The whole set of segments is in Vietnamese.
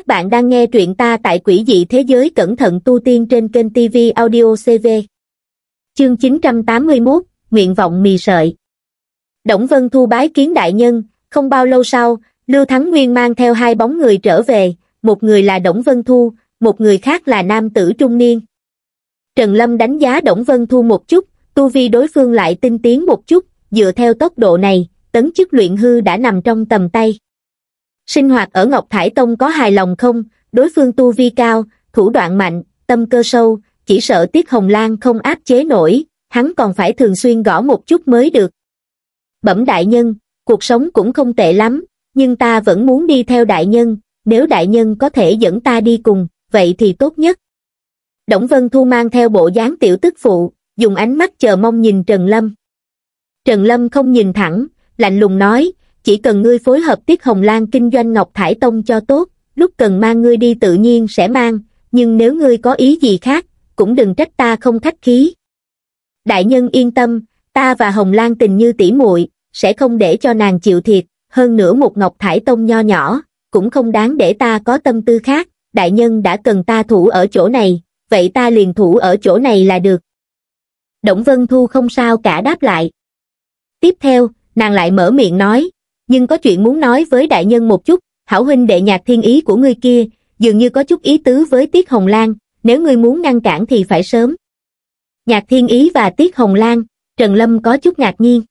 Các bạn đang nghe truyện ta tại quỷ dị thế giới cẩn thận tu tiên trên kênh TV Audio CV. Chương 981, Nguyện vọng mì sợi. Đổng Vân Thu bái kiến đại nhân, không bao lâu sau, Lưu Thắng Nguyên mang theo hai bóng người trở về, một người là Đổng Vân Thu, một người khác là nam tử trung niên. Trần Lâm đánh giá Đổng Vân Thu một chút, tu vi đối phương lại tinh tiến một chút, dựa theo tốc độ này, tấn chức luyện hư đã nằm trong tầm tay sinh hoạt ở ngọc thải tông có hài lòng không đối phương tu vi cao thủ đoạn mạnh tâm cơ sâu chỉ sợ tiết hồng lan không áp chế nổi hắn còn phải thường xuyên gõ một chút mới được bẩm đại nhân cuộc sống cũng không tệ lắm nhưng ta vẫn muốn đi theo đại nhân nếu đại nhân có thể dẫn ta đi cùng vậy thì tốt nhất Đổng Vân Thu mang theo bộ dáng tiểu tức phụ, dùng ánh mắt chờ mong nhìn Trần Lâm. Trần Lâm không nhìn thẳng, lạnh lùng nói, chỉ cần ngươi phối hợp tiết hồng lan kinh doanh ngọc thải tông cho tốt lúc cần mang ngươi đi tự nhiên sẽ mang nhưng nếu ngươi có ý gì khác cũng đừng trách ta không khách khí đại nhân yên tâm ta và hồng lan tình như tỷ muội sẽ không để cho nàng chịu thiệt hơn nữa một ngọc thải tông nho nhỏ cũng không đáng để ta có tâm tư khác đại nhân đã cần ta thủ ở chỗ này vậy ta liền thủ ở chỗ này là được động vân thu không sao cả đáp lại tiếp theo nàng lại mở miệng nói nhưng có chuyện muốn nói với đại nhân một chút hảo huynh đệ nhạc thiên ý của ngươi kia dường như có chút ý tứ với tiết hồng lan nếu ngươi muốn ngăn cản thì phải sớm nhạc thiên ý và tiết hồng lan trần lâm có chút ngạc nhiên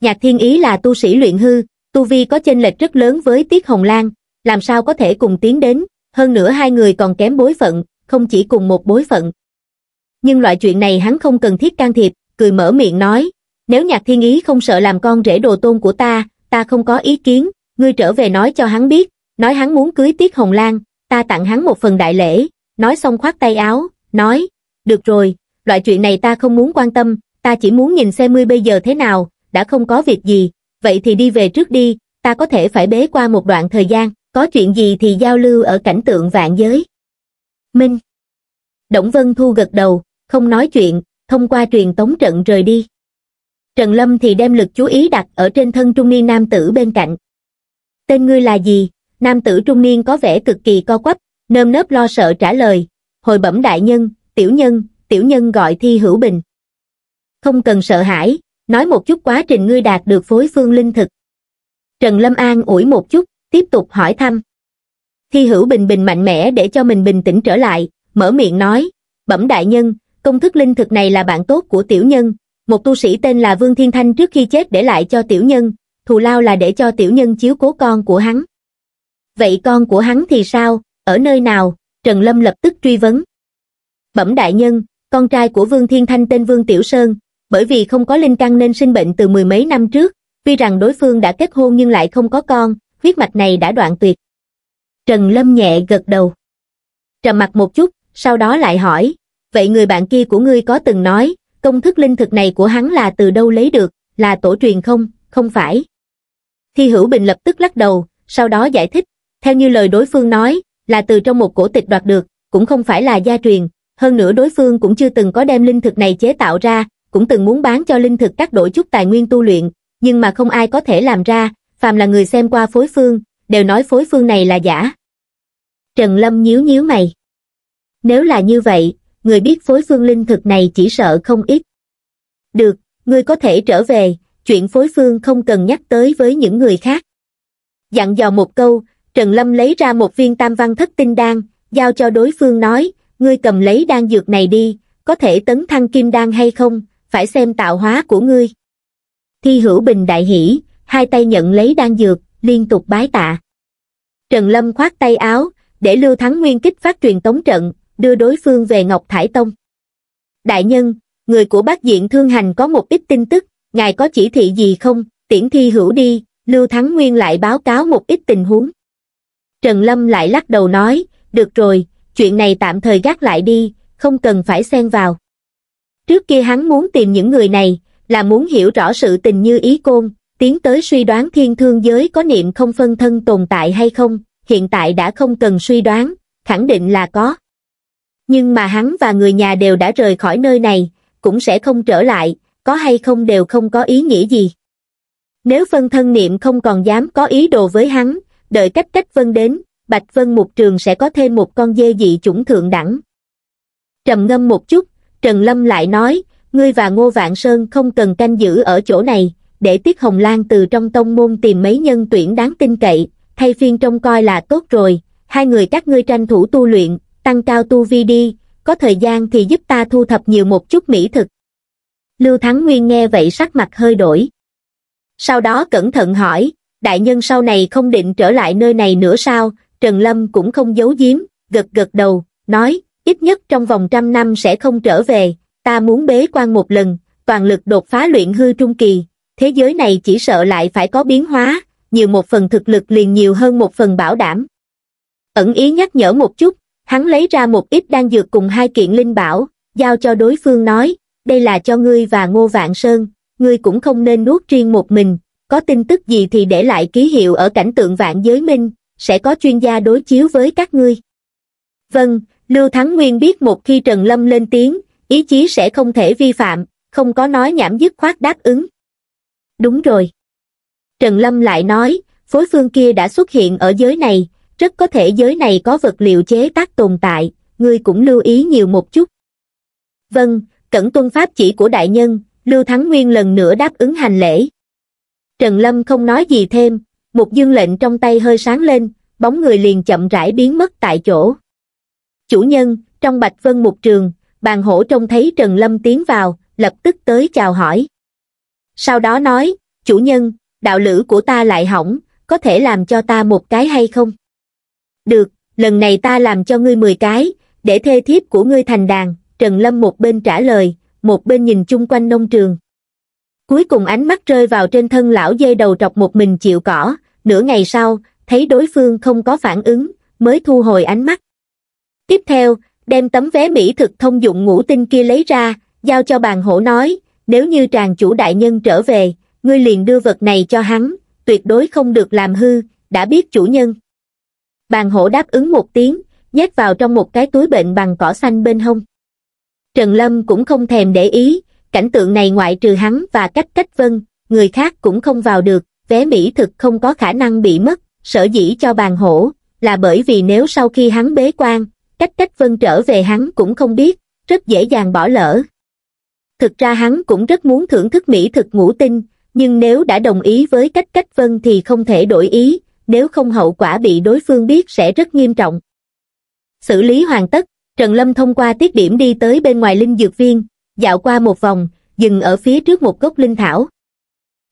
nhạc thiên ý là tu sĩ luyện hư tu vi có chênh lệch rất lớn với tiết hồng lan làm sao có thể cùng tiến đến hơn nữa hai người còn kém bối phận không chỉ cùng một bối phận nhưng loại chuyện này hắn không cần thiết can thiệp cười mở miệng nói nếu nhạc thiên ý không sợ làm con rể đồ tôn của ta ta không có ý kiến, ngươi trở về nói cho hắn biết, nói hắn muốn cưới Tiết Hồng Lan, ta tặng hắn một phần đại lễ, nói xong khoát tay áo, nói, được rồi, loại chuyện này ta không muốn quan tâm, ta chỉ muốn nhìn xe mươi bây giờ thế nào, đã không có việc gì, vậy thì đi về trước đi, ta có thể phải bế qua một đoạn thời gian, có chuyện gì thì giao lưu ở cảnh tượng vạn giới. Minh Động Vân Thu gật đầu, không nói chuyện, thông qua truyền tống trận rời đi. Trần Lâm thì đem lực chú ý đặt ở trên thân trung niên nam tử bên cạnh. Tên ngươi là gì? Nam tử trung niên có vẻ cực kỳ co quắp, nơm nớp lo sợ trả lời. Hồi bẩm đại nhân, tiểu nhân, tiểu nhân gọi thi hữu bình. Không cần sợ hãi, nói một chút quá trình ngươi đạt được phối phương linh thực. Trần Lâm An ủi một chút, tiếp tục hỏi thăm. Thi hữu bình bình mạnh mẽ để cho mình bình tĩnh trở lại, mở miệng nói. Bẩm đại nhân, công thức linh thực này là bạn tốt của tiểu nhân, một tu sĩ tên là Vương Thiên Thanh trước khi chết để lại cho tiểu nhân, thù lao là để cho tiểu nhân chiếu cố con của hắn. Vậy con của hắn thì sao, ở nơi nào, Trần Lâm lập tức truy vấn. Bẩm đại nhân, con trai của Vương Thiên Thanh tên Vương Tiểu Sơn, bởi vì không có linh căn nên sinh bệnh từ mười mấy năm trước, tuy rằng đối phương đã kết hôn nhưng lại không có con, huyết mạch này đã đoạn tuyệt. Trần Lâm nhẹ gật đầu. Trầm mặt một chút, sau đó lại hỏi, vậy người bạn kia của ngươi có từng nói, công thức linh thực này của hắn là từ đâu lấy được, là tổ truyền không, không phải. Thi Hữu Bình lập tức lắc đầu, sau đó giải thích, theo như lời đối phương nói, là từ trong một cổ tịch đoạt được, cũng không phải là gia truyền, hơn nữa đối phương cũng chưa từng có đem linh thực này chế tạo ra, cũng từng muốn bán cho linh thực các đổi chút tài nguyên tu luyện, nhưng mà không ai có thể làm ra, phàm là người xem qua phối phương, đều nói phối phương này là giả. Trần Lâm nhíu nhíu mày. Nếu là như vậy, người biết phối phương linh thực này chỉ sợ không ít. Được, ngươi có thể trở về, chuyện phối phương không cần nhắc tới với những người khác. Dặn dò một câu, Trần Lâm lấy ra một viên tam văn thất tinh đan, giao cho đối phương nói, ngươi cầm lấy đan dược này đi, có thể tấn thăng kim đan hay không, phải xem tạo hóa của ngươi. Thi hữu bình đại hỷ, hai tay nhận lấy đan dược, liên tục bái tạ. Trần Lâm khoát tay áo, để Lưu Thắng Nguyên kích phát truyền tống trận, đưa đối phương về Ngọc Thải Tông. Đại nhân, người của bác diện thương hành có một ít tin tức, ngài có chỉ thị gì không, tiễn thi hữu đi, Lưu Thắng Nguyên lại báo cáo một ít tình huống. Trần Lâm lại lắc đầu nói, được rồi, chuyện này tạm thời gác lại đi, không cần phải xen vào. Trước kia hắn muốn tìm những người này, là muốn hiểu rõ sự tình như ý côn, tiến tới suy đoán thiên thương giới có niệm không phân thân tồn tại hay không, hiện tại đã không cần suy đoán, khẳng định là có nhưng mà hắn và người nhà đều đã rời khỏi nơi này, cũng sẽ không trở lại, có hay không đều không có ý nghĩa gì. Nếu phân thân niệm không còn dám có ý đồ với hắn, đợi cách cách vân đến, Bạch Vân Mục Trường sẽ có thêm một con dê dị chủng thượng đẳng. Trầm ngâm một chút, Trần Lâm lại nói, ngươi và Ngô Vạn Sơn không cần canh giữ ở chỗ này, để Tiết Hồng Lan từ trong tông môn tìm mấy nhân tuyển đáng tin cậy, thay phiên trông coi là tốt rồi, hai người các ngươi tranh thủ tu luyện, tăng cao tu vi đi có thời gian thì giúp ta thu thập nhiều một chút mỹ thực lưu thắng nguyên nghe vậy sắc mặt hơi đổi sau đó cẩn thận hỏi đại nhân sau này không định trở lại nơi này nữa sao trần lâm cũng không giấu giếm gật gật đầu nói ít nhất trong vòng trăm năm sẽ không trở về ta muốn bế quan một lần toàn lực đột phá luyện hư trung kỳ thế giới này chỉ sợ lại phải có biến hóa nhiều một phần thực lực liền nhiều hơn một phần bảo đảm ẩn ý nhắc nhở một chút hắn lấy ra một ít đan dược cùng hai kiện linh bảo giao cho đối phương nói đây là cho ngươi và ngô vạn sơn ngươi cũng không nên nuốt riêng một mình có tin tức gì thì để lại ký hiệu ở cảnh tượng vạn giới minh sẽ có chuyên gia đối chiếu với các ngươi vâng lưu thắng nguyên biết một khi trần lâm lên tiếng ý chí sẽ không thể vi phạm không có nói nhảm dứt khoát đáp ứng đúng rồi trần lâm lại nói phối phương kia đã xuất hiện ở giới này rất có thể giới này có vật liệu chế tác tồn tại, ngươi cũng lưu ý nhiều một chút. Vâng, cẩn tuân pháp chỉ của đại nhân, Lưu Thắng Nguyên lần nữa đáp ứng hành lễ. Trần Lâm không nói gì thêm, một dương lệnh trong tay hơi sáng lên, bóng người liền chậm rãi biến mất tại chỗ. Chủ nhân, trong Bạch Vân một trường, bàn hổ trông thấy Trần Lâm tiến vào, lập tức tới chào hỏi. Sau đó nói, chủ nhân, đạo lữ của ta lại hỏng, có thể làm cho ta một cái hay không? được lần này ta làm cho ngươi mười cái để thê thiếp của ngươi thành đàn trần lâm một bên trả lời một bên nhìn chung quanh nông trường cuối cùng ánh mắt rơi vào trên thân lão dê đầu trọc một mình chịu cỏ nửa ngày sau thấy đối phương không có phản ứng mới thu hồi ánh mắt tiếp theo đem tấm vé mỹ thực thông dụng ngũ tinh kia lấy ra giao cho bàn hổ nói nếu như tràng chủ đại nhân trở về ngươi liền đưa vật này cho hắn tuyệt đối không được làm hư đã biết chủ nhân Bàn hổ đáp ứng một tiếng, nhét vào trong một cái túi bệnh bằng cỏ xanh bên hông. Trần Lâm cũng không thèm để ý, cảnh tượng này ngoại trừ hắn và cách cách vân, người khác cũng không vào được, vé Mỹ thực không có khả năng bị mất, sở dĩ cho bàn hổ, là bởi vì nếu sau khi hắn bế quan, cách cách vân trở về hắn cũng không biết, rất dễ dàng bỏ lỡ. Thực ra hắn cũng rất muốn thưởng thức Mỹ thực ngũ tinh, nhưng nếu đã đồng ý với cách cách vân thì không thể đổi ý, nếu không hậu quả bị đối phương biết sẽ rất nghiêm trọng. Xử lý hoàn tất, Trần Lâm thông qua tiết điểm đi tới bên ngoài linh dược viên, dạo qua một vòng, dừng ở phía trước một gốc linh thảo.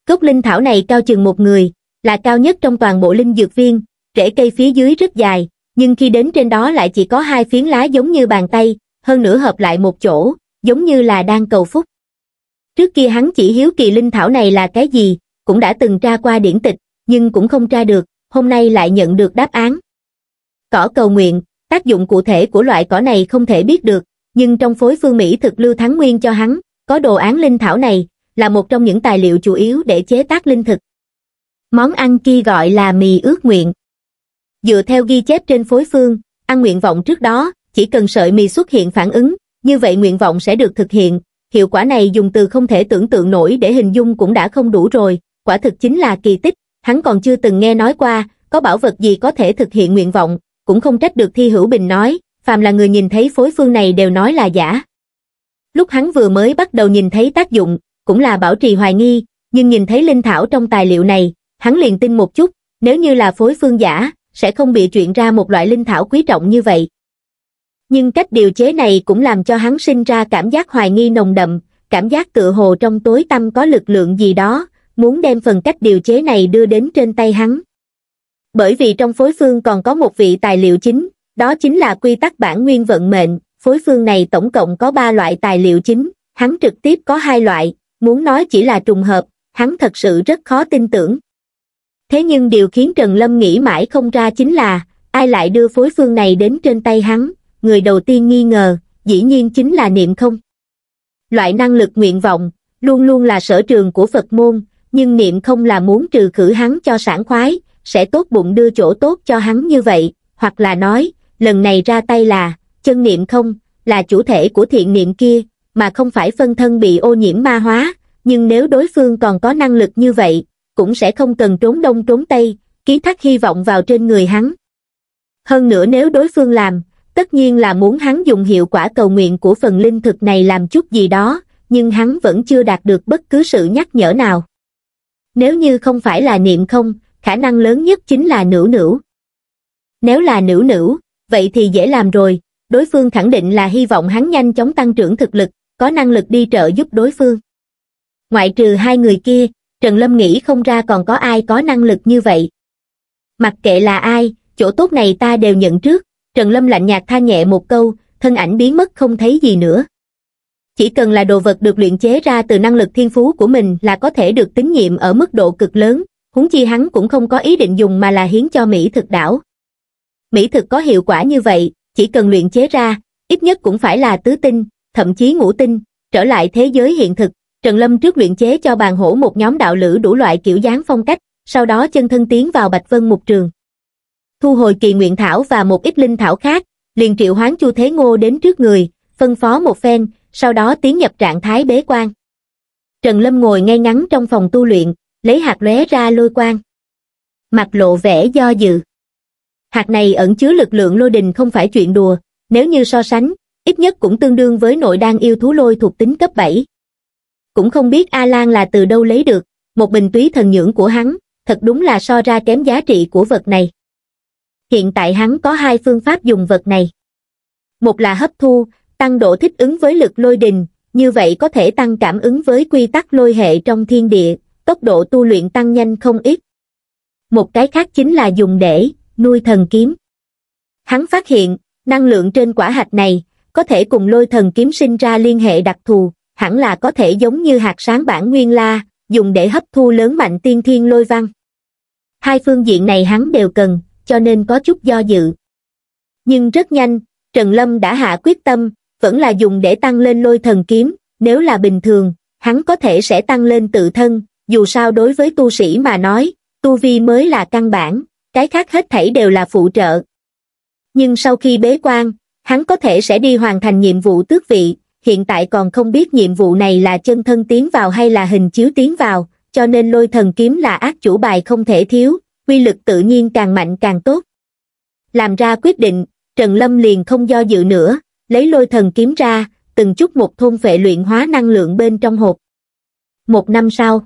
Gốc linh thảo này cao chừng một người, là cao nhất trong toàn bộ linh dược viên, rễ cây phía dưới rất dài, nhưng khi đến trên đó lại chỉ có hai phiến lá giống như bàn tay, hơn nữa hợp lại một chỗ, giống như là đang cầu phúc. Trước kia hắn chỉ hiếu kỳ linh thảo này là cái gì, cũng đã từng tra qua điển tịch, nhưng cũng không tra được, hôm nay lại nhận được đáp án. Cỏ cầu nguyện, tác dụng cụ thể của loại cỏ này không thể biết được, nhưng trong phối phương Mỹ thực Lưu Thắng Nguyên cho hắn, có đồ án linh thảo này, là một trong những tài liệu chủ yếu để chế tác linh thực. Món ăn kia gọi là mì ước nguyện. Dựa theo ghi chép trên phối phương, ăn nguyện vọng trước đó, chỉ cần sợi mì xuất hiện phản ứng, như vậy nguyện vọng sẽ được thực hiện. Hiệu quả này dùng từ không thể tưởng tượng nổi để hình dung cũng đã không đủ rồi, quả thực chính là kỳ tích hắn còn chưa từng nghe nói qua, có bảo vật gì có thể thực hiện nguyện vọng, cũng không trách được Thi Hữu Bình nói, phàm là người nhìn thấy phối phương này đều nói là giả. Lúc hắn vừa mới bắt đầu nhìn thấy tác dụng, cũng là bảo trì hoài nghi, nhưng nhìn thấy linh thảo trong tài liệu này, hắn liền tin một chút, nếu như là phối phương giả, sẽ không bị chuyện ra một loại linh thảo quý trọng như vậy. Nhưng cách điều chế này cũng làm cho hắn sinh ra cảm giác hoài nghi nồng đậm, cảm giác tự hồ trong tối tâm có lực lượng gì đó, muốn đem phần cách điều chế này đưa đến trên tay hắn. Bởi vì trong phối phương còn có một vị tài liệu chính, đó chính là quy tắc bản nguyên vận mệnh, phối phương này tổng cộng có ba loại tài liệu chính, hắn trực tiếp có hai loại, muốn nói chỉ là trùng hợp, hắn thật sự rất khó tin tưởng. Thế nhưng điều khiến Trần Lâm nghĩ mãi không ra chính là, ai lại đưa phối phương này đến trên tay hắn, người đầu tiên nghi ngờ, dĩ nhiên chính là niệm không. Loại năng lực nguyện vọng, luôn luôn là sở trường của Phật môn, nhưng niệm không là muốn trừ khử hắn cho sảng khoái, sẽ tốt bụng đưa chỗ tốt cho hắn như vậy, hoặc là nói, lần này ra tay là, chân niệm không, là chủ thể của thiện niệm kia, mà không phải phân thân bị ô nhiễm ma hóa, nhưng nếu đối phương còn có năng lực như vậy, cũng sẽ không cần trốn đông trốn tây, ký thác hy vọng vào trên người hắn. Hơn nữa nếu đối phương làm, tất nhiên là muốn hắn dùng hiệu quả cầu nguyện của phần linh thực này làm chút gì đó, nhưng hắn vẫn chưa đạt được bất cứ sự nhắc nhở nào. Nếu như không phải là niệm không, khả năng lớn nhất chính là nữ nữ. Nếu là nữ nữ, vậy thì dễ làm rồi, đối phương khẳng định là hy vọng hắn nhanh chóng tăng trưởng thực lực, có năng lực đi trợ giúp đối phương. Ngoại trừ hai người kia, Trần Lâm nghĩ không ra còn có ai có năng lực như vậy. Mặc kệ là ai, chỗ tốt này ta đều nhận trước, Trần Lâm lạnh nhạt tha nhẹ một câu, thân ảnh biến mất không thấy gì nữa chỉ cần là đồ vật được luyện chế ra từ năng lực thiên phú của mình là có thể được tín nhiệm ở mức độ cực lớn huống chi hắn cũng không có ý định dùng mà là hiến cho mỹ thực đảo mỹ thực có hiệu quả như vậy chỉ cần luyện chế ra ít nhất cũng phải là tứ tinh thậm chí ngũ tinh trở lại thế giới hiện thực trần lâm trước luyện chế cho bàn hổ một nhóm đạo lữ đủ loại kiểu dáng phong cách sau đó chân thân tiến vào bạch vân mục trường thu hồi kỳ nguyện thảo và một ít linh thảo khác liền triệu hoán chu thế ngô đến trước người phân phó một phen sau đó tiến nhập trạng thái bế quan. Trần Lâm ngồi ngay ngắn trong phòng tu luyện, lấy hạt lóe ra lôi quang. Mặt lộ vẻ do dự. Hạt này ẩn chứa lực lượng lôi đình không phải chuyện đùa, nếu như so sánh, ít nhất cũng tương đương với nội đan yêu thú lôi thuộc tính cấp 7. Cũng không biết A Lan là từ đâu lấy được, một bình túy thần nhưỡng của hắn, thật đúng là so ra kém giá trị của vật này. Hiện tại hắn có hai phương pháp dùng vật này. Một là hấp thu, tăng độ thích ứng với lực lôi đình, như vậy có thể tăng cảm ứng với quy tắc lôi hệ trong thiên địa, tốc độ tu luyện tăng nhanh không ít. Một cái khác chính là dùng để nuôi thần kiếm. Hắn phát hiện, năng lượng trên quả hạch này có thể cùng lôi thần kiếm sinh ra liên hệ đặc thù, hẳn là có thể giống như hạt sáng bản nguyên la, dùng để hấp thu lớn mạnh tiên thiên lôi văn. Hai phương diện này hắn đều cần, cho nên có chút do dự. Nhưng rất nhanh, Trần Lâm đã hạ quyết tâm, vẫn là dùng để tăng lên lôi thần kiếm, nếu là bình thường, hắn có thể sẽ tăng lên tự thân, dù sao đối với tu sĩ mà nói, tu vi mới là căn bản, cái khác hết thảy đều là phụ trợ. Nhưng sau khi bế quan, hắn có thể sẽ đi hoàn thành nhiệm vụ tước vị, hiện tại còn không biết nhiệm vụ này là chân thân tiến vào hay là hình chiếu tiến vào, cho nên lôi thần kiếm là ác chủ bài không thể thiếu, quy lực tự nhiên càng mạnh càng tốt. Làm ra quyết định, Trần Lâm liền không do dự nữa, lấy lôi thần kiếm ra, từng chút một thôn vệ luyện hóa năng lượng bên trong hộp. Một năm sau,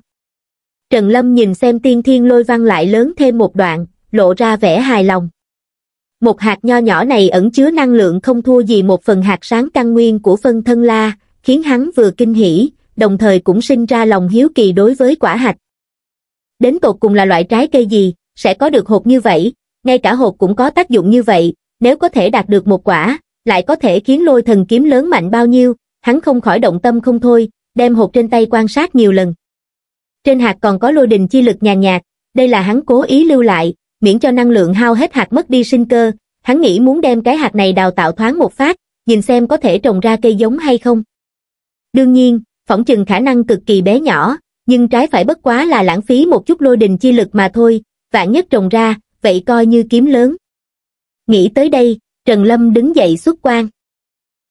Trần Lâm nhìn xem tiên thiên lôi văn lại lớn thêm một đoạn, lộ ra vẻ hài lòng. Một hạt nho nhỏ này ẩn chứa năng lượng không thua gì một phần hạt sáng căn nguyên của phân thân la, khiến hắn vừa kinh hỉ, đồng thời cũng sinh ra lòng hiếu kỳ đối với quả hạch. Đến tột cùng là loại trái cây gì, sẽ có được hộp như vậy, ngay cả hộp cũng có tác dụng như vậy, nếu có thể đạt được một quả, lại có thể khiến lôi thần kiếm lớn mạnh bao nhiêu, hắn không khỏi động tâm không thôi, đem hộp trên tay quan sát nhiều lần. Trên hạt còn có lôi đình chi lực nhàn nhạt, đây là hắn cố ý lưu lại, miễn cho năng lượng hao hết hạt mất đi sinh cơ, hắn nghĩ muốn đem cái hạt này đào tạo thoáng một phát, nhìn xem có thể trồng ra cây giống hay không. Đương nhiên, phỏng chừng khả năng cực kỳ bé nhỏ, nhưng trái phải bất quá là lãng phí một chút lôi đình chi lực mà thôi, vạn nhất trồng ra, vậy coi như kiếm lớn. Nghĩ tới đây, Trần Lâm đứng dậy xuất quan.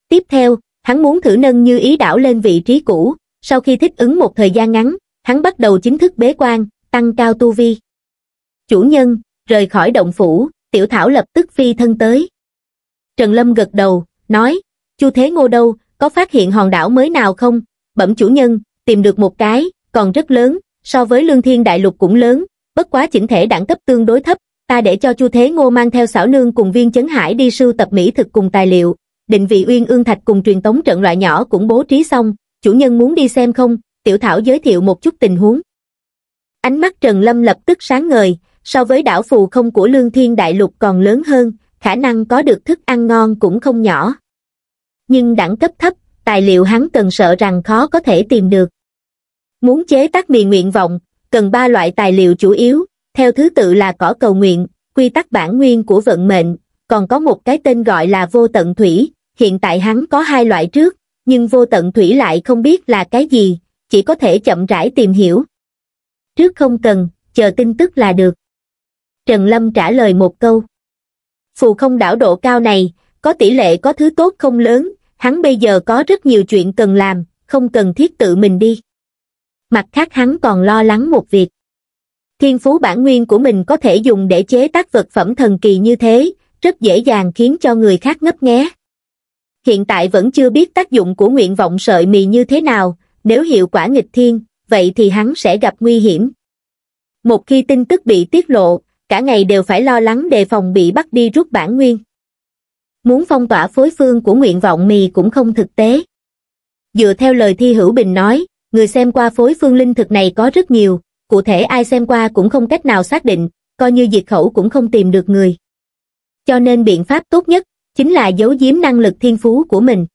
Tiếp theo, hắn muốn thử nâng như ý đảo lên vị trí cũ, sau khi thích ứng một thời gian ngắn, hắn bắt đầu chính thức bế quan, tăng cao tu vi. Chủ nhân, rời khỏi động phủ, tiểu thảo lập tức phi thân tới. Trần Lâm gật đầu, nói, Chu Thế Ngô đâu, có phát hiện hòn đảo mới nào không? Bẩm chủ nhân, tìm được một cái, còn rất lớn, so với lương thiên đại lục cũng lớn, bất quá chỉnh thể đẳng cấp tương đối thấp, ta để cho Chu Thế Ngô mang theo xảo nương cùng viên chấn hải đi sưu tập mỹ thực cùng tài liệu, định vị uyên ương thạch cùng truyền tống trận loại nhỏ cũng bố trí xong, chủ nhân muốn đi xem không, tiểu thảo giới thiệu một chút tình huống. Ánh mắt Trần Lâm lập tức sáng ngời, so với đảo phù không của lương thiên đại lục còn lớn hơn, khả năng có được thức ăn ngon cũng không nhỏ. Nhưng đẳng cấp thấp, tài liệu hắn cần sợ rằng khó có thể tìm được. Muốn chế tác mì nguyện vọng, cần ba loại tài liệu chủ yếu, theo thứ tự là cỏ cầu nguyện, quy tắc bản nguyên của vận mệnh, còn có một cái tên gọi là vô tận thủy, hiện tại hắn có hai loại trước, nhưng vô tận thủy lại không biết là cái gì, chỉ có thể chậm rãi tìm hiểu. Trước không cần, chờ tin tức là được. Trần Lâm trả lời một câu. Phù không đảo độ cao này, có tỷ lệ có thứ tốt không lớn, hắn bây giờ có rất nhiều chuyện cần làm, không cần thiết tự mình đi. Mặt khác hắn còn lo lắng một việc thiên phú bản nguyên của mình có thể dùng để chế tác vật phẩm thần kỳ như thế, rất dễ dàng khiến cho người khác ngấp nghé. Hiện tại vẫn chưa biết tác dụng của nguyện vọng sợi mì như thế nào, nếu hiệu quả nghịch thiên, vậy thì hắn sẽ gặp nguy hiểm. Một khi tin tức bị tiết lộ, cả ngày đều phải lo lắng đề phòng bị bắt đi rút bản nguyên. Muốn phong tỏa phối phương của nguyện vọng mì cũng không thực tế. Dựa theo lời Thi Hữu Bình nói, người xem qua phối phương linh thực này có rất nhiều, cụ thể ai xem qua cũng không cách nào xác định, coi như diệt khẩu cũng không tìm được người. Cho nên biện pháp tốt nhất chính là giấu giếm năng lực thiên phú của mình.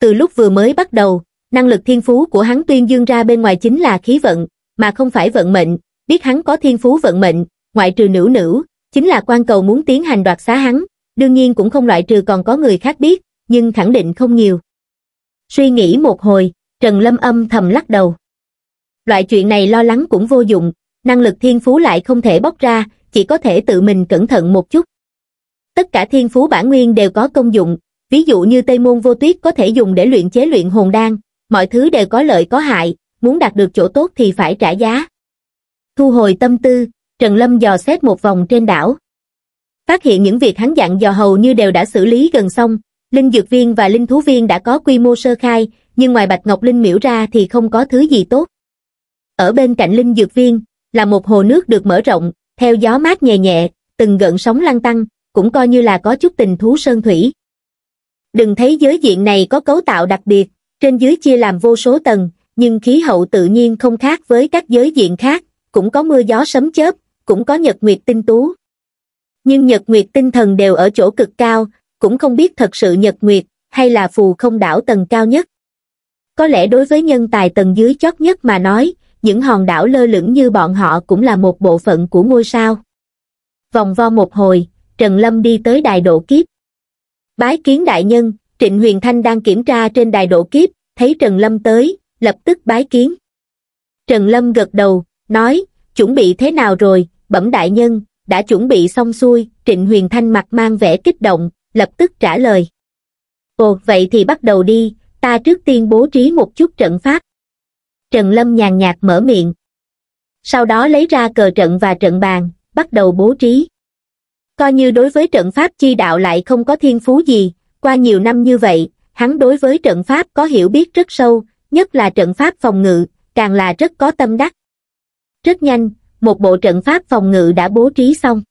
Từ lúc vừa mới bắt đầu, năng lực thiên phú của hắn tuyên dương ra bên ngoài chính là khí vận, mà không phải vận mệnh, biết hắn có thiên phú vận mệnh, ngoại trừ nữ nữ, chính là quan cầu muốn tiến hành đoạt xá hắn, đương nhiên cũng không loại trừ còn có người khác biết, nhưng khẳng định không nhiều. Suy nghĩ một hồi, Trần Lâm âm thầm lắc đầu loại chuyện này lo lắng cũng vô dụng năng lực thiên phú lại không thể bóc ra chỉ có thể tự mình cẩn thận một chút tất cả thiên phú bản nguyên đều có công dụng ví dụ như tây môn vô tuyết có thể dùng để luyện chế luyện hồn đan mọi thứ đều có lợi có hại muốn đạt được chỗ tốt thì phải trả giá thu hồi tâm tư trần lâm dò xét một vòng trên đảo phát hiện những việc hắn dặn dò hầu như đều đã xử lý gần xong linh dược viên và linh thú viên đã có quy mô sơ khai nhưng ngoài bạch ngọc linh miễu ra thì không có thứ gì tốt ở bên cạnh linh dược viên, là một hồ nước được mở rộng, theo gió mát nhẹ nhẹ, từng gợn sóng lăn tăng, cũng coi như là có chút tình thú sơn thủy. Đừng thấy giới diện này có cấu tạo đặc biệt, trên dưới chia làm vô số tầng, nhưng khí hậu tự nhiên không khác với các giới diện khác, cũng có mưa gió sấm chớp, cũng có nhật nguyệt tinh tú. Nhưng nhật nguyệt tinh thần đều ở chỗ cực cao, cũng không biết thật sự nhật nguyệt, hay là phù không đảo tầng cao nhất. Có lẽ đối với nhân tài tầng dưới chót nhất mà nói, những hòn đảo lơ lửng như bọn họ cũng là một bộ phận của ngôi sao. Vòng vo một hồi, Trần Lâm đi tới đài độ kiếp. Bái kiến đại nhân, Trịnh Huyền Thanh đang kiểm tra trên đài độ kiếp, thấy Trần Lâm tới, lập tức bái kiến. Trần Lâm gật đầu, nói, chuẩn bị thế nào rồi, bẩm đại nhân, đã chuẩn bị xong xuôi, Trịnh Huyền Thanh mặt mang vẻ kích động, lập tức trả lời. Ồ, vậy thì bắt đầu đi, ta trước tiên bố trí một chút trận pháp trần lâm nhàn nhạt mở miệng sau đó lấy ra cờ trận và trận bàn bắt đầu bố trí coi như đối với trận pháp chi đạo lại không có thiên phú gì qua nhiều năm như vậy hắn đối với trận pháp có hiểu biết rất sâu nhất là trận pháp phòng ngự càng là rất có tâm đắc rất nhanh một bộ trận pháp phòng ngự đã bố trí xong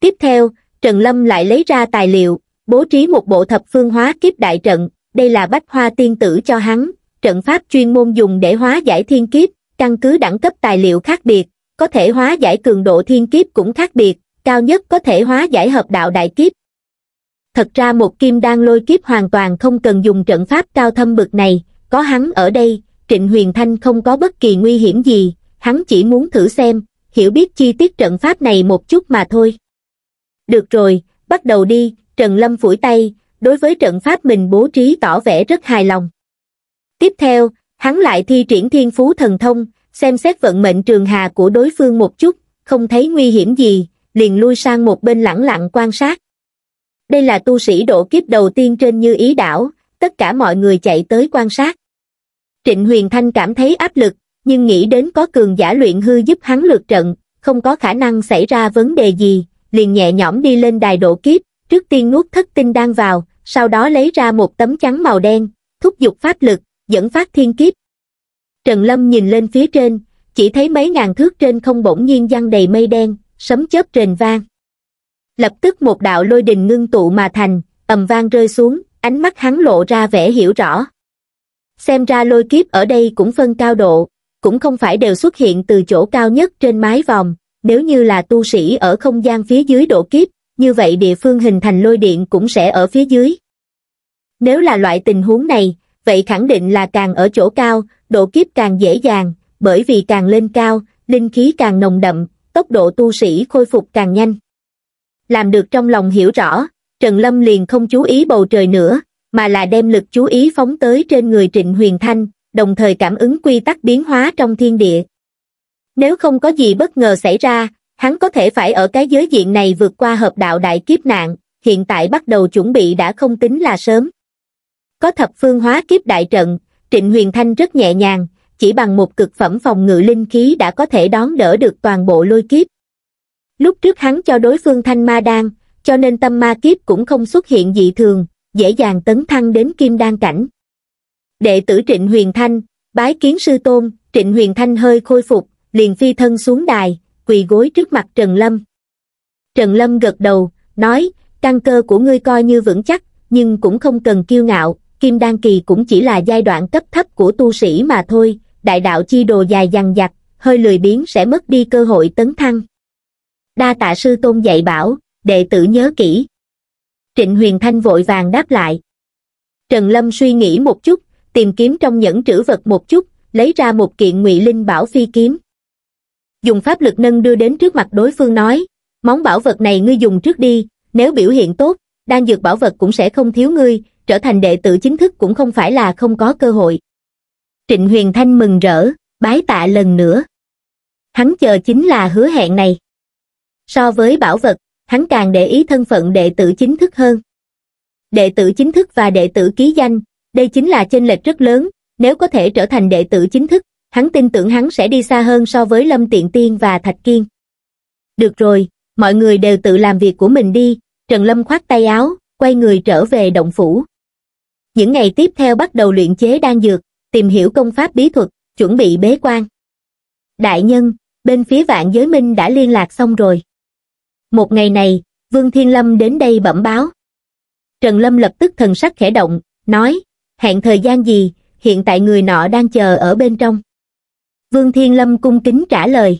tiếp theo trần lâm lại lấy ra tài liệu bố trí một bộ thập phương hóa kiếp đại trận đây là bách hoa tiên tử cho hắn trận pháp chuyên môn dùng để hóa giải thiên kiếp, căn cứ đẳng cấp tài liệu khác biệt, có thể hóa giải cường độ thiên kiếp cũng khác biệt, cao nhất có thể hóa giải hợp đạo đại kiếp. Thật ra một kim đan lôi kiếp hoàn toàn không cần dùng trận pháp cao thâm bực này, có hắn ở đây, Trịnh Huyền Thanh không có bất kỳ nguy hiểm gì, hắn chỉ muốn thử xem, hiểu biết chi tiết trận pháp này một chút mà thôi. Được rồi, bắt đầu đi, Trần Lâm phủi tay, đối với trận pháp mình bố trí tỏ vẻ rất hài lòng. Tiếp theo, hắn lại thi triển thiên phú thần thông, xem xét vận mệnh trường hà của đối phương một chút, không thấy nguy hiểm gì, liền lui sang một bên lặng lặng quan sát. Đây là tu sĩ độ kiếp đầu tiên trên như ý đảo, tất cả mọi người chạy tới quan sát. Trịnh Huyền Thanh cảm thấy áp lực, nhưng nghĩ đến có cường giả luyện hư giúp hắn lượt trận, không có khả năng xảy ra vấn đề gì, liền nhẹ nhõm đi lên đài độ kiếp, trước tiên nuốt thất tinh đang vào, sau đó lấy ra một tấm chắn màu đen, thúc giục pháp lực, dẫn phát thiên kiếp. Trần Lâm nhìn lên phía trên, chỉ thấy mấy ngàn thước trên không bỗng nhiên giăng đầy mây đen, sấm chớp rền vang. Lập tức một đạo lôi đình ngưng tụ mà thành, ầm vang rơi xuống, ánh mắt hắn lộ ra vẻ hiểu rõ. Xem ra lôi kiếp ở đây cũng phân cao độ, cũng không phải đều xuất hiện từ chỗ cao nhất trên mái vòng, nếu như là tu sĩ ở không gian phía dưới độ kiếp, như vậy địa phương hình thành lôi điện cũng sẽ ở phía dưới. Nếu là loại tình huống này, vậy khẳng định là càng ở chỗ cao, độ kiếp càng dễ dàng, bởi vì càng lên cao, linh khí càng nồng đậm, tốc độ tu sĩ khôi phục càng nhanh. Làm được trong lòng hiểu rõ, Trần Lâm liền không chú ý bầu trời nữa, mà là đem lực chú ý phóng tới trên người Trịnh Huyền Thanh, đồng thời cảm ứng quy tắc biến hóa trong thiên địa. Nếu không có gì bất ngờ xảy ra, hắn có thể phải ở cái giới diện này vượt qua hợp đạo đại kiếp nạn, hiện tại bắt đầu chuẩn bị đã không tính là sớm có thập phương hóa kiếp đại trận trịnh huyền thanh rất nhẹ nhàng chỉ bằng một cực phẩm phòng ngự linh khí đã có thể đón đỡ được toàn bộ lôi kiếp lúc trước hắn cho đối phương thanh ma đan cho nên tâm ma kiếp cũng không xuất hiện dị thường dễ dàng tấn thăng đến kim đan cảnh đệ tử trịnh huyền thanh bái kiến sư tôn trịnh huyền thanh hơi khôi phục liền phi thân xuống đài quỳ gối trước mặt trần lâm trần lâm gật đầu nói căn cơ của ngươi coi như vững chắc nhưng cũng không cần kiêu ngạo kim đan kỳ cũng chỉ là giai đoạn cấp thấp của tu sĩ mà thôi, đại đạo chi đồ dài dằng dặc, hơi lười biếng sẽ mất đi cơ hội tấn thăng. Đa tạ sư tôn dạy bảo, đệ tử nhớ kỹ. Trịnh Huyền Thanh vội vàng đáp lại. Trần Lâm suy nghĩ một chút, tìm kiếm trong những trữ vật một chút, lấy ra một kiện ngụy linh bảo phi kiếm. Dùng pháp lực nâng đưa đến trước mặt đối phương nói, món bảo vật này ngươi dùng trước đi, nếu biểu hiện tốt, đang dược bảo vật cũng sẽ không thiếu ngươi, trở thành đệ tử chính thức cũng không phải là không có cơ hội. Trịnh Huyền Thanh mừng rỡ, bái tạ lần nữa. Hắn chờ chính là hứa hẹn này. So với bảo vật, hắn càng để ý thân phận đệ tử chính thức hơn. Đệ tử chính thức và đệ tử ký danh, đây chính là chênh lệch rất lớn, nếu có thể trở thành đệ tử chính thức, hắn tin tưởng hắn sẽ đi xa hơn so với Lâm Tiện Tiên và Thạch Kiên. Được rồi, mọi người đều tự làm việc của mình đi, Trần Lâm khoát tay áo, quay người trở về động phủ những ngày tiếp theo bắt đầu luyện chế đan dược tìm hiểu công pháp bí thuật chuẩn bị bế quan đại nhân bên phía vạn giới minh đã liên lạc xong rồi một ngày này vương thiên lâm đến đây bẩm báo trần lâm lập tức thần sắc khẽ động nói hẹn thời gian gì hiện tại người nọ đang chờ ở bên trong vương thiên lâm cung kính trả lời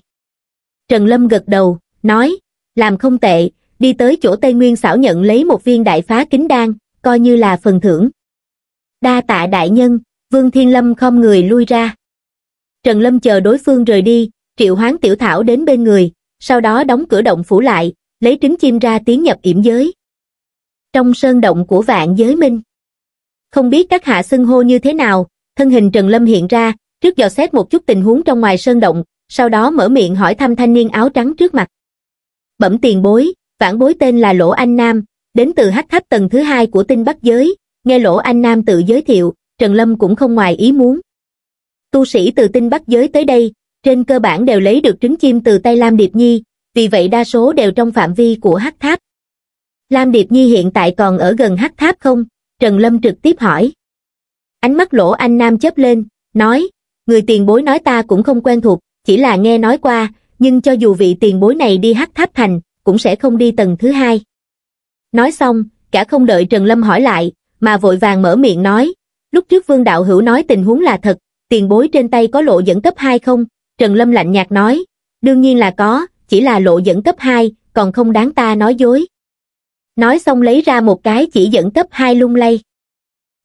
trần lâm gật đầu nói làm không tệ đi tới chỗ tây nguyên xảo nhận lấy một viên đại phá kính đan coi như là phần thưởng đa tạ đại nhân, Vương Thiên Lâm không người lui ra. Trần Lâm chờ đối phương rời đi, triệu hoán tiểu thảo đến bên người, sau đó đóng cửa động phủ lại, lấy trứng chim ra tiến nhập yểm giới. Trong sơn động của vạn giới minh, không biết các hạ xưng hô như thế nào, thân hình Trần Lâm hiện ra, trước dò xét một chút tình huống trong ngoài sơn động, sau đó mở miệng hỏi thăm thanh niên áo trắng trước mặt. Bẩm tiền bối, vãn bối tên là Lỗ Anh Nam, đến từ hắc tháp tầng thứ hai của tinh Bắc Giới, Nghe Lỗ Anh Nam tự giới thiệu, Trần Lâm cũng không ngoài ý muốn. Tu sĩ từ tinh Bắc giới tới đây, trên cơ bản đều lấy được trứng chim từ tay Lam Điệp Nhi, vì vậy đa số đều trong phạm vi của hắc tháp. Lam Điệp Nhi hiện tại còn ở gần hắc tháp không? Trần Lâm trực tiếp hỏi. Ánh mắt Lỗ Anh Nam chớp lên, nói, người tiền bối nói ta cũng không quen thuộc, chỉ là nghe nói qua, nhưng cho dù vị tiền bối này đi hắc tháp thành, cũng sẽ không đi tầng thứ hai. Nói xong, cả không đợi Trần Lâm hỏi lại, mà vội vàng mở miệng nói, lúc trước Vương Đạo Hữu nói tình huống là thật, tiền bối trên tay có lộ dẫn cấp 2 không? Trần Lâm lạnh nhạt nói, đương nhiên là có, chỉ là lộ dẫn cấp 2, còn không đáng ta nói dối. Nói xong lấy ra một cái chỉ dẫn cấp 2 lung lay.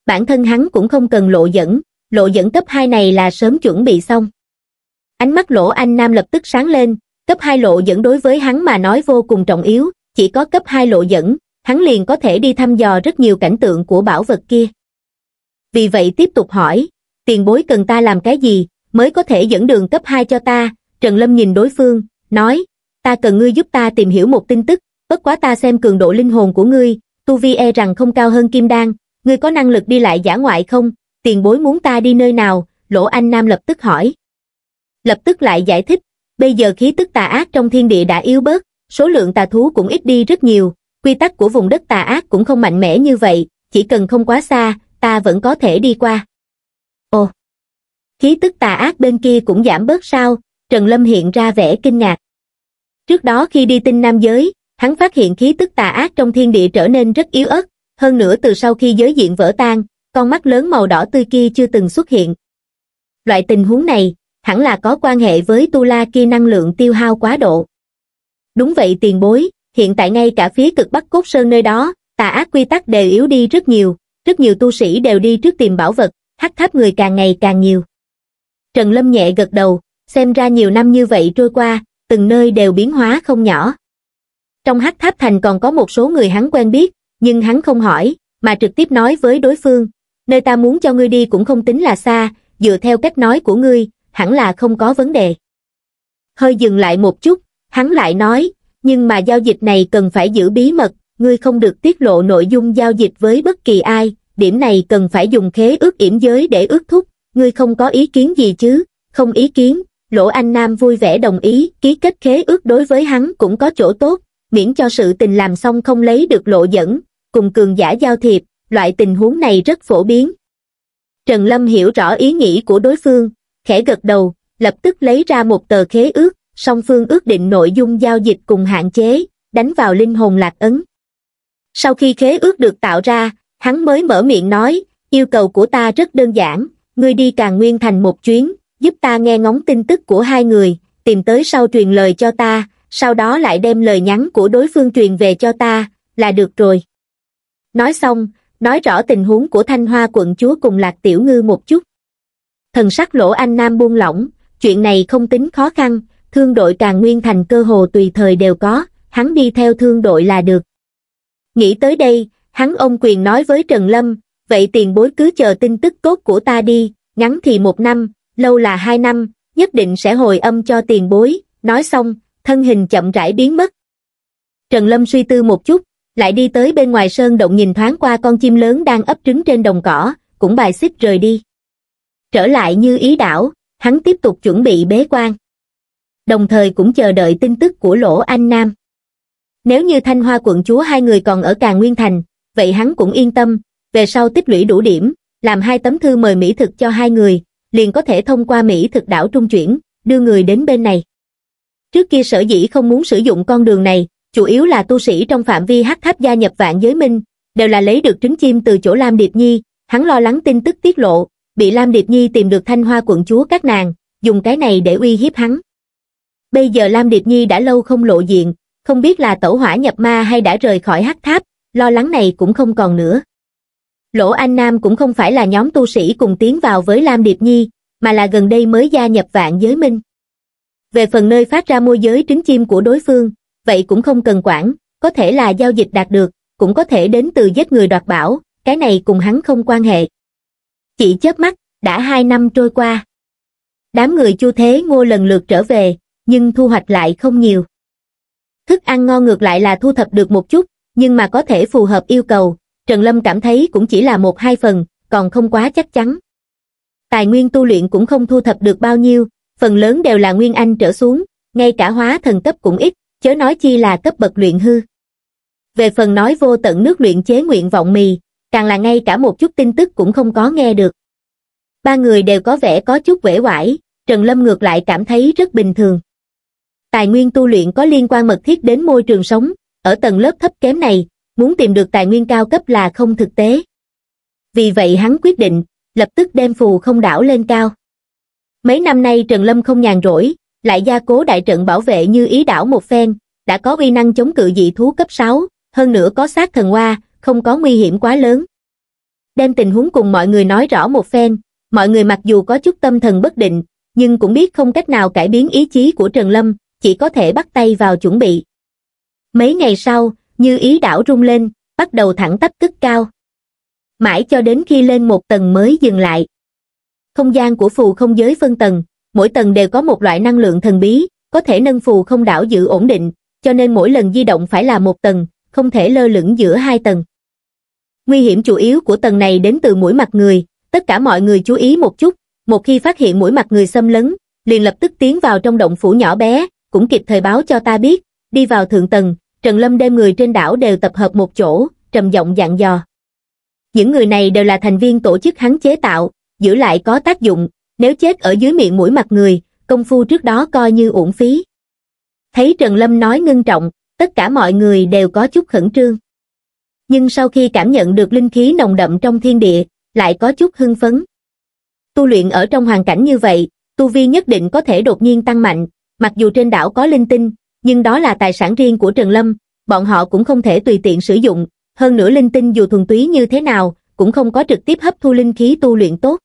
Bản thân hắn cũng không cần lộ dẫn, lộ dẫn cấp 2 này là sớm chuẩn bị xong. Ánh mắt lỗ anh Nam lập tức sáng lên, cấp 2 lộ dẫn đối với hắn mà nói vô cùng trọng yếu, chỉ có cấp 2 lộ dẫn, hắn liền có thể đi thăm dò rất nhiều cảnh tượng của bảo vật kia. Vì vậy tiếp tục hỏi, tiền bối cần ta làm cái gì, mới có thể dẫn đường cấp 2 cho ta, Trần Lâm nhìn đối phương, nói, ta cần ngươi giúp ta tìm hiểu một tin tức, bất quá ta xem cường độ linh hồn của ngươi, tu vi e rằng không cao hơn kim đan, ngươi có năng lực đi lại giả ngoại không, tiền bối muốn ta đi nơi nào, Lỗ Anh Nam lập tức hỏi. Lập tức lại giải thích, bây giờ khí tức tà ác trong thiên địa đã yếu bớt, số lượng tà thú cũng ít đi rất nhiều, quy tắc của vùng đất tà ác cũng không mạnh mẽ như vậy, chỉ cần không quá xa, ta vẫn có thể đi qua. Ồ! Khí tức tà ác bên kia cũng giảm bớt sao, Trần Lâm hiện ra vẻ kinh ngạc. Trước đó khi đi tinh nam giới, hắn phát hiện khí tức tà ác trong thiên địa trở nên rất yếu ớt, hơn nữa từ sau khi giới diện vỡ tan, con mắt lớn màu đỏ tươi kia chưa từng xuất hiện. Loại tình huống này, hẳn là có quan hệ với tu la kia năng lượng tiêu hao quá độ. Đúng vậy tiền bối, hiện tại ngay cả phía cực bắc cốt sơn nơi đó, tà ác quy tắc đều yếu đi rất nhiều, rất nhiều tu sĩ đều đi trước tìm bảo vật, hắc tháp người càng ngày càng nhiều. Trần Lâm nhẹ gật đầu, xem ra nhiều năm như vậy trôi qua, từng nơi đều biến hóa không nhỏ. Trong hắc tháp thành còn có một số người hắn quen biết, nhưng hắn không hỏi, mà trực tiếp nói với đối phương, nơi ta muốn cho ngươi đi cũng không tính là xa, dựa theo cách nói của ngươi, hẳn là không có vấn đề. Hơi dừng lại một chút, hắn lại nói, nhưng mà giao dịch này cần phải giữ bí mật, ngươi không được tiết lộ nội dung giao dịch với bất kỳ ai, điểm này cần phải dùng khế ước yểm giới để ước thúc, ngươi không có ý kiến gì chứ, không ý kiến, Lỗ Anh Nam vui vẻ đồng ý, ký kết khế ước đối với hắn cũng có chỗ tốt, miễn cho sự tình làm xong không lấy được lộ dẫn, cùng cường giả giao thiệp, loại tình huống này rất phổ biến. Trần Lâm hiểu rõ ý nghĩ của đối phương, khẽ gật đầu, lập tức lấy ra một tờ khế ước, song phương ước định nội dung giao dịch cùng hạn chế, đánh vào linh hồn lạc ấn. Sau khi khế ước được tạo ra, hắn mới mở miệng nói, yêu cầu của ta rất đơn giản, ngươi đi càng nguyên thành một chuyến, giúp ta nghe ngóng tin tức của hai người, tìm tới sau truyền lời cho ta, sau đó lại đem lời nhắn của đối phương truyền về cho ta, là được rồi. Nói xong, nói rõ tình huống của Thanh Hoa quận chúa cùng Lạc Tiểu Ngư một chút. Thần sắc lỗ anh Nam buông lỏng, chuyện này không tính khó khăn, thương đội càng nguyên thành cơ hồ tùy thời đều có, hắn đi theo thương đội là được. Nghĩ tới đây, hắn ông quyền nói với Trần Lâm, vậy tiền bối cứ chờ tin tức cốt của ta đi, ngắn thì một năm, lâu là hai năm, nhất định sẽ hồi âm cho tiền bối, nói xong, thân hình chậm rãi biến mất. Trần Lâm suy tư một chút, lại đi tới bên ngoài sơn động nhìn thoáng qua con chim lớn đang ấp trứng trên đồng cỏ, cũng bài xích rời đi. Trở lại như ý đảo, hắn tiếp tục chuẩn bị bế quan đồng thời cũng chờ đợi tin tức của Lỗ Anh Nam. Nếu như Thanh Hoa quận chúa hai người còn ở Càng Nguyên Thành, vậy hắn cũng yên tâm, về sau tích lũy đủ điểm, làm hai tấm thư mời Mỹ thực cho hai người, liền có thể thông qua Mỹ thực đảo trung chuyển, đưa người đến bên này. Trước kia sở dĩ không muốn sử dụng con đường này, chủ yếu là tu sĩ trong phạm vi hắc tháp gia nhập vạn giới minh, đều là lấy được trứng chim từ chỗ Lam Điệp Nhi, hắn lo lắng tin tức tiết lộ, bị Lam Điệp Nhi tìm được Thanh Hoa quận chúa các nàng, dùng cái này để uy hiếp hắn bây giờ lam điệp nhi đã lâu không lộ diện không biết là tẩu hỏa nhập ma hay đã rời khỏi hắc tháp lo lắng này cũng không còn nữa lỗ anh nam cũng không phải là nhóm tu sĩ cùng tiến vào với lam điệp nhi mà là gần đây mới gia nhập vạn giới minh về phần nơi phát ra môi giới trứng chim của đối phương vậy cũng không cần quản có thể là giao dịch đạt được cũng có thể đến từ giết người đoạt bảo cái này cùng hắn không quan hệ chỉ chớp mắt đã hai năm trôi qua đám người chu thế ngô lần lượt trở về nhưng thu hoạch lại không nhiều. Thức ăn ngon ngược lại là thu thập được một chút, nhưng mà có thể phù hợp yêu cầu, Trần Lâm cảm thấy cũng chỉ là một hai phần, còn không quá chắc chắn. Tài nguyên tu luyện cũng không thu thập được bao nhiêu, phần lớn đều là nguyên anh trở xuống, ngay cả hóa thần cấp cũng ít, chớ nói chi là cấp bậc luyện hư. Về phần nói vô tận nước luyện chế nguyện vọng mì, càng là ngay cả một chút tin tức cũng không có nghe được. Ba người đều có vẻ có chút vẻ oải, Trần Lâm ngược lại cảm thấy rất bình thường tài nguyên tu luyện có liên quan mật thiết đến môi trường sống, ở tầng lớp thấp kém này, muốn tìm được tài nguyên cao cấp là không thực tế. Vì vậy hắn quyết định, lập tức đem phù không đảo lên cao. Mấy năm nay Trần Lâm không nhàn rỗi, lại gia cố đại trận bảo vệ như ý đảo một phen, đã có uy năng chống cự dị thú cấp 6, hơn nữa có sát thần hoa, không có nguy hiểm quá lớn. Đem tình huống cùng mọi người nói rõ một phen, mọi người mặc dù có chút tâm thần bất định, nhưng cũng biết không cách nào cải biến ý chí của Trần Lâm, chỉ có thể bắt tay vào chuẩn bị. Mấy ngày sau, như ý đảo rung lên, bắt đầu thẳng tắp tức cao. Mãi cho đến khi lên một tầng mới dừng lại. Không gian của phù không giới phân tầng, mỗi tầng đều có một loại năng lượng thần bí, có thể nâng phù không đảo giữ ổn định, cho nên mỗi lần di động phải là một tầng, không thể lơ lửng giữa hai tầng. Nguy hiểm chủ yếu của tầng này đến từ mũi mặt người, tất cả mọi người chú ý một chút, một khi phát hiện mũi mặt người xâm lấn, liền lập tức tiến vào trong động phủ nhỏ bé, cũng kịp thời báo cho ta biết, đi vào thượng tầng, Trần Lâm đem người trên đảo đều tập hợp một chỗ, trầm giọng dặn dò. Những người này đều là thành viên tổ chức hắn chế tạo, giữ lại có tác dụng, nếu chết ở dưới miệng mũi mặt người, công phu trước đó coi như uổng phí. Thấy Trần Lâm nói ngưng trọng, tất cả mọi người đều có chút khẩn trương. Nhưng sau khi cảm nhận được linh khí nồng đậm trong thiên địa, lại có chút hưng phấn. Tu luyện ở trong hoàn cảnh như vậy, tu vi nhất định có thể đột nhiên tăng mạnh, mặc dù trên đảo có linh tinh, nhưng đó là tài sản riêng của Trần Lâm, bọn họ cũng không thể tùy tiện sử dụng, hơn nữa linh tinh dù thuần túy như thế nào, cũng không có trực tiếp hấp thu linh khí tu luyện tốt.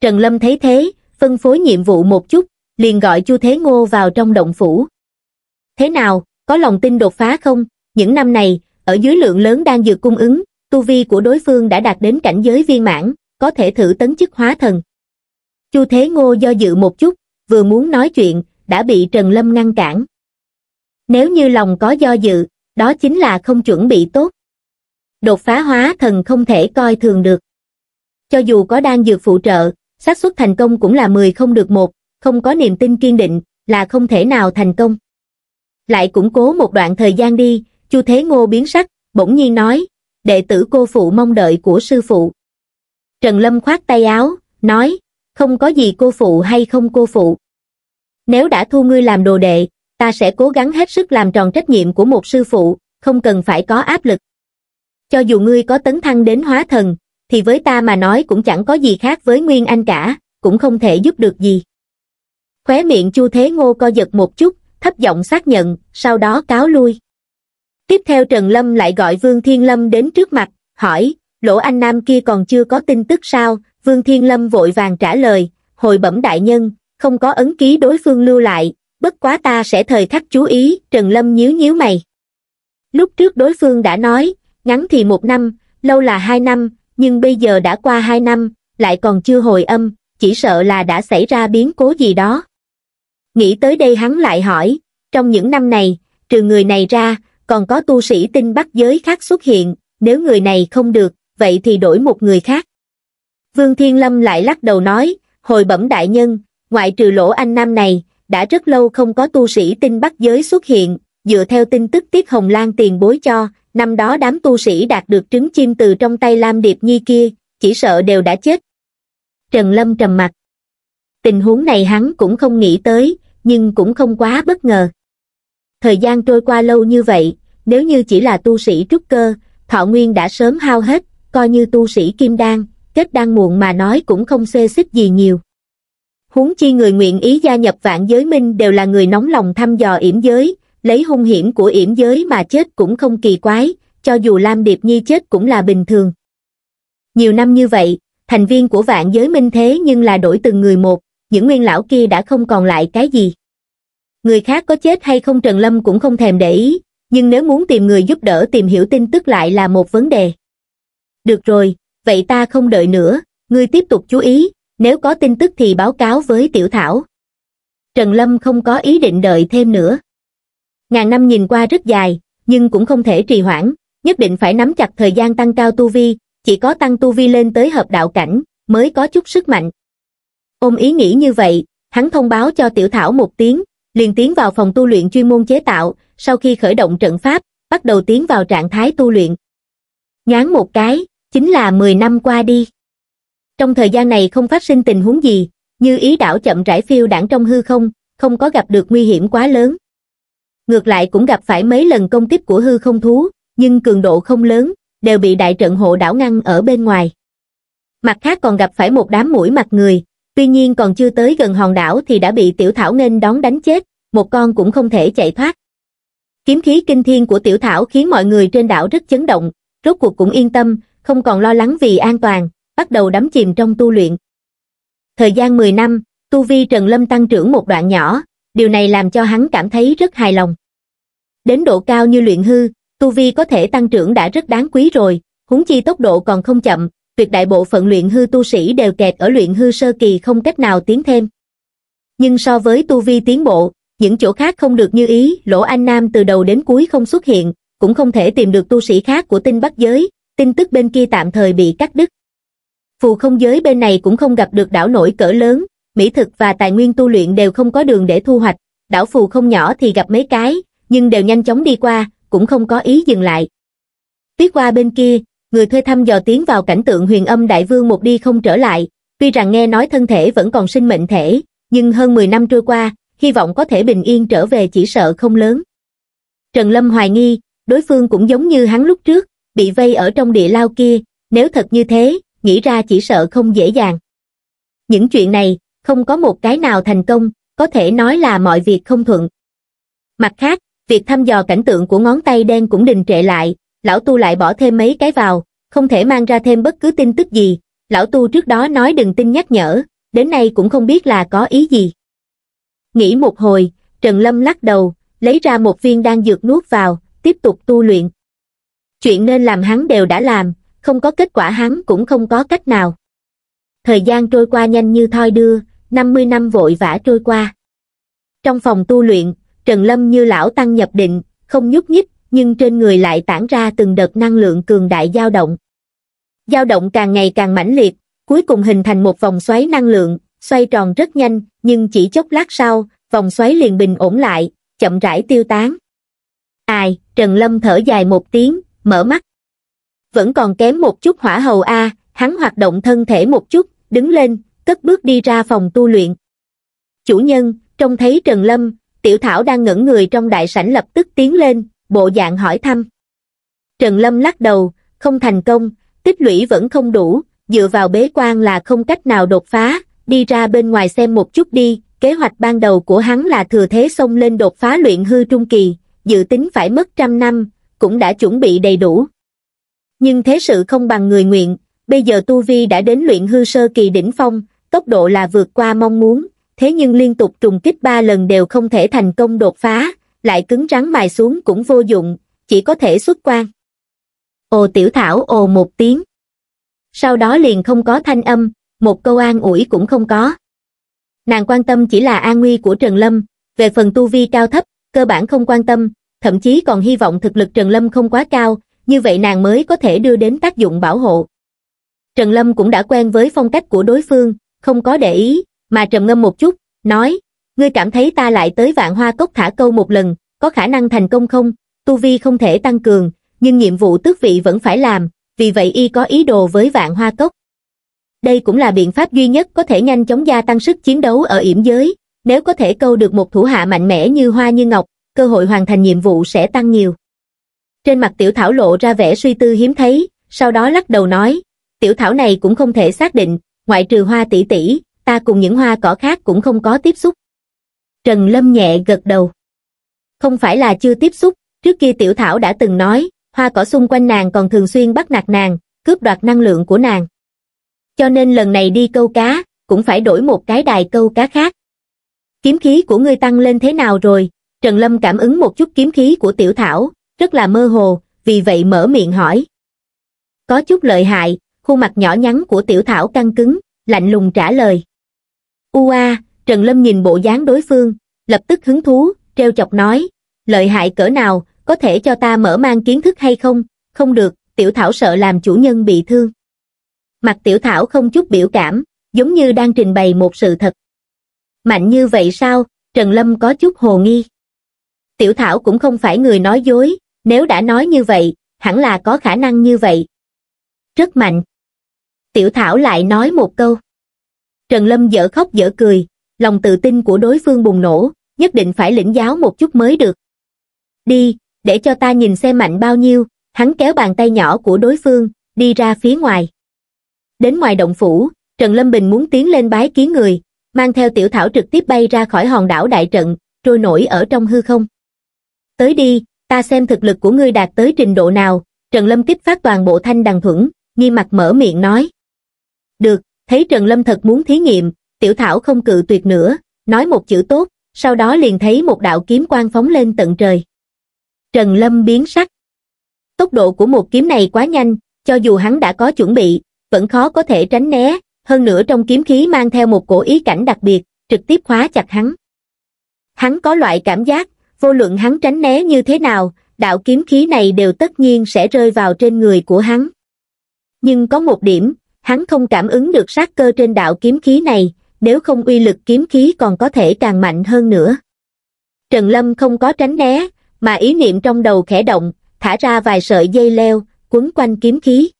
Trần Lâm thấy thế, phân phối nhiệm vụ một chút, liền gọi Chu Thế Ngô vào trong động phủ. Thế nào, có lòng tin đột phá không? Những năm này, ở dưới lượng lớn đang dược cung ứng, tu vi của đối phương đã đạt đến cảnh giới viên mãn, có thể thử tấn chức hóa thần. Chu Thế Ngô do dự một chút, vừa muốn nói chuyện, đã bị Trần Lâm ngăn cản. Nếu như lòng có do dự, đó chính là không chuẩn bị tốt. Đột phá hóa thần không thể coi thường được. Cho dù có đang dược phụ trợ, xác suất thành công cũng là 10 không được một, không có niềm tin kiên định là không thể nào thành công. Lại củng cố một đoạn thời gian đi, Chu Thế Ngô biến sắc, bỗng nhiên nói, đệ tử cô phụ mong đợi của sư phụ. Trần Lâm khoát tay áo, nói, không có gì cô phụ hay không cô phụ nếu đã thu ngươi làm đồ đệ, ta sẽ cố gắng hết sức làm tròn trách nhiệm của một sư phụ, không cần phải có áp lực. Cho dù ngươi có tấn thăng đến hóa thần, thì với ta mà nói cũng chẳng có gì khác với Nguyên Anh cả, cũng không thể giúp được gì. Khóe miệng Chu Thế Ngô co giật một chút, thấp giọng xác nhận, sau đó cáo lui. Tiếp theo Trần Lâm lại gọi Vương Thiên Lâm đến trước mặt, hỏi, lỗ anh nam kia còn chưa có tin tức sao, Vương Thiên Lâm vội vàng trả lời, hồi bẩm đại nhân, không có ấn ký đối phương lưu lại bất quá ta sẽ thời khắc chú ý trần lâm nhíu nhíu mày lúc trước đối phương đã nói ngắn thì một năm lâu là hai năm nhưng bây giờ đã qua hai năm lại còn chưa hồi âm chỉ sợ là đã xảy ra biến cố gì đó nghĩ tới đây hắn lại hỏi trong những năm này trừ người này ra còn có tu sĩ tinh bắc giới khác xuất hiện nếu người này không được vậy thì đổi một người khác vương thiên lâm lại lắc đầu nói hồi bẩm đại nhân ngoại trừ lỗ anh Nam này, đã rất lâu không có tu sĩ tinh Bắc giới xuất hiện, dựa theo tin tức Tiết Hồng Lan tiền bối cho, năm đó đám tu sĩ đạt được trứng chim từ trong tay Lam Điệp Nhi kia, chỉ sợ đều đã chết. Trần Lâm trầm mặt. Tình huống này hắn cũng không nghĩ tới, nhưng cũng không quá bất ngờ. Thời gian trôi qua lâu như vậy, nếu như chỉ là tu sĩ trúc cơ, thọ nguyên đã sớm hao hết, coi như tu sĩ kim đan, kết đan muộn mà nói cũng không xê xích gì nhiều huống chi người nguyện ý gia nhập vạn giới minh đều là người nóng lòng thăm dò yểm giới, lấy hung hiểm của yểm giới mà chết cũng không kỳ quái, cho dù Lam Điệp Nhi chết cũng là bình thường. Nhiều năm như vậy, thành viên của vạn giới minh thế nhưng là đổi từng người một, những nguyên lão kia đã không còn lại cái gì. Người khác có chết hay không Trần Lâm cũng không thèm để ý, nhưng nếu muốn tìm người giúp đỡ tìm hiểu tin tức lại là một vấn đề. Được rồi, vậy ta không đợi nữa, ngươi tiếp tục chú ý, nếu có tin tức thì báo cáo với tiểu thảo trần lâm không có ý định đợi thêm nữa ngàn năm nhìn qua rất dài nhưng cũng không thể trì hoãn nhất định phải nắm chặt thời gian tăng cao tu vi chỉ có tăng tu vi lên tới hợp đạo cảnh mới có chút sức mạnh ôm ý nghĩ như vậy hắn thông báo cho tiểu thảo một tiếng liền tiến vào phòng tu luyện chuyên môn chế tạo sau khi khởi động trận pháp bắt đầu tiến vào trạng thái tu luyện nhán một cái chính là mười năm qua đi trong thời gian này không phát sinh tình huống gì, như ý đảo chậm rãi phiêu đảng trong hư không, không có gặp được nguy hiểm quá lớn. Ngược lại cũng gặp phải mấy lần công kích của hư không thú, nhưng cường độ không lớn, đều bị đại trận hộ đảo ngăn ở bên ngoài. Mặt khác còn gặp phải một đám mũi mặt người, tuy nhiên còn chưa tới gần hòn đảo thì đã bị tiểu thảo nên đón đánh chết, một con cũng không thể chạy thoát. Kiếm khí kinh thiên của tiểu thảo khiến mọi người trên đảo rất chấn động, rốt cuộc cũng yên tâm, không còn lo lắng vì an toàn, bắt đầu đắm chìm trong tu luyện. Thời gian 10 năm, tu vi Trần Lâm tăng trưởng một đoạn nhỏ, điều này làm cho hắn cảm thấy rất hài lòng. Đến độ cao như luyện hư, tu vi có thể tăng trưởng đã rất đáng quý rồi, huống chi tốc độ còn không chậm, việc đại bộ phận luyện hư tu sĩ đều kẹt ở luyện hư sơ kỳ không cách nào tiến thêm. Nhưng so với tu vi tiến bộ, những chỗ khác không được như ý, Lỗ Anh Nam từ đầu đến cuối không xuất hiện, cũng không thể tìm được tu sĩ khác của tinh Bắc giới, tin tức bên kia tạm thời bị cắt đứt phù không giới bên này cũng không gặp được đảo nổi cỡ lớn, mỹ thực và tài nguyên tu luyện đều không có đường để thu hoạch, đảo phù không nhỏ thì gặp mấy cái, nhưng đều nhanh chóng đi qua, cũng không có ý dừng lại. Tiếp qua bên kia, người thuê thăm dò tiến vào cảnh tượng huyền âm đại vương một đi không trở lại, tuy rằng nghe nói thân thể vẫn còn sinh mệnh thể, nhưng hơn 10 năm trôi qua, hy vọng có thể bình yên trở về chỉ sợ không lớn. Trần Lâm hoài nghi, đối phương cũng giống như hắn lúc trước, bị vây ở trong địa lao kia, nếu thật như thế, nghĩ ra chỉ sợ không dễ dàng. Những chuyện này, không có một cái nào thành công, có thể nói là mọi việc không thuận. Mặt khác, việc thăm dò cảnh tượng của ngón tay đen cũng đình trệ lại, lão tu lại bỏ thêm mấy cái vào, không thể mang ra thêm bất cứ tin tức gì, lão tu trước đó nói đừng tin nhắc nhở, đến nay cũng không biết là có ý gì. Nghĩ một hồi, Trần Lâm lắc đầu, lấy ra một viên đan dược nuốt vào, tiếp tục tu luyện. Chuyện nên làm hắn đều đã làm, không có kết quả hắn cũng không có cách nào thời gian trôi qua nhanh như thoi đưa năm mươi năm vội vã trôi qua trong phòng tu luyện trần lâm như lão tăng nhập định không nhúc nhích nhưng trên người lại tản ra từng đợt năng lượng cường đại dao động dao động càng ngày càng mãnh liệt cuối cùng hình thành một vòng xoáy năng lượng xoay tròn rất nhanh nhưng chỉ chốc lát sau vòng xoáy liền bình ổn lại chậm rãi tiêu tán ai trần lâm thở dài một tiếng mở mắt vẫn còn kém một chút hỏa hầu a hắn hoạt động thân thể một chút đứng lên cất bước đi ra phòng tu luyện chủ nhân trông thấy trần lâm tiểu thảo đang ngẩn người trong đại sảnh lập tức tiến lên bộ dạng hỏi thăm trần lâm lắc đầu không thành công tích lũy vẫn không đủ dựa vào bế quan là không cách nào đột phá đi ra bên ngoài xem một chút đi kế hoạch ban đầu của hắn là thừa thế xông lên đột phá luyện hư trung kỳ dự tính phải mất trăm năm cũng đã chuẩn bị đầy đủ nhưng thế sự không bằng người nguyện, bây giờ Tu Vi đã đến luyện hư sơ kỳ đỉnh phong, tốc độ là vượt qua mong muốn, thế nhưng liên tục trùng kích ba lần đều không thể thành công đột phá, lại cứng rắn mài xuống cũng vô dụng, chỉ có thể xuất quan. Ồ tiểu thảo ồ một tiếng. Sau đó liền không có thanh âm, một câu an ủi cũng không có. Nàng quan tâm chỉ là an nguy của Trần Lâm, về phần tu vi cao thấp, cơ bản không quan tâm, thậm chí còn hy vọng thực lực Trần Lâm không quá cao, như vậy nàng mới có thể đưa đến tác dụng bảo hộ. Trần Lâm cũng đã quen với phong cách của đối phương, không có để ý, mà trầm ngâm một chút, nói, ngươi cảm thấy ta lại tới vạn hoa cốc thả câu một lần, có khả năng thành công không? Tu vi không thể tăng cường, nhưng nhiệm vụ tước vị vẫn phải làm, vì vậy y có ý đồ với vạn hoa cốc. Đây cũng là biện pháp duy nhất có thể nhanh chóng gia tăng sức chiến đấu ở yểm giới, nếu có thể câu được một thủ hạ mạnh mẽ như hoa như ngọc, cơ hội hoàn thành nhiệm vụ sẽ tăng nhiều. Trên mặt tiểu thảo lộ ra vẻ suy tư hiếm thấy, sau đó lắc đầu nói, tiểu thảo này cũng không thể xác định, ngoại trừ hoa tỷ tỷ, ta cùng những hoa cỏ khác cũng không có tiếp xúc. Trần Lâm nhẹ gật đầu. Không phải là chưa tiếp xúc, trước kia tiểu thảo đã từng nói, hoa cỏ xung quanh nàng còn thường xuyên bắt nạt nàng, cướp đoạt năng lượng của nàng. Cho nên lần này đi câu cá, cũng phải đổi một cái đài câu cá khác. Kiếm khí của ngươi tăng lên thế nào rồi? Trần Lâm cảm ứng một chút kiếm khí của tiểu thảo, rất là mơ hồ, vì vậy mở miệng hỏi. Có chút lợi hại, khuôn mặt nhỏ nhắn của tiểu thảo căng cứng, lạnh lùng trả lời. Ua, Trần Lâm nhìn bộ dáng đối phương, lập tức hứng thú, treo chọc nói, lợi hại cỡ nào, có thể cho ta mở mang kiến thức hay không, không được, tiểu thảo sợ làm chủ nhân bị thương. Mặt tiểu thảo không chút biểu cảm, giống như đang trình bày một sự thật. Mạnh như vậy sao, Trần Lâm có chút hồ nghi. Tiểu thảo cũng không phải người nói dối, nếu đã nói như vậy, hẳn là có khả năng như vậy. Rất mạnh. Tiểu Thảo lại nói một câu. Trần Lâm dở khóc dở cười, lòng tự tin của đối phương bùng nổ, nhất định phải lĩnh giáo một chút mới được. Đi, để cho ta nhìn xem mạnh bao nhiêu, hắn kéo bàn tay nhỏ của đối phương, đi ra phía ngoài. Đến ngoài động phủ, Trần Lâm Bình muốn tiến lên bái kiến người, mang theo tiểu thảo trực tiếp bay ra khỏi hòn đảo đại trận, trôi nổi ở trong hư không. Tới đi, ta xem thực lực của ngươi đạt tới trình độ nào, Trần Lâm kích phát toàn bộ thanh đằng thuẫn, nghi mặt mở miệng nói. Được, thấy Trần Lâm thật muốn thí nghiệm, tiểu thảo không cự tuyệt nữa, nói một chữ tốt, sau đó liền thấy một đạo kiếm quang phóng lên tận trời. Trần Lâm biến sắc. Tốc độ của một kiếm này quá nhanh, cho dù hắn đã có chuẩn bị, vẫn khó có thể tránh né, hơn nữa trong kiếm khí mang theo một cổ ý cảnh đặc biệt, trực tiếp khóa chặt hắn. Hắn có loại cảm giác, vô luận hắn tránh né như thế nào, đạo kiếm khí này đều tất nhiên sẽ rơi vào trên người của hắn. Nhưng có một điểm, hắn không cảm ứng được sát cơ trên đạo kiếm khí này, nếu không uy lực kiếm khí còn có thể càng mạnh hơn nữa. Trần Lâm không có tránh né, mà ý niệm trong đầu khẽ động, thả ra vài sợi dây leo, quấn quanh kiếm khí.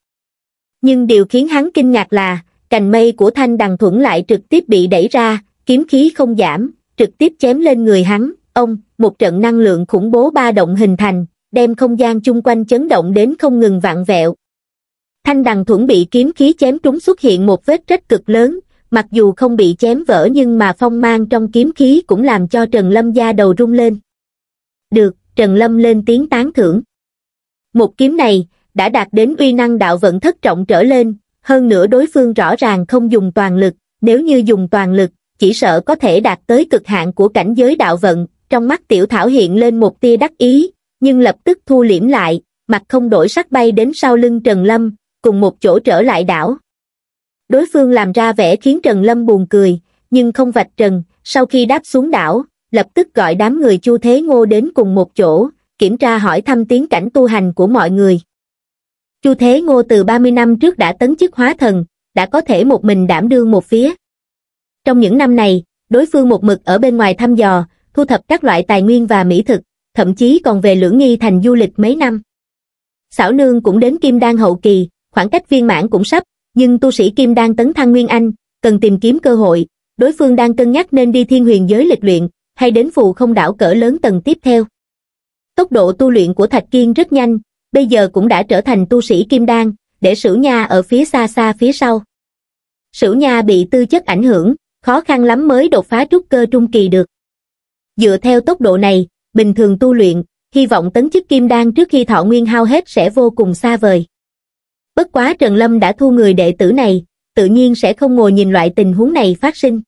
Nhưng điều khiến hắn kinh ngạc là, cành mây của thanh đằng thuẫn lại trực tiếp bị đẩy ra, kiếm khí không giảm, trực tiếp chém lên người hắn, ông, một trận năng lượng khủng bố ba động hình thành, đem không gian chung quanh chấn động đến không ngừng vạn vẹo. Thanh đằng thuẫn bị kiếm khí chém trúng xuất hiện một vết rách cực lớn, mặc dù không bị chém vỡ nhưng mà phong mang trong kiếm khí cũng làm cho Trần Lâm da đầu rung lên. Được, Trần Lâm lên tiếng tán thưởng. Một kiếm này, đã đạt đến uy năng đạo vận thất trọng trở lên, hơn nữa đối phương rõ ràng không dùng toàn lực, nếu như dùng toàn lực, chỉ sợ có thể đạt tới cực hạn của cảnh giới đạo vận, trong mắt tiểu thảo hiện lên một tia đắc ý, nhưng lập tức thu liễm lại, mặt không đổi sắc bay đến sau lưng Trần Lâm, cùng một chỗ trở lại đảo. Đối phương làm ra vẻ khiến Trần Lâm buồn cười, nhưng không vạch trần, sau khi đáp xuống đảo, lập tức gọi đám người Chu Thế Ngô đến cùng một chỗ, kiểm tra hỏi thăm tiến cảnh tu hành của mọi người. Chu Thế Ngô từ 30 năm trước đã tấn chức hóa thần, đã có thể một mình đảm đương một phía. Trong những năm này, đối phương một mực ở bên ngoài thăm dò, thu thập các loại tài nguyên và mỹ thực, thậm chí còn về lưỡng nghi thành du lịch mấy năm. Xảo nương cũng đến kim đan hậu kỳ, khoảng cách viên mãn cũng sắp, nhưng tu sĩ kim đan tấn thăng nguyên anh, cần tìm kiếm cơ hội, đối phương đang cân nhắc nên đi thiên huyền giới lịch luyện, hay đến phù không đảo cỡ lớn tầng tiếp theo. Tốc độ tu luyện của Thạch Kiên rất nhanh, bây giờ cũng đã trở thành tu sĩ kim đan, để Sử Nha ở phía xa xa phía sau. Sử Nha bị tư chất ảnh hưởng, khó khăn lắm mới đột phá trúc cơ trung kỳ được. Dựa theo tốc độ này, bình thường tu luyện, hy vọng tấn chức kim đan trước khi thọ nguyên hao hết sẽ vô cùng xa vời. Bất quá Trần Lâm đã thu người đệ tử này, tự nhiên sẽ không ngồi nhìn loại tình huống này phát sinh.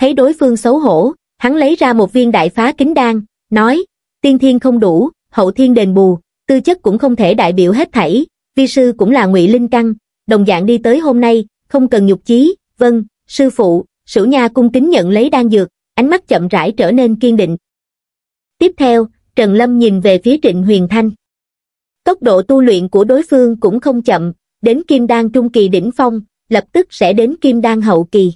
Thấy đối phương xấu hổ, hắn lấy ra một viên đại phá kính đan, nói, tiên thiên không đủ, hậu thiên đền bù, tư chất cũng không thể đại biểu hết thảy, vi sư cũng là ngụy linh căn, đồng dạng đi tới hôm nay, không cần nhục chí, vâng, sư phụ, sử nha cung kính nhận lấy đan dược, ánh mắt chậm rãi trở nên kiên định. Tiếp theo, Trần Lâm nhìn về phía Trịnh Huyền Thanh. Tốc độ tu luyện của đối phương cũng không chậm, đến kim đan trung kỳ đỉnh phong, lập tức sẽ đến kim đan hậu kỳ.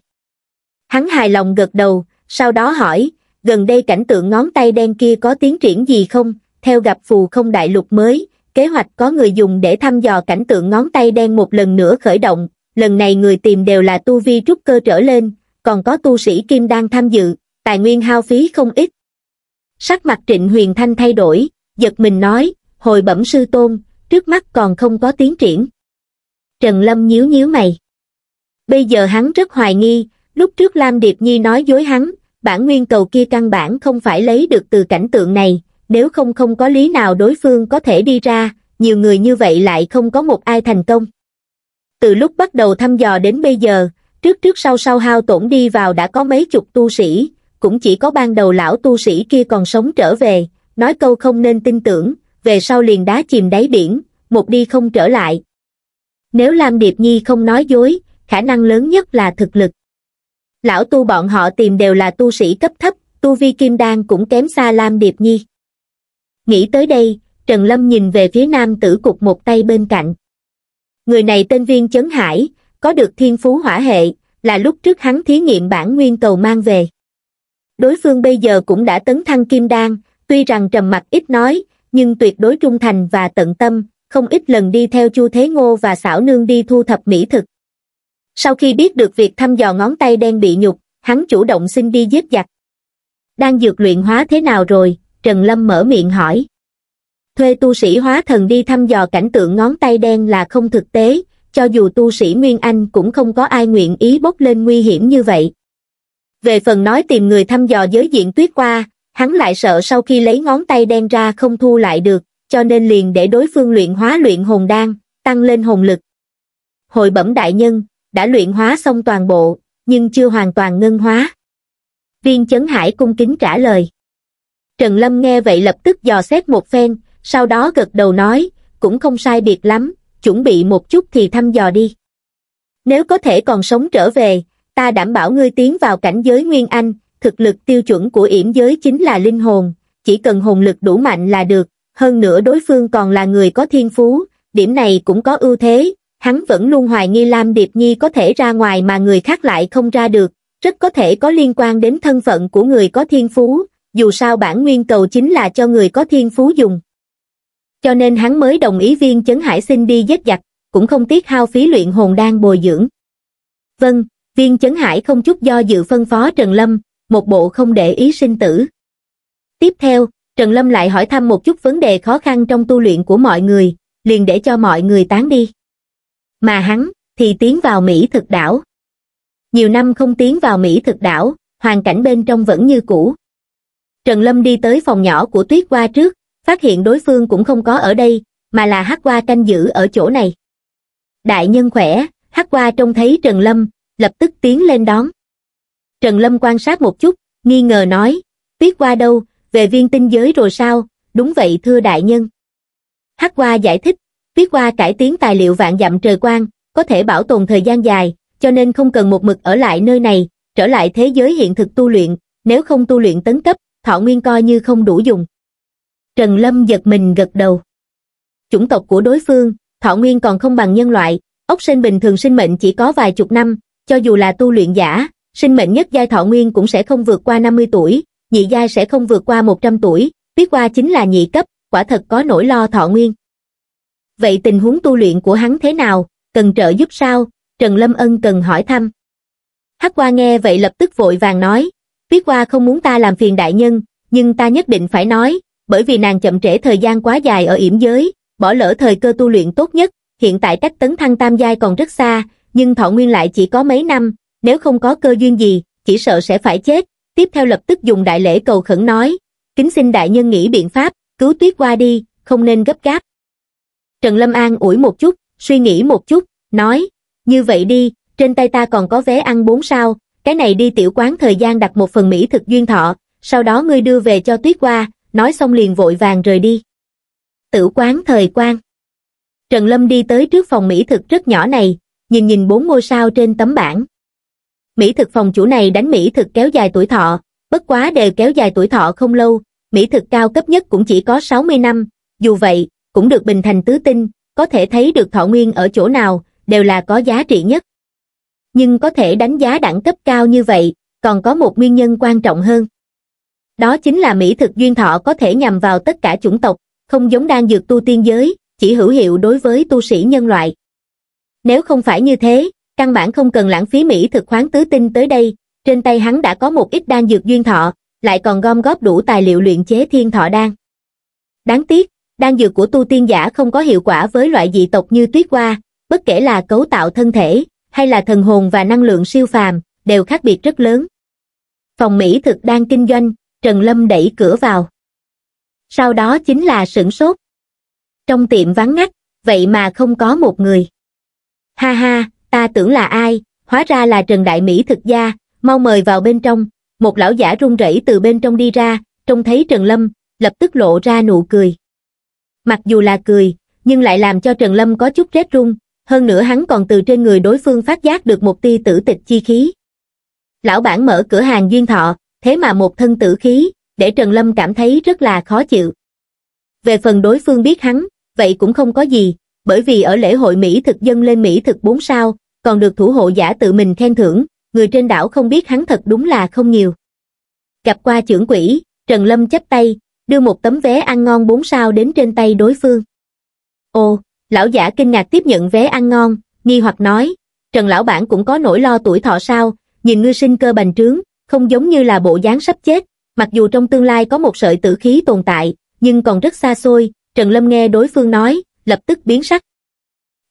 Hắn hài lòng gật đầu, sau đó hỏi, gần đây cảnh tượng ngón tay đen kia có tiến triển gì không, theo gặp phù không đại lục mới, kế hoạch có người dùng để thăm dò cảnh tượng ngón tay đen một lần nữa khởi động, lần này người tìm đều là tu vi trúc cơ trở lên, còn có tu sĩ kim đan tham dự tài nguyên hao phí không ít. Sắc mặt Trịnh Huyền Thanh thay đổi, giật mình nói, hồi bẩm sư tôn, trước mắt còn không có tiến triển. Trần Lâm nhíu nhíu mày. Bây giờ hắn rất hoài nghi, lúc trước Lam Điệp Nhi nói dối hắn, bản nguyên cầu kia căn bản không phải lấy được từ cảnh tượng này, nếu không không có lý nào đối phương có thể đi ra, nhiều người như vậy lại không có một ai thành công. Từ lúc bắt đầu thăm dò đến bây giờ, trước trước sau sau hao tổn đi vào đã có mấy chục tu sĩ, cũng chỉ có ban đầu lão tu sĩ kia còn sống trở về, nói câu không nên tin tưởng, về sau liền đá chìm đáy biển, một đi không trở lại. Nếu Lam Điệp Nhi không nói dối, khả năng lớn nhất là thực lực. Lão tu bọn họ tìm đều là tu sĩ cấp thấp, tu vi kim đan cũng kém xa Lam Điệp Nhi. Nghĩ tới đây, Trần Lâm nhìn về phía nam tử cục một tay bên cạnh. Người này tên Viên Chấn Hải, có được thiên phú hỏa hệ, là lúc trước hắn thí nghiệm bản nguyên cầu mang về đối phương bây giờ cũng đã tấn thăng kim đan tuy rằng trầm mặt ít nói nhưng tuyệt đối trung thành và tận tâm không ít lần đi theo chu thế ngô và xảo nương đi thu thập mỹ thực sau khi biết được việc thăm dò ngón tay đen bị nhục hắn chủ động xin đi giết giặc đang dược luyện hóa thế nào rồi trần lâm mở miệng hỏi thuê tu sĩ hóa thần đi thăm dò cảnh tượng ngón tay đen là không thực tế cho dù tu sĩ nguyên anh cũng không có ai nguyện ý bốc lên nguy hiểm như vậy về phần nói tìm người thăm dò giới diện tuyết qua hắn lại sợ sau khi lấy ngón tay đen ra không thu lại được cho nên liền để đối phương luyện hóa luyện hồn đan tăng lên hồn lực hội bẩm đại nhân đã luyện hóa xong toàn bộ nhưng chưa hoàn toàn ngân hóa viên chấn hải cung kính trả lời trần lâm nghe vậy lập tức dò xét một phen sau đó gật đầu nói cũng không sai biệt lắm chuẩn bị một chút thì thăm dò đi nếu có thể còn sống trở về ta đảm bảo ngươi tiến vào cảnh giới Nguyên Anh, thực lực tiêu chuẩn của yểm giới chính là linh hồn, chỉ cần hồn lực đủ mạnh là được, hơn nữa đối phương còn là người có thiên phú, điểm này cũng có ưu thế, hắn vẫn luôn hoài nghi Lam Điệp Nhi có thể ra ngoài mà người khác lại không ra được, rất có thể có liên quan đến thân phận của người có thiên phú, dù sao bản nguyên cầu chính là cho người có thiên phú dùng. Cho nên hắn mới đồng ý viên chấn hải xin đi giết giặc, cũng không tiếc hao phí luyện hồn đang bồi dưỡng. Vâng, Viên Chấn Hải không chút do dự phân phó Trần Lâm, một bộ không để ý sinh tử. Tiếp theo, Trần Lâm lại hỏi thăm một chút vấn đề khó khăn trong tu luyện của mọi người, liền để cho mọi người tán đi. Mà hắn, thì tiến vào Mỹ thực đảo. Nhiều năm không tiến vào Mỹ thực đảo, hoàn cảnh bên trong vẫn như cũ. Trần Lâm đi tới phòng nhỏ của Tuyết Hoa trước, phát hiện đối phương cũng không có ở đây, mà là Hắc Hoa canh giữ ở chỗ này. Đại nhân khỏe, Hắc Hoa trông thấy Trần Lâm, lập tức tiến lên đón. Trần Lâm quan sát một chút, nghi ngờ nói, tuyết qua đâu, về viên tinh giới rồi sao, đúng vậy thưa đại nhân. Hắc qua giải thích, tuyết qua cải tiến tài liệu vạn dặm trời quan có thể bảo tồn thời gian dài, cho nên không cần một mực ở lại nơi này, trở lại thế giới hiện thực tu luyện, nếu không tu luyện tấn cấp, thọ nguyên coi như không đủ dùng. Trần Lâm giật mình gật đầu. Chủng tộc của đối phương, thọ nguyên còn không bằng nhân loại, ốc sinh bình thường sinh mệnh chỉ có vài chục năm, cho dù là tu luyện giả, sinh mệnh nhất giai thọ nguyên cũng sẽ không vượt qua 50 tuổi, nhị giai sẽ không vượt qua 100 tuổi, biết qua chính là nhị cấp, quả thật có nỗi lo thọ nguyên. Vậy tình huống tu luyện của hắn thế nào, cần trợ giúp sao? Trần Lâm Ân cần hỏi thăm. Hắc Qua nghe vậy lập tức vội vàng nói, Tuyết Qua không muốn ta làm phiền đại nhân, nhưng ta nhất định phải nói, bởi vì nàng chậm trễ thời gian quá dài ở yểm giới, bỏ lỡ thời cơ tu luyện tốt nhất, hiện tại cách tấn thăng tam giai còn rất xa, nhưng thọ nguyên lại chỉ có mấy năm, nếu không có cơ duyên gì, chỉ sợ sẽ phải chết. Tiếp theo lập tức dùng đại lễ cầu khẩn nói, kính xin đại nhân nghĩ biện pháp, cứu tuyết qua đi, không nên gấp gáp. Trần Lâm An ủi một chút, suy nghĩ một chút, nói, như vậy đi, trên tay ta còn có vé ăn bốn sao, cái này đi tiểu quán thời gian đặt một phần mỹ thực duyên thọ, sau đó ngươi đưa về cho tuyết qua, nói xong liền vội vàng rời đi. Tử quán thời quan Trần Lâm đi tới trước phòng mỹ thực rất nhỏ này, nhìn nhìn bốn ngôi sao trên tấm bảng. Mỹ thực phòng chủ này đánh Mỹ thực kéo dài tuổi thọ, bất quá đều kéo dài tuổi thọ không lâu, Mỹ thực cao cấp nhất cũng chỉ có 60 năm, dù vậy, cũng được bình thành tứ tinh, có thể thấy được thọ nguyên ở chỗ nào, đều là có giá trị nhất. Nhưng có thể đánh giá đẳng cấp cao như vậy, còn có một nguyên nhân quan trọng hơn. Đó chính là Mỹ thực duyên thọ có thể nhằm vào tất cả chủng tộc, không giống đang dược tu tiên giới, chỉ hữu hiệu đối với tu sĩ nhân loại. Nếu không phải như thế, căn bản không cần lãng phí Mỹ thực khoáng tứ tinh tới đây, trên tay hắn đã có một ít đan dược duyên thọ, lại còn gom góp đủ tài liệu luyện chế thiên thọ đan. Đáng tiếc, đan dược của tu tiên giả không có hiệu quả với loại dị tộc như tuyết hoa, bất kể là cấu tạo thân thể, hay là thần hồn và năng lượng siêu phàm, đều khác biệt rất lớn. Phòng Mỹ thực đang kinh doanh, Trần Lâm đẩy cửa vào. Sau đó chính là sửng sốt. Trong tiệm vắng ngắt, vậy mà không có một người ha ha ta tưởng là ai hóa ra là trần đại mỹ thực gia mau mời vào bên trong một lão giả run rẩy từ bên trong đi ra trông thấy trần lâm lập tức lộ ra nụ cười mặc dù là cười nhưng lại làm cho trần lâm có chút rét run hơn nữa hắn còn từ trên người đối phương phát giác được một tia tử tịch chi khí lão bản mở cửa hàng duyên thọ thế mà một thân tử khí để trần lâm cảm thấy rất là khó chịu về phần đối phương biết hắn vậy cũng không có gì bởi vì ở lễ hội Mỹ thực dân lên Mỹ thực 4 sao, còn được thủ hộ giả tự mình khen thưởng, người trên đảo không biết hắn thật đúng là không nhiều. Gặp qua trưởng quỹ, Trần Lâm chấp tay, đưa một tấm vé ăn ngon 4 sao đến trên tay đối phương. Ồ, lão giả kinh ngạc tiếp nhận vé ăn ngon, nghi hoặc nói, Trần lão bản cũng có nỗi lo tuổi thọ sao, nhìn ngươi sinh cơ bành trướng, không giống như là bộ dáng sắp chết, mặc dù trong tương lai có một sợi tử khí tồn tại, nhưng còn rất xa xôi, Trần Lâm nghe đối phương nói, lập tức biến sắc.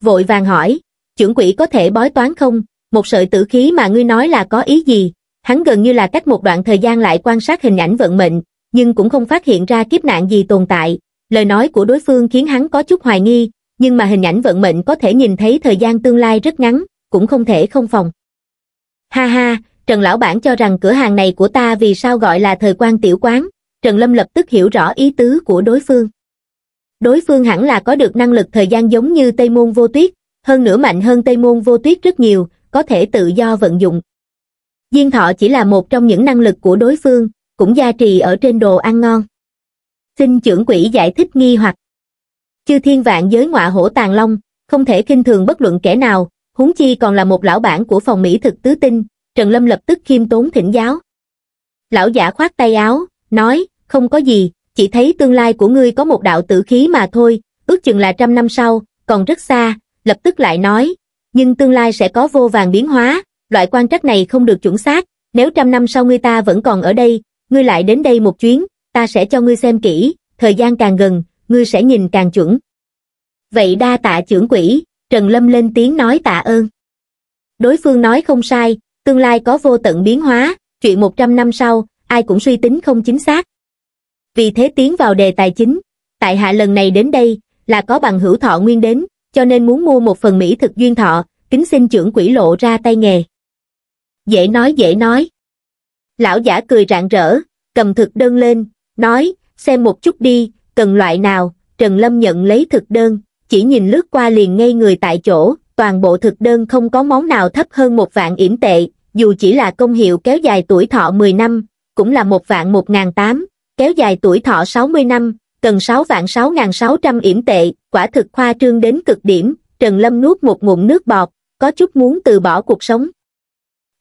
Vội vàng hỏi, trưởng quỹ có thể bói toán không? Một sợi tử khí mà ngươi nói là có ý gì? Hắn gần như là cách một đoạn thời gian lại quan sát hình ảnh vận mệnh, nhưng cũng không phát hiện ra kiếp nạn gì tồn tại. Lời nói của đối phương khiến hắn có chút hoài nghi, nhưng mà hình ảnh vận mệnh có thể nhìn thấy thời gian tương lai rất ngắn, cũng không thể không phòng. Ha ha, Trần Lão Bản cho rằng cửa hàng này của ta vì sao gọi là thời quan tiểu quán, Trần Lâm lập tức hiểu rõ ý tứ của đối phương đối phương hẳn là có được năng lực thời gian giống như Tây Môn Vô Tuyết, hơn nữa mạnh hơn Tây Môn Vô Tuyết rất nhiều, có thể tự do vận dụng. Diên thọ chỉ là một trong những năng lực của đối phương, cũng gia trì ở trên đồ ăn ngon. Xin trưởng quỹ giải thích nghi hoặc. Chư thiên vạn giới ngọa hổ tàn long, không thể kinh thường bất luận kẻ nào, huống chi còn là một lão bản của phòng mỹ thực tứ tinh, Trần Lâm lập tức khiêm tốn thỉnh giáo. Lão giả khoát tay áo, nói, không có gì, chỉ thấy tương lai của ngươi có một đạo tử khí mà thôi, ước chừng là trăm năm sau, còn rất xa, lập tức lại nói, nhưng tương lai sẽ có vô vàng biến hóa, loại quan trắc này không được chuẩn xác, nếu trăm năm sau ngươi ta vẫn còn ở đây, ngươi lại đến đây một chuyến, ta sẽ cho ngươi xem kỹ, thời gian càng gần, ngươi sẽ nhìn càng chuẩn. Vậy đa tạ trưởng quỷ, Trần Lâm lên tiếng nói tạ ơn. Đối phương nói không sai, tương lai có vô tận biến hóa, chuyện 100 năm sau, ai cũng suy tính không chính xác, vì thế tiến vào đề tài chính tại hạ lần này đến đây là có bằng hữu thọ nguyên đến cho nên muốn mua một phần mỹ thực duyên thọ kính xin trưởng quỷ lộ ra tay nghề dễ nói dễ nói lão giả cười rạng rỡ cầm thực đơn lên nói xem một chút đi cần loại nào trần lâm nhận lấy thực đơn chỉ nhìn lướt qua liền ngay người tại chỗ toàn bộ thực đơn không có món nào thấp hơn một vạn yểm tệ dù chỉ là công hiệu kéo dài tuổi thọ 10 năm cũng là một vạn một ngàn tám kéo dài tuổi thọ 60 năm, cần 6 vạn 6.600 yểm tệ, quả thực khoa trương đến cực điểm, Trần Lâm nuốt một ngụm nước bọt, có chút muốn từ bỏ cuộc sống.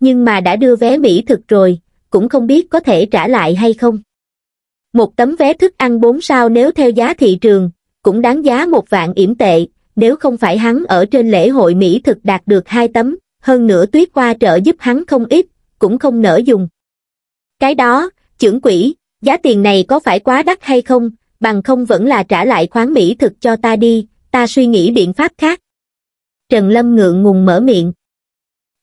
Nhưng mà đã đưa vé Mỹ thực rồi, cũng không biết có thể trả lại hay không. Một tấm vé thức ăn 4 sao nếu theo giá thị trường, cũng đáng giá một vạn yểm tệ, nếu không phải hắn ở trên lễ hội Mỹ thực đạt được hai tấm, hơn nữa tuyết qua trợ giúp hắn không ít, cũng không nỡ dùng. Cái đó, trưởng quỷ, Giá tiền này có phải quá đắt hay không, bằng không vẫn là trả lại khoáng mỹ thực cho ta đi, ta suy nghĩ biện pháp khác. Trần Lâm ngượng ngùng mở miệng.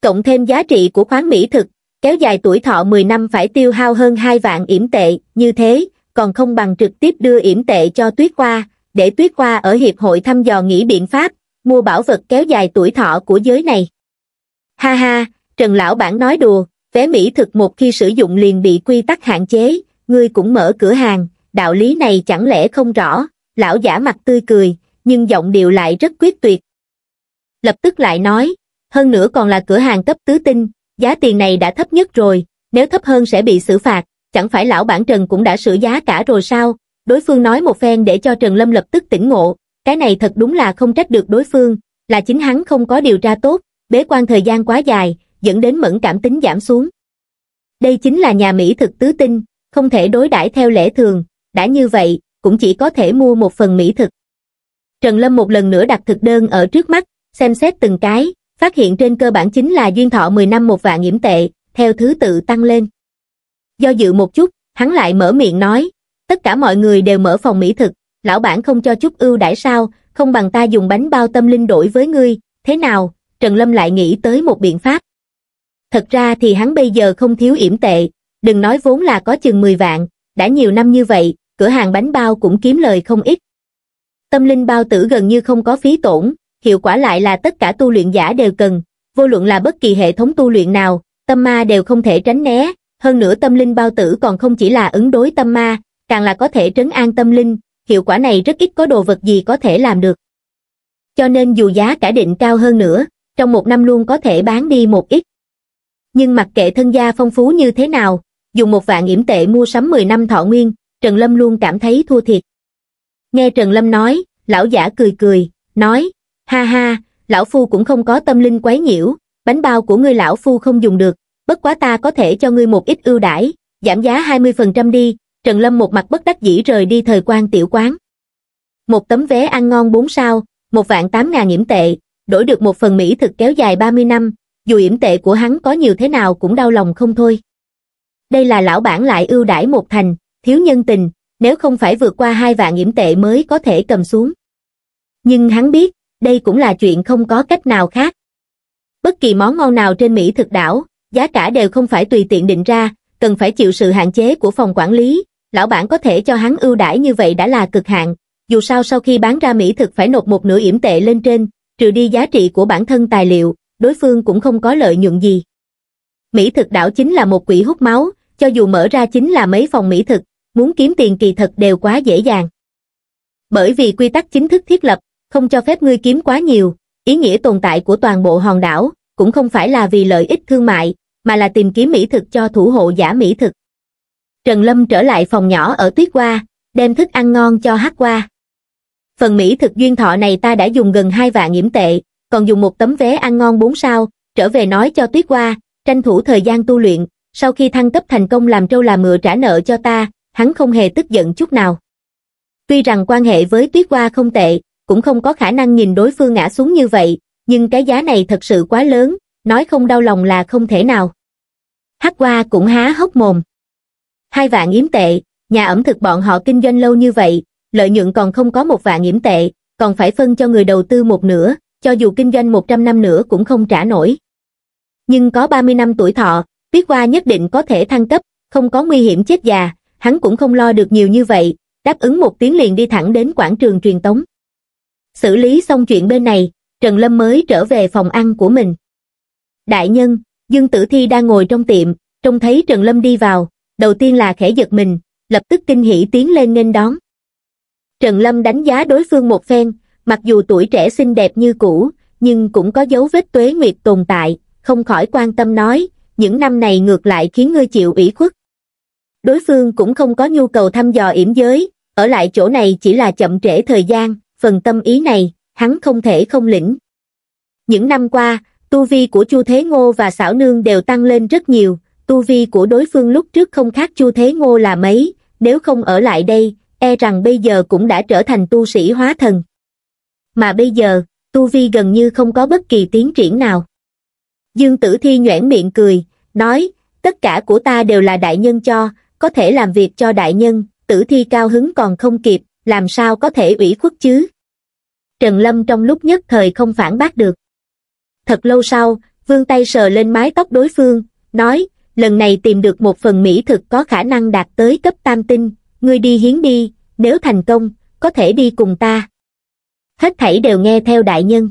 Cộng thêm giá trị của khoáng mỹ thực, kéo dài tuổi thọ 10 năm phải tiêu hao hơn 2 vạn yểm tệ, như thế, còn không bằng trực tiếp đưa yểm tệ cho Tuyết qua để Tuyết qua ở Hiệp hội thăm dò nghĩ biện pháp, mua bảo vật kéo dài tuổi thọ của giới này. Ha ha, Trần Lão Bản nói đùa, vé mỹ thực một khi sử dụng liền bị quy tắc hạn chế, ngươi cũng mở cửa hàng, đạo lý này chẳng lẽ không rõ, lão giả mặt tươi cười, nhưng giọng điệu lại rất quyết tuyệt. Lập tức lại nói, hơn nữa còn là cửa hàng cấp tứ tinh, giá tiền này đã thấp nhất rồi, nếu thấp hơn sẽ bị xử phạt, chẳng phải lão bản Trần cũng đã sửa giá cả rồi sao? Đối phương nói một phen để cho Trần Lâm lập tức tỉnh ngộ, cái này thật đúng là không trách được đối phương, là chính hắn không có điều tra tốt, bế quan thời gian quá dài, dẫn đến mẫn cảm tính giảm xuống. Đây chính là nhà Mỹ thực tứ tinh, không thể đối đãi theo lẽ thường, đã như vậy, cũng chỉ có thể mua một phần mỹ thực. Trần Lâm một lần nữa đặt thực đơn ở trước mắt, xem xét từng cái, phát hiện trên cơ bản chính là duyên thọ 10 năm một vạn nhiễm tệ, theo thứ tự tăng lên. Do dự một chút, hắn lại mở miệng nói, tất cả mọi người đều mở phòng mỹ thực, lão bản không cho chút ưu đãi sao, không bằng ta dùng bánh bao tâm linh đổi với ngươi, thế nào? Trần Lâm lại nghĩ tới một biện pháp. Thật ra thì hắn bây giờ không thiếu yểm tệ, Đừng nói vốn là có chừng 10 vạn, đã nhiều năm như vậy, cửa hàng bánh bao cũng kiếm lời không ít. Tâm linh bao tử gần như không có phí tổn, hiệu quả lại là tất cả tu luyện giả đều cần, vô luận là bất kỳ hệ thống tu luyện nào, tâm ma đều không thể tránh né, hơn nữa tâm linh bao tử còn không chỉ là ứng đối tâm ma, càng là có thể trấn an tâm linh, hiệu quả này rất ít có đồ vật gì có thể làm được. Cho nên dù giá cả định cao hơn nữa, trong một năm luôn có thể bán đi một ít. Nhưng mặc kệ thân gia phong phú như thế nào, dùng một vạn yểm tệ mua sắm 10 năm thọ nguyên, Trần Lâm luôn cảm thấy thua thiệt. Nghe Trần Lâm nói, lão giả cười cười, nói, ha ha, lão phu cũng không có tâm linh quấy nhiễu, bánh bao của ngươi lão phu không dùng được, bất quá ta có thể cho ngươi một ít ưu đãi, giảm giá 20% đi, Trần Lâm một mặt bất đắc dĩ rời đi thời quan tiểu quán. Một tấm vé ăn ngon 4 sao, một vạn 8 ngàn yểm tệ, đổi được một phần mỹ thực kéo dài 30 năm, dù yểm tệ của hắn có nhiều thế nào cũng đau lòng không thôi đây là lão bản lại ưu đãi một thành, thiếu nhân tình, nếu không phải vượt qua hai vạn yểm tệ mới có thể cầm xuống. Nhưng hắn biết, đây cũng là chuyện không có cách nào khác. Bất kỳ món ngon nào trên Mỹ thực đảo, giá cả đều không phải tùy tiện định ra, cần phải chịu sự hạn chế của phòng quản lý, lão bản có thể cho hắn ưu đãi như vậy đã là cực hạn, dù sao sau khi bán ra mỹ thực phải nộp một nửa yểm tệ lên trên, trừ đi giá trị của bản thân tài liệu, đối phương cũng không có lợi nhuận gì. Mỹ thực đảo chính là một quỷ hút máu, cho dù mở ra chính là mấy phòng mỹ thực, muốn kiếm tiền kỳ thật đều quá dễ dàng. Bởi vì quy tắc chính thức thiết lập, không cho phép ngươi kiếm quá nhiều, ý nghĩa tồn tại của toàn bộ hòn đảo, cũng không phải là vì lợi ích thương mại, mà là tìm kiếm mỹ thực cho thủ hộ giả mỹ thực. Trần Lâm trở lại phòng nhỏ ở tuyết qua, đem thức ăn ngon cho hát qua. Phần mỹ thực duyên thọ này ta đã dùng gần hai vạn nhiễm tệ, còn dùng một tấm vé ăn ngon bốn sao, trở về nói cho tuyết qua, tranh thủ thời gian tu luyện, sau khi thăng cấp thành công làm trâu làm ngựa trả nợ cho ta, hắn không hề tức giận chút nào. Tuy rằng quan hệ với tuyết hoa không tệ, cũng không có khả năng nhìn đối phương ngã xuống như vậy, nhưng cái giá này thật sự quá lớn, nói không đau lòng là không thể nào. Hắc hoa cũng há hốc mồm. Hai vạn yếm tệ, nhà ẩm thực bọn họ kinh doanh lâu như vậy, lợi nhuận còn không có một vạn yếm tệ, còn phải phân cho người đầu tư một nửa, cho dù kinh doanh 100 năm nữa cũng không trả nổi. Nhưng có 30 năm tuổi thọ, biết qua nhất định có thể thăng cấp không có nguy hiểm chết già hắn cũng không lo được nhiều như vậy đáp ứng một tiếng liền đi thẳng đến quảng trường truyền tống xử lý xong chuyện bên này trần lâm mới trở về phòng ăn của mình đại nhân dương tử thi đang ngồi trong tiệm trông thấy trần lâm đi vào đầu tiên là khẽ giật mình lập tức kinh hỉ tiến lên nghênh đón trần lâm đánh giá đối phương một phen mặc dù tuổi trẻ xinh đẹp như cũ nhưng cũng có dấu vết tuế nguyệt tồn tại không khỏi quan tâm nói những năm này ngược lại khiến ngươi chịu ủy khuất. Đối phương cũng không có nhu cầu thăm dò yểm giới, ở lại chỗ này chỉ là chậm trễ thời gian, phần tâm ý này, hắn không thể không lĩnh. Những năm qua, tu vi của Chu Thế Ngô và Sảo Nương đều tăng lên rất nhiều, tu vi của đối phương lúc trước không khác Chu Thế Ngô là mấy, nếu không ở lại đây, e rằng bây giờ cũng đã trở thành tu sĩ hóa thần. Mà bây giờ, tu vi gần như không có bất kỳ tiến triển nào. Dương Tử Thi nhoẻn miệng cười, nói, tất cả của ta đều là đại nhân cho, có thể làm việc cho đại nhân, Tử Thi cao hứng còn không kịp, làm sao có thể ủy khuất chứ? Trần Lâm trong lúc nhất thời không phản bác được. Thật lâu sau, vương tay sờ lên mái tóc đối phương, nói, lần này tìm được một phần mỹ thực có khả năng đạt tới cấp tam tinh, ngươi đi hiến đi, nếu thành công, có thể đi cùng ta. Hết thảy đều nghe theo đại nhân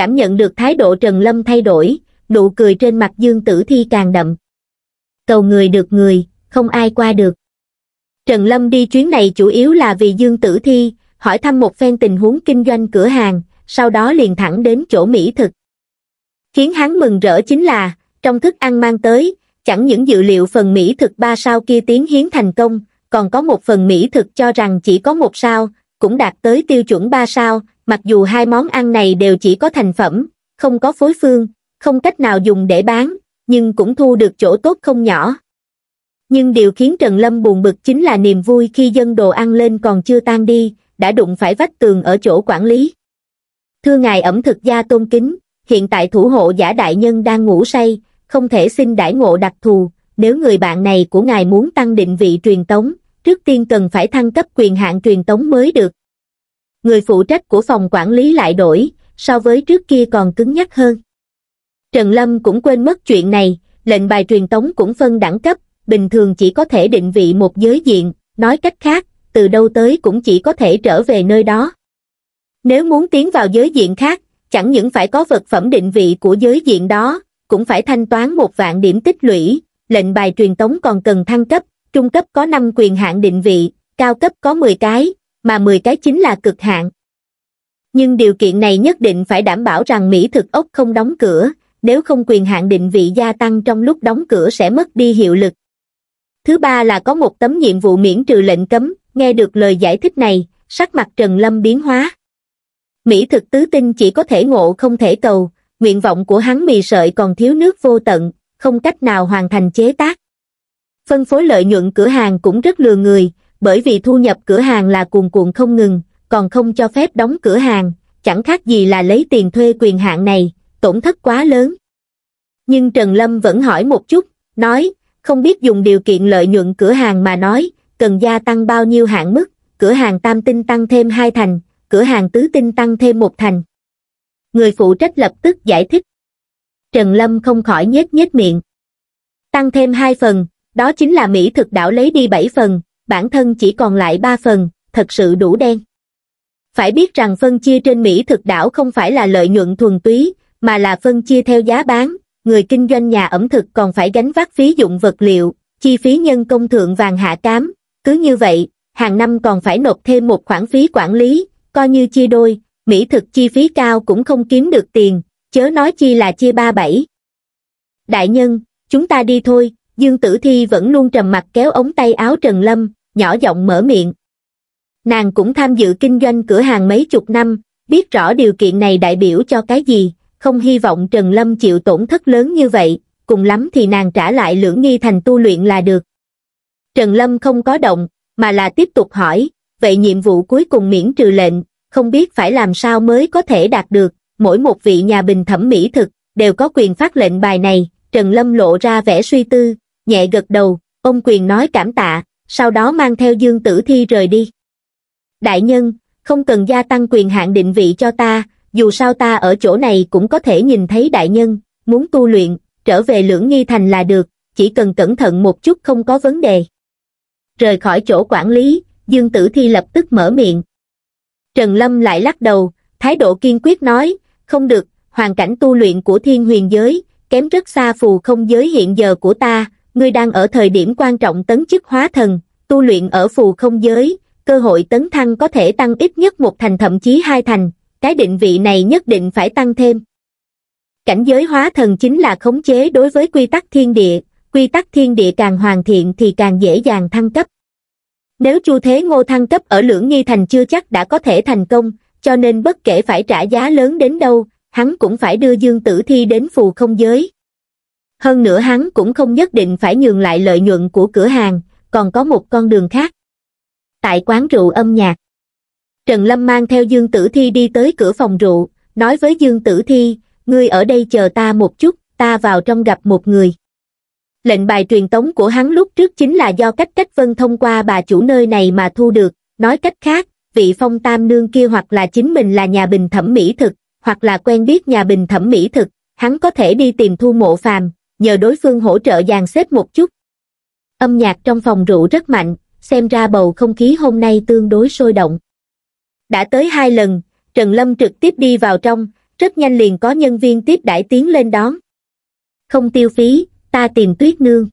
cảm nhận được thái độ Trần Lâm thay đổi, nụ cười trên mặt Dương Tử Thi càng đậm. Cầu người được người, không ai qua được. Trần Lâm đi chuyến này chủ yếu là vì Dương Tử Thi, hỏi thăm một phen tình huống kinh doanh cửa hàng, sau đó liền thẳng đến chỗ mỹ thực. Khiến hắn mừng rỡ chính là, trong thức ăn mang tới, chẳng những dự liệu phần mỹ thực ba sao kia tiến hiến thành công, còn có một phần mỹ thực cho rằng chỉ có một sao, cũng đạt tới tiêu chuẩn ba sao, mặc dù hai món ăn này đều chỉ có thành phẩm, không có phối phương, không cách nào dùng để bán, nhưng cũng thu được chỗ tốt không nhỏ. Nhưng điều khiến Trần Lâm buồn bực chính là niềm vui khi dân đồ ăn lên còn chưa tan đi, đã đụng phải vách tường ở chỗ quản lý. Thưa ngài ẩm thực gia tôn kính, hiện tại thủ hộ giả đại nhân đang ngủ say, không thể xin đãi ngộ đặc thù, nếu người bạn này của ngài muốn tăng định vị truyền tống, trước tiên cần phải thăng cấp quyền hạn truyền tống mới được người phụ trách của phòng quản lý lại đổi, so với trước kia còn cứng nhắc hơn. Trần Lâm cũng quên mất chuyện này, lệnh bài truyền tống cũng phân đẳng cấp, bình thường chỉ có thể định vị một giới diện, nói cách khác, từ đâu tới cũng chỉ có thể trở về nơi đó. Nếu muốn tiến vào giới diện khác, chẳng những phải có vật phẩm định vị của giới diện đó, cũng phải thanh toán một vạn điểm tích lũy, lệnh bài truyền tống còn cần thăng cấp, trung cấp có 5 quyền hạn định vị, cao cấp có 10 cái, mà 10 cái chính là cực hạn. Nhưng điều kiện này nhất định phải đảm bảo rằng Mỹ thực ốc không đóng cửa, nếu không quyền hạn định vị gia tăng trong lúc đóng cửa sẽ mất đi hiệu lực. Thứ ba là có một tấm nhiệm vụ miễn trừ lệnh cấm, nghe được lời giải thích này, sắc mặt Trần Lâm biến hóa. Mỹ thực tứ tinh chỉ có thể ngộ không thể cầu, nguyện vọng của hắn mì sợi còn thiếu nước vô tận, không cách nào hoàn thành chế tác. Phân phối lợi nhuận cửa hàng cũng rất lừa người, bởi vì thu nhập cửa hàng là cuồn cuộn không ngừng, còn không cho phép đóng cửa hàng, chẳng khác gì là lấy tiền thuê quyền hạn này, tổn thất quá lớn. Nhưng Trần Lâm vẫn hỏi một chút, nói, không biết dùng điều kiện lợi nhuận cửa hàng mà nói, cần gia tăng bao nhiêu hạn mức, cửa hàng tam tinh tăng thêm hai thành, cửa hàng tứ tinh tăng thêm một thành. Người phụ trách lập tức giải thích. Trần Lâm không khỏi nhếch nhếch miệng. Tăng thêm hai phần, đó chính là Mỹ thực đảo lấy đi bảy phần, bản thân chỉ còn lại 3 phần, thật sự đủ đen. Phải biết rằng phân chia trên Mỹ thực đảo không phải là lợi nhuận thuần túy, mà là phân chia theo giá bán, người kinh doanh nhà ẩm thực còn phải gánh vác phí dụng vật liệu, chi phí nhân công thượng vàng hạ cám. Cứ như vậy, hàng năm còn phải nộp thêm một khoản phí quản lý, coi như chia đôi, mỹ thực chi phí cao cũng không kiếm được tiền, chớ nói chi là chia ba bảy. Đại nhân, chúng ta đi thôi, Dương Tử Thi vẫn luôn trầm mặt kéo ống tay áo Trần Lâm, nhỏ giọng mở miệng. Nàng cũng tham dự kinh doanh cửa hàng mấy chục năm, biết rõ điều kiện này đại biểu cho cái gì, không hy vọng Trần Lâm chịu tổn thất lớn như vậy, cùng lắm thì nàng trả lại lưỡng nghi thành tu luyện là được. Trần Lâm không có động, mà là tiếp tục hỏi, vậy nhiệm vụ cuối cùng miễn trừ lệnh, không biết phải làm sao mới có thể đạt được, mỗi một vị nhà bình thẩm mỹ thực, đều có quyền phát lệnh bài này, Trần Lâm lộ ra vẻ suy tư, nhẹ gật đầu, ông quyền nói cảm tạ, sau đó mang theo dương tử thi rời đi. Đại nhân, không cần gia tăng quyền hạn định vị cho ta, dù sao ta ở chỗ này cũng có thể nhìn thấy đại nhân, muốn tu luyện, trở về lưỡng nghi thành là được, chỉ cần cẩn thận một chút không có vấn đề. Rời khỏi chỗ quản lý, Dương Tử Thi lập tức mở miệng. Trần Lâm lại lắc đầu, thái độ kiên quyết nói, không được, hoàn cảnh tu luyện của thiên huyền giới, kém rất xa phù không giới hiện giờ của ta, ngươi đang ở thời điểm quan trọng tấn chức hóa thần, tu luyện ở phù không giới, cơ hội tấn thăng có thể tăng ít nhất một thành thậm chí hai thành, cái định vị này nhất định phải tăng thêm. Cảnh giới hóa thần chính là khống chế đối với quy tắc thiên địa, quy tắc thiên địa càng hoàn thiện thì càng dễ dàng thăng cấp. Nếu Chu Thế Ngô thăng cấp ở lưỡng nghi thành chưa chắc đã có thể thành công, cho nên bất kể phải trả giá lớn đến đâu, hắn cũng phải đưa Dương Tử Thi đến phù không giới hơn nữa hắn cũng không nhất định phải nhường lại lợi nhuận của cửa hàng còn có một con đường khác tại quán rượu âm nhạc trần lâm mang theo dương tử thi đi tới cửa phòng rượu nói với dương tử thi ngươi ở đây chờ ta một chút ta vào trong gặp một người lệnh bài truyền tống của hắn lúc trước chính là do cách cách vân thông qua bà chủ nơi này mà thu được nói cách khác vị phong tam nương kia hoặc là chính mình là nhà bình thẩm mỹ thực hoặc là quen biết nhà bình thẩm mỹ thực hắn có thể đi tìm thu mộ phàm nhờ đối phương hỗ trợ dàn xếp một chút. Âm nhạc trong phòng rượu rất mạnh, xem ra bầu không khí hôm nay tương đối sôi động. Đã tới hai lần, Trần Lâm trực tiếp đi vào trong, rất nhanh liền có nhân viên tiếp đãi tiến lên đón. Không tiêu phí, ta tìm tuyết nương.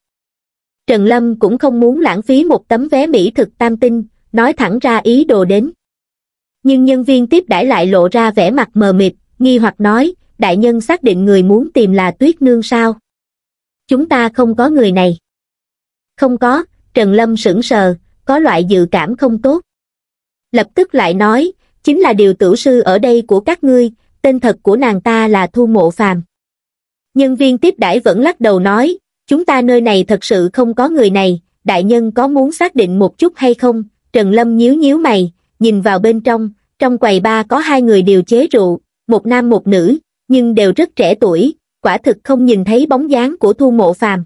Trần Lâm cũng không muốn lãng phí một tấm vé mỹ thực tam tinh, nói thẳng ra ý đồ đến. Nhưng nhân viên tiếp đãi lại lộ ra vẻ mặt mờ mịt, nghi hoặc nói, đại nhân xác định người muốn tìm là tuyết nương sao? chúng ta không có người này không có trần lâm sững sờ có loại dự cảm không tốt lập tức lại nói chính là điều tử sư ở đây của các ngươi tên thật của nàng ta là thu mộ phàm nhân viên tiếp đãi vẫn lắc đầu nói chúng ta nơi này thật sự không có người này đại nhân có muốn xác định một chút hay không trần lâm nhíu nhíu mày nhìn vào bên trong trong quầy ba có hai người điều chế rượu một nam một nữ nhưng đều rất trẻ tuổi quả thực không nhìn thấy bóng dáng của thu mộ phàm.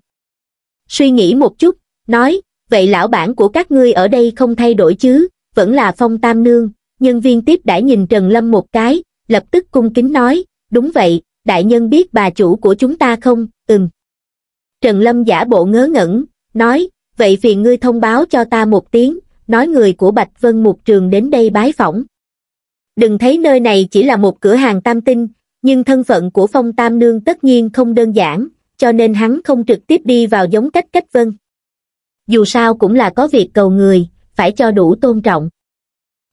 Suy nghĩ một chút, nói, vậy lão bản của các ngươi ở đây không thay đổi chứ, vẫn là phong tam nương, nhân viên tiếp đã nhìn Trần Lâm một cái, lập tức cung kính nói, đúng vậy, đại nhân biết bà chủ của chúng ta không, ừm. Trần Lâm giả bộ ngớ ngẩn, nói, vậy phiền ngươi thông báo cho ta một tiếng, nói người của Bạch Vân Mục Trường đến đây bái phỏng. Đừng thấy nơi này chỉ là một cửa hàng tam tinh, nhưng thân phận của Phong Tam Nương tất nhiên không đơn giản, cho nên hắn không trực tiếp đi vào giống cách cách vân. Dù sao cũng là có việc cầu người, phải cho đủ tôn trọng.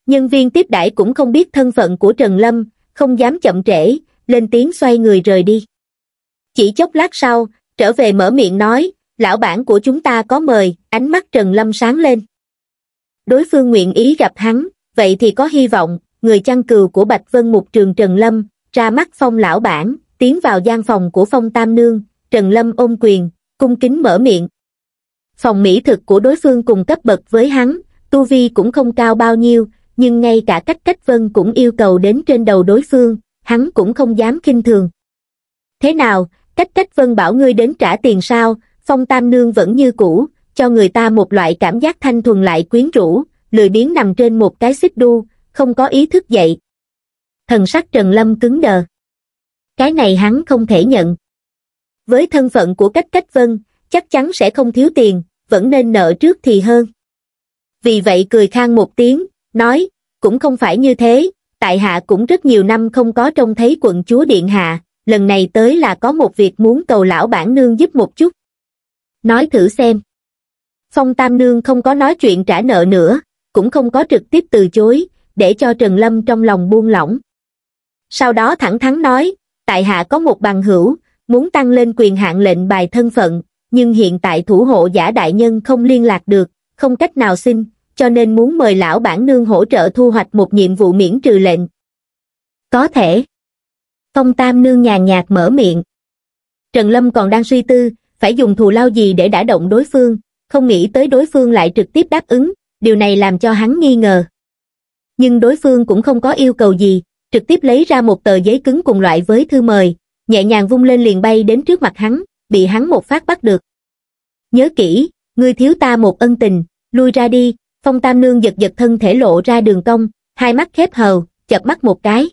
Nhân viên tiếp đãi cũng không biết thân phận của Trần Lâm, không dám chậm trễ, lên tiếng xoay người rời đi. Chỉ chốc lát sau, trở về mở miệng nói, lão bản của chúng ta có mời, ánh mắt Trần Lâm sáng lên. Đối phương nguyện ý gặp hắn, vậy thì có hy vọng, người chăn cừu của Bạch Vân Mục Trường Trần Lâm, ra mắt phong lão bản, tiến vào gian phòng của phong tam nương, Trần Lâm ôm quyền, cung kính mở miệng. Phòng mỹ thực của đối phương cùng cấp bậc với hắn, tu vi cũng không cao bao nhiêu, nhưng ngay cả cách cách vân cũng yêu cầu đến trên đầu đối phương, hắn cũng không dám kinh thường. Thế nào, cách cách vân bảo ngươi đến trả tiền sao, phong tam nương vẫn như cũ, cho người ta một loại cảm giác thanh thuần lại quyến rũ, lười biếng nằm trên một cái xích đu, không có ý thức dậy thần sắc trần lâm cứng đờ cái này hắn không thể nhận với thân phận của cách cách vân chắc chắn sẽ không thiếu tiền vẫn nên nợ trước thì hơn vì vậy cười khang một tiếng nói cũng không phải như thế tại hạ cũng rất nhiều năm không có trông thấy quận chúa điện hạ lần này tới là có một việc muốn cầu lão bản nương giúp một chút nói thử xem phong tam nương không có nói chuyện trả nợ nữa cũng không có trực tiếp từ chối để cho trần lâm trong lòng buông lỏng sau đó thẳng thắn nói, tại hạ có một bằng hữu, muốn tăng lên quyền hạn lệnh bài thân phận, nhưng hiện tại thủ hộ giả đại nhân không liên lạc được, không cách nào xin, cho nên muốn mời lão bản nương hỗ trợ thu hoạch một nhiệm vụ miễn trừ lệnh. Có thể. Phong Tam Nương nhàn nhạt mở miệng. Trần Lâm còn đang suy tư, phải dùng thù lao gì để đả động đối phương, không nghĩ tới đối phương lại trực tiếp đáp ứng, điều này làm cho hắn nghi ngờ. Nhưng đối phương cũng không có yêu cầu gì, trực tiếp lấy ra một tờ giấy cứng cùng loại với thư mời nhẹ nhàng vung lên liền bay đến trước mặt hắn bị hắn một phát bắt được nhớ kỹ ngươi thiếu ta một ân tình lui ra đi phong tam nương giật giật thân thể lộ ra đường cong hai mắt khép hờ chập mắt một cái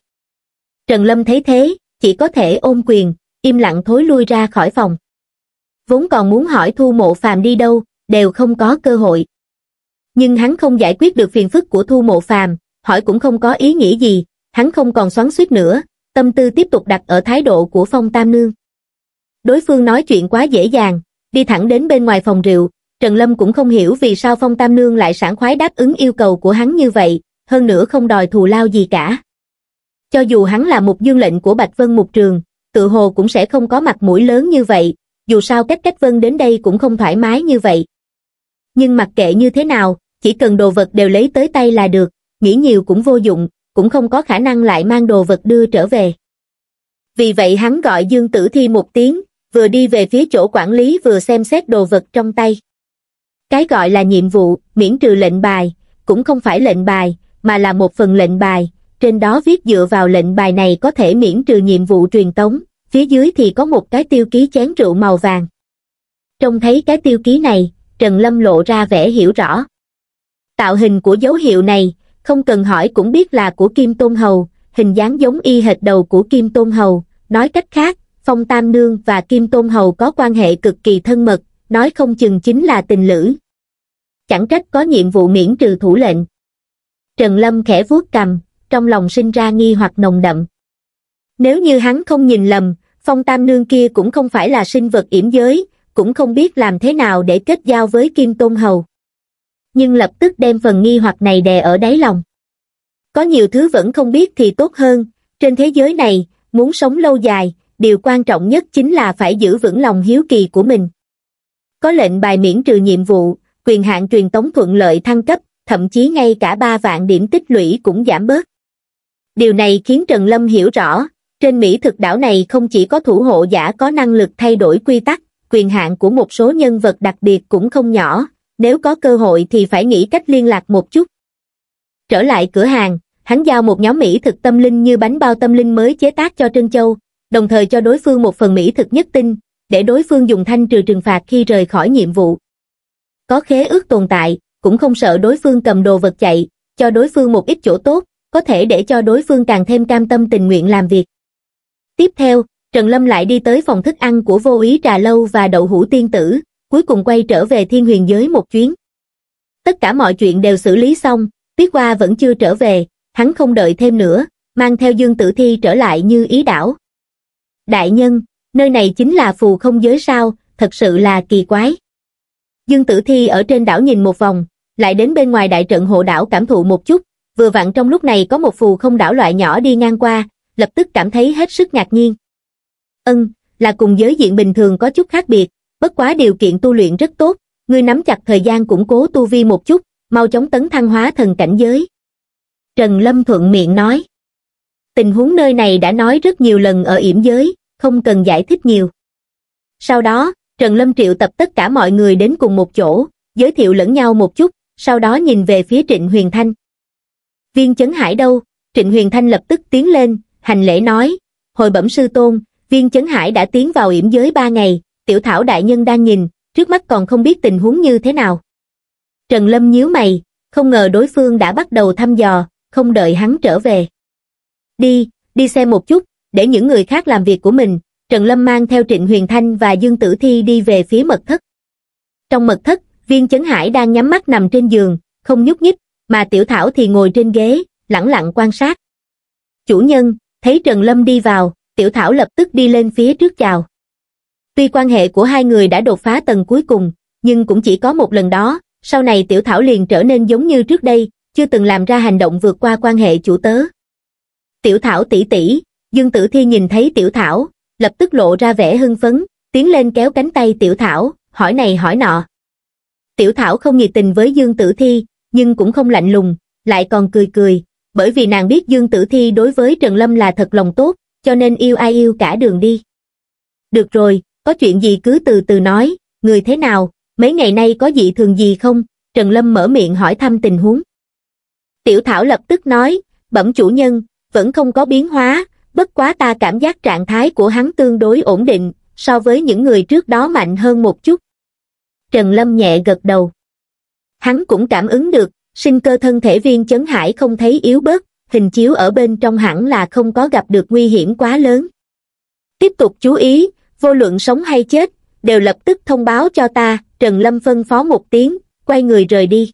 trần lâm thấy thế chỉ có thể ôm quyền im lặng thối lui ra khỏi phòng vốn còn muốn hỏi thu mộ phàm đi đâu đều không có cơ hội nhưng hắn không giải quyết được phiền phức của thu mộ phàm hỏi cũng không có ý nghĩa gì hắn không còn xoắn suýt nữa, tâm tư tiếp tục đặt ở thái độ của Phong Tam Nương. Đối phương nói chuyện quá dễ dàng, đi thẳng đến bên ngoài phòng rượu, Trần Lâm cũng không hiểu vì sao Phong Tam Nương lại sẵn khoái đáp ứng yêu cầu của hắn như vậy, hơn nữa không đòi thù lao gì cả. Cho dù hắn là một dương lệnh của Bạch Vân Mục Trường, tự hồ cũng sẽ không có mặt mũi lớn như vậy, dù sao cách cách Vân đến đây cũng không thoải mái như vậy. Nhưng mặc kệ như thế nào, chỉ cần đồ vật đều lấy tới tay là được, nghĩ nhiều cũng vô dụng, cũng không có khả năng lại mang đồ vật đưa trở về. Vì vậy hắn gọi Dương Tử Thi một tiếng, vừa đi về phía chỗ quản lý vừa xem xét đồ vật trong tay. Cái gọi là nhiệm vụ, miễn trừ lệnh bài, cũng không phải lệnh bài, mà là một phần lệnh bài, trên đó viết dựa vào lệnh bài này có thể miễn trừ nhiệm vụ truyền tống, phía dưới thì có một cái tiêu ký chén rượu màu vàng. Trông thấy cái tiêu ký này, Trần Lâm lộ ra vẻ hiểu rõ. Tạo hình của dấu hiệu này, không cần hỏi cũng biết là của Kim Tôn Hầu, hình dáng giống y hệt đầu của Kim Tôn Hầu, nói cách khác, Phong Tam Nương và Kim Tôn Hầu có quan hệ cực kỳ thân mật, nói không chừng chính là tình lữ. Chẳng trách có nhiệm vụ miễn trừ thủ lệnh. Trần Lâm khẽ vuốt cằm, trong lòng sinh ra nghi hoặc nồng đậm. Nếu như hắn không nhìn lầm, Phong Tam Nương kia cũng không phải là sinh vật yểm giới, cũng không biết làm thế nào để kết giao với Kim Tôn Hầu nhưng lập tức đem phần nghi hoặc này đè ở đáy lòng. Có nhiều thứ vẫn không biết thì tốt hơn, trên thế giới này, muốn sống lâu dài, điều quan trọng nhất chính là phải giữ vững lòng hiếu kỳ của mình. Có lệnh bài miễn trừ nhiệm vụ, quyền hạn truyền tống thuận lợi thăng cấp, thậm chí ngay cả 3 vạn điểm tích lũy cũng giảm bớt. Điều này khiến Trần Lâm hiểu rõ, trên Mỹ thực đảo này không chỉ có thủ hộ giả có năng lực thay đổi quy tắc, quyền hạn của một số nhân vật đặc biệt cũng không nhỏ, nếu có cơ hội thì phải nghĩ cách liên lạc một chút. Trở lại cửa hàng, hắn giao một nhóm mỹ thực tâm linh như bánh bao tâm linh mới chế tác cho Trân Châu, đồng thời cho đối phương một phần mỹ thực nhất tinh, để đối phương dùng thanh trừ trừng phạt khi rời khỏi nhiệm vụ. Có khế ước tồn tại, cũng không sợ đối phương cầm đồ vật chạy, cho đối phương một ít chỗ tốt, có thể để cho đối phương càng thêm cam tâm tình nguyện làm việc. Tiếp theo, Trần Lâm lại đi tới phòng thức ăn của vô ý trà lâu và đậu hủ tiên tử, cuối cùng quay trở về thiên huyền giới một chuyến. Tất cả mọi chuyện đều xử lý xong, Tuyết Hoa vẫn chưa trở về, hắn không đợi thêm nữa, mang theo Dương Tử Thi trở lại như ý đảo. Đại nhân, nơi này chính là phù không giới sao, thật sự là kỳ quái. Dương Tử Thi ở trên đảo nhìn một vòng, lại đến bên ngoài đại trận hộ đảo cảm thụ một chút, vừa vặn trong lúc này có một phù không đảo loại nhỏ đi ngang qua, lập tức cảm thấy hết sức ngạc nhiên. Ân, là cùng giới diện bình thường có chút khác biệt, bất quá điều kiện tu luyện rất tốt ngươi nắm chặt thời gian củng cố tu vi một chút mau chóng tấn thăng hóa thần cảnh giới trần lâm thuận miệng nói tình huống nơi này đã nói rất nhiều lần ở yểm giới không cần giải thích nhiều sau đó trần lâm triệu tập tất cả mọi người đến cùng một chỗ giới thiệu lẫn nhau một chút sau đó nhìn về phía trịnh huyền thanh viên chấn hải đâu trịnh huyền thanh lập tức tiến lên hành lễ nói hồi bẩm sư tôn viên chấn hải đã tiến vào yểm giới ba ngày tiểu thảo đại nhân đang nhìn, trước mắt còn không biết tình huống như thế nào. Trần Lâm nhíu mày, không ngờ đối phương đã bắt đầu thăm dò, không đợi hắn trở về. Đi, đi xem một chút, để những người khác làm việc của mình, Trần Lâm mang theo Trịnh Huyền Thanh và Dương Tử Thi đi về phía mật thất. Trong mật thất, viên chấn hải đang nhắm mắt nằm trên giường, không nhúc nhích, mà tiểu thảo thì ngồi trên ghế, lẳng lặng quan sát. Chủ nhân, thấy Trần Lâm đi vào, tiểu thảo lập tức đi lên phía trước chào. Tuy quan hệ của hai người đã đột phá tầng cuối cùng, nhưng cũng chỉ có một lần đó, sau này Tiểu Thảo liền trở nên giống như trước đây, chưa từng làm ra hành động vượt qua quan hệ chủ tớ. Tiểu Thảo tỷ tỷ, Dương Tử Thi nhìn thấy Tiểu Thảo, lập tức lộ ra vẻ hưng phấn, tiến lên kéo cánh tay Tiểu Thảo, hỏi này hỏi nọ. Tiểu Thảo không nhiệt tình với Dương Tử Thi, nhưng cũng không lạnh lùng, lại còn cười cười, bởi vì nàng biết Dương Tử Thi đối với Trần Lâm là thật lòng tốt, cho nên yêu ai yêu cả đường đi. Được rồi, có chuyện gì cứ từ từ nói, người thế nào, mấy ngày nay có dị thường gì không? Trần Lâm mở miệng hỏi thăm tình huống. Tiểu Thảo lập tức nói, bẩm chủ nhân, vẫn không có biến hóa, bất quá ta cảm giác trạng thái của hắn tương đối ổn định, so với những người trước đó mạnh hơn một chút. Trần Lâm nhẹ gật đầu. Hắn cũng cảm ứng được, sinh cơ thân thể viên chấn hải không thấy yếu bớt, hình chiếu ở bên trong hẳn là không có gặp được nguy hiểm quá lớn. Tiếp tục chú ý, vô luận sống hay chết đều lập tức thông báo cho ta trần lâm phân phó một tiếng quay người rời đi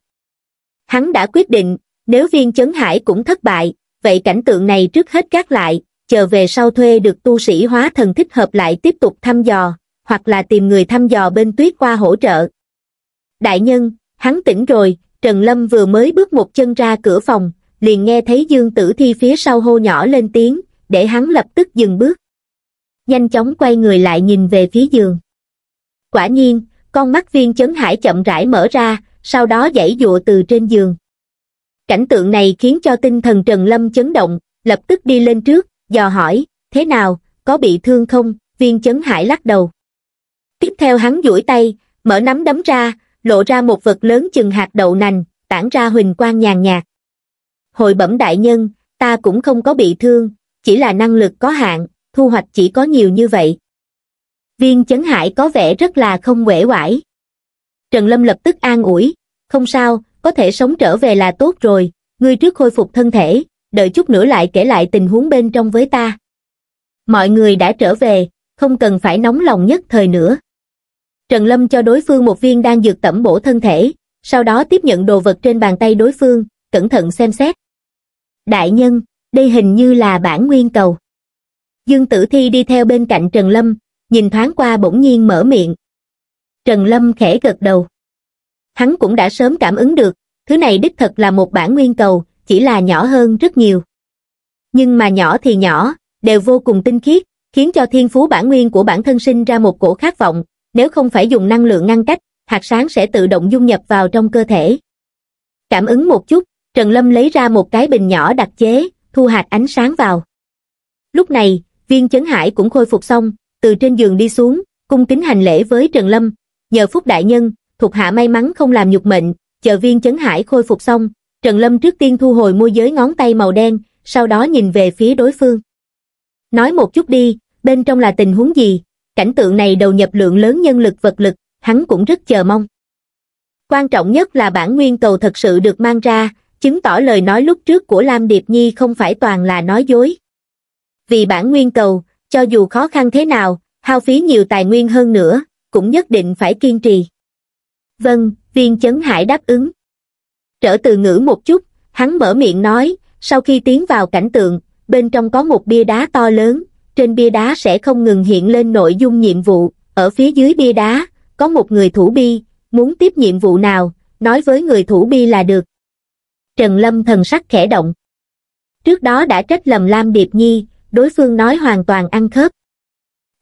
hắn đã quyết định nếu viên chấn hải cũng thất bại vậy cảnh tượng này trước hết gác lại chờ về sau thuê được tu sĩ hóa thần thích hợp lại tiếp tục thăm dò hoặc là tìm người thăm dò bên tuyết qua hỗ trợ đại nhân hắn tỉnh rồi trần lâm vừa mới bước một chân ra cửa phòng liền nghe thấy dương tử thi phía sau hô nhỏ lên tiếng để hắn lập tức dừng bước nhanh chóng quay người lại nhìn về phía giường. Quả nhiên, con mắt viên chấn hải chậm rãi mở ra, sau đó dãy dụa từ trên giường. Cảnh tượng này khiến cho tinh thần Trần Lâm chấn động, lập tức đi lên trước, dò hỏi, thế nào, có bị thương không, viên chấn hải lắc đầu. Tiếp theo hắn duỗi tay, mở nắm đấm ra, lộ ra một vật lớn chừng hạt đậu nành, tản ra huỳnh quang nhàn nhạt. hội bẩm đại nhân, ta cũng không có bị thương, chỉ là năng lực có hạn, thu hoạch chỉ có nhiều như vậy. Viên chấn hải có vẻ rất là không uể oải. Trần Lâm lập tức an ủi, không sao, có thể sống trở về là tốt rồi, ngươi trước khôi phục thân thể, đợi chút nữa lại kể lại tình huống bên trong với ta. Mọi người đã trở về, không cần phải nóng lòng nhất thời nữa. Trần Lâm cho đối phương một viên đang dược tẩm bổ thân thể, sau đó tiếp nhận đồ vật trên bàn tay đối phương, cẩn thận xem xét. Đại nhân, đây hình như là bản nguyên cầu. Dương Tử Thi đi theo bên cạnh Trần Lâm, nhìn thoáng qua bỗng nhiên mở miệng. Trần Lâm khẽ gật đầu. Hắn cũng đã sớm cảm ứng được, thứ này đích thật là một bản nguyên cầu, chỉ là nhỏ hơn rất nhiều. Nhưng mà nhỏ thì nhỏ, đều vô cùng tinh khiết, khiến cho thiên phú bản nguyên của bản thân sinh ra một cổ khát vọng, nếu không phải dùng năng lượng ngăn cách, hạt sáng sẽ tự động dung nhập vào trong cơ thể. Cảm ứng một chút, Trần Lâm lấy ra một cái bình nhỏ đặc chế, thu hạt ánh sáng vào. Lúc này, Viên chấn hải cũng khôi phục xong, từ trên giường đi xuống, cung kính hành lễ với Trần Lâm, nhờ phúc đại nhân, thuộc hạ may mắn không làm nhục mệnh, chờ viên chấn hải khôi phục xong, Trần Lâm trước tiên thu hồi môi giới ngón tay màu đen, sau đó nhìn về phía đối phương. Nói một chút đi, bên trong là tình huống gì, cảnh tượng này đầu nhập lượng lớn nhân lực vật lực, hắn cũng rất chờ mong. Quan trọng nhất là bản nguyên cầu thật sự được mang ra, chứng tỏ lời nói lúc trước của Lam Điệp Nhi không phải toàn là nói dối, vì bản nguyên cầu, cho dù khó khăn thế nào, hao phí nhiều tài nguyên hơn nữa, cũng nhất định phải kiên trì. Vâng, viên chấn hải đáp ứng. Trở từ ngữ một chút, hắn mở miệng nói, sau khi tiến vào cảnh tượng, bên trong có một bia đá to lớn, trên bia đá sẽ không ngừng hiện lên nội dung nhiệm vụ, ở phía dưới bia đá, có một người thủ bi, muốn tiếp nhiệm vụ nào, nói với người thủ bi là được. Trần Lâm thần sắc khẽ động. Trước đó đã trách lầm Lam Điệp Nhi, đối phương nói hoàn toàn ăn khớp.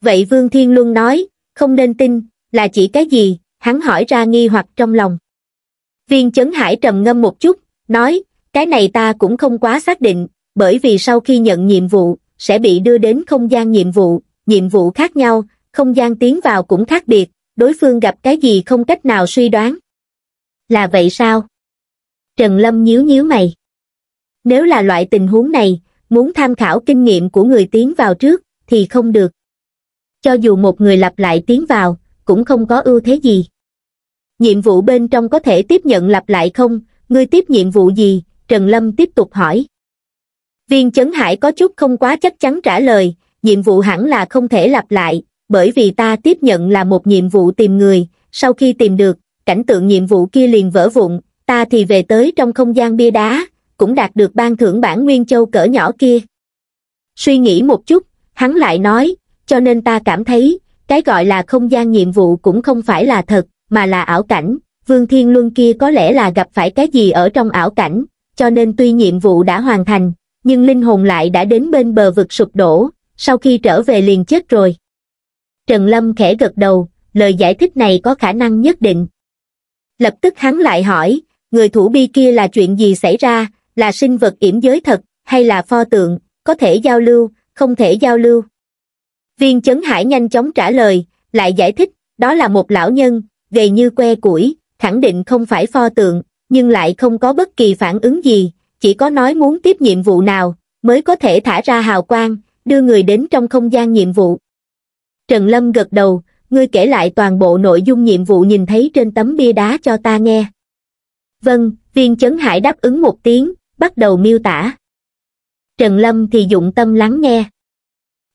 Vậy Vương Thiên Luân nói, không nên tin, là chỉ cái gì, hắn hỏi ra nghi hoặc trong lòng. Viên chấn hải trầm ngâm một chút, nói, cái này ta cũng không quá xác định, bởi vì sau khi nhận nhiệm vụ, sẽ bị đưa đến không gian nhiệm vụ, nhiệm vụ khác nhau, không gian tiến vào cũng khác biệt, đối phương gặp cái gì không cách nào suy đoán. Là vậy sao? Trần Lâm nhíu nhíu mày. Nếu là loại tình huống này, muốn tham khảo kinh nghiệm của người tiến vào trước, thì không được. Cho dù một người lặp lại tiến vào, cũng không có ưu thế gì. Nhiệm vụ bên trong có thể tiếp nhận lặp lại không, ngươi tiếp nhiệm vụ gì, Trần Lâm tiếp tục hỏi. Viên chấn hải có chút không quá chắc chắn trả lời, nhiệm vụ hẳn là không thể lặp lại, bởi vì ta tiếp nhận là một nhiệm vụ tìm người, sau khi tìm được, cảnh tượng nhiệm vụ kia liền vỡ vụn, ta thì về tới trong không gian bia đá, cũng đạt được ban thưởng bản Nguyên Châu cỡ nhỏ kia. Suy nghĩ một chút, hắn lại nói, cho nên ta cảm thấy, cái gọi là không gian nhiệm vụ cũng không phải là thật, mà là ảo cảnh, Vương Thiên Luân kia có lẽ là gặp phải cái gì ở trong ảo cảnh, cho nên tuy nhiệm vụ đã hoàn thành, nhưng linh hồn lại đã đến bên bờ vực sụp đổ, sau khi trở về liền chết rồi. Trần Lâm khẽ gật đầu, lời giải thích này có khả năng nhất định. Lập tức hắn lại hỏi, người thủ bi kia là chuyện gì xảy ra, là sinh vật yểm giới thật hay là pho tượng có thể giao lưu không thể giao lưu viên chấn hải nhanh chóng trả lời lại giải thích đó là một lão nhân gầy như que củi khẳng định không phải pho tượng nhưng lại không có bất kỳ phản ứng gì chỉ có nói muốn tiếp nhiệm vụ nào mới có thể thả ra hào quang đưa người đến trong không gian nhiệm vụ trần lâm gật đầu ngươi kể lại toàn bộ nội dung nhiệm vụ nhìn thấy trên tấm bia đá cho ta nghe vâng viên chấn hải đáp ứng một tiếng bắt đầu miêu tả trần lâm thì dụng tâm lắng nghe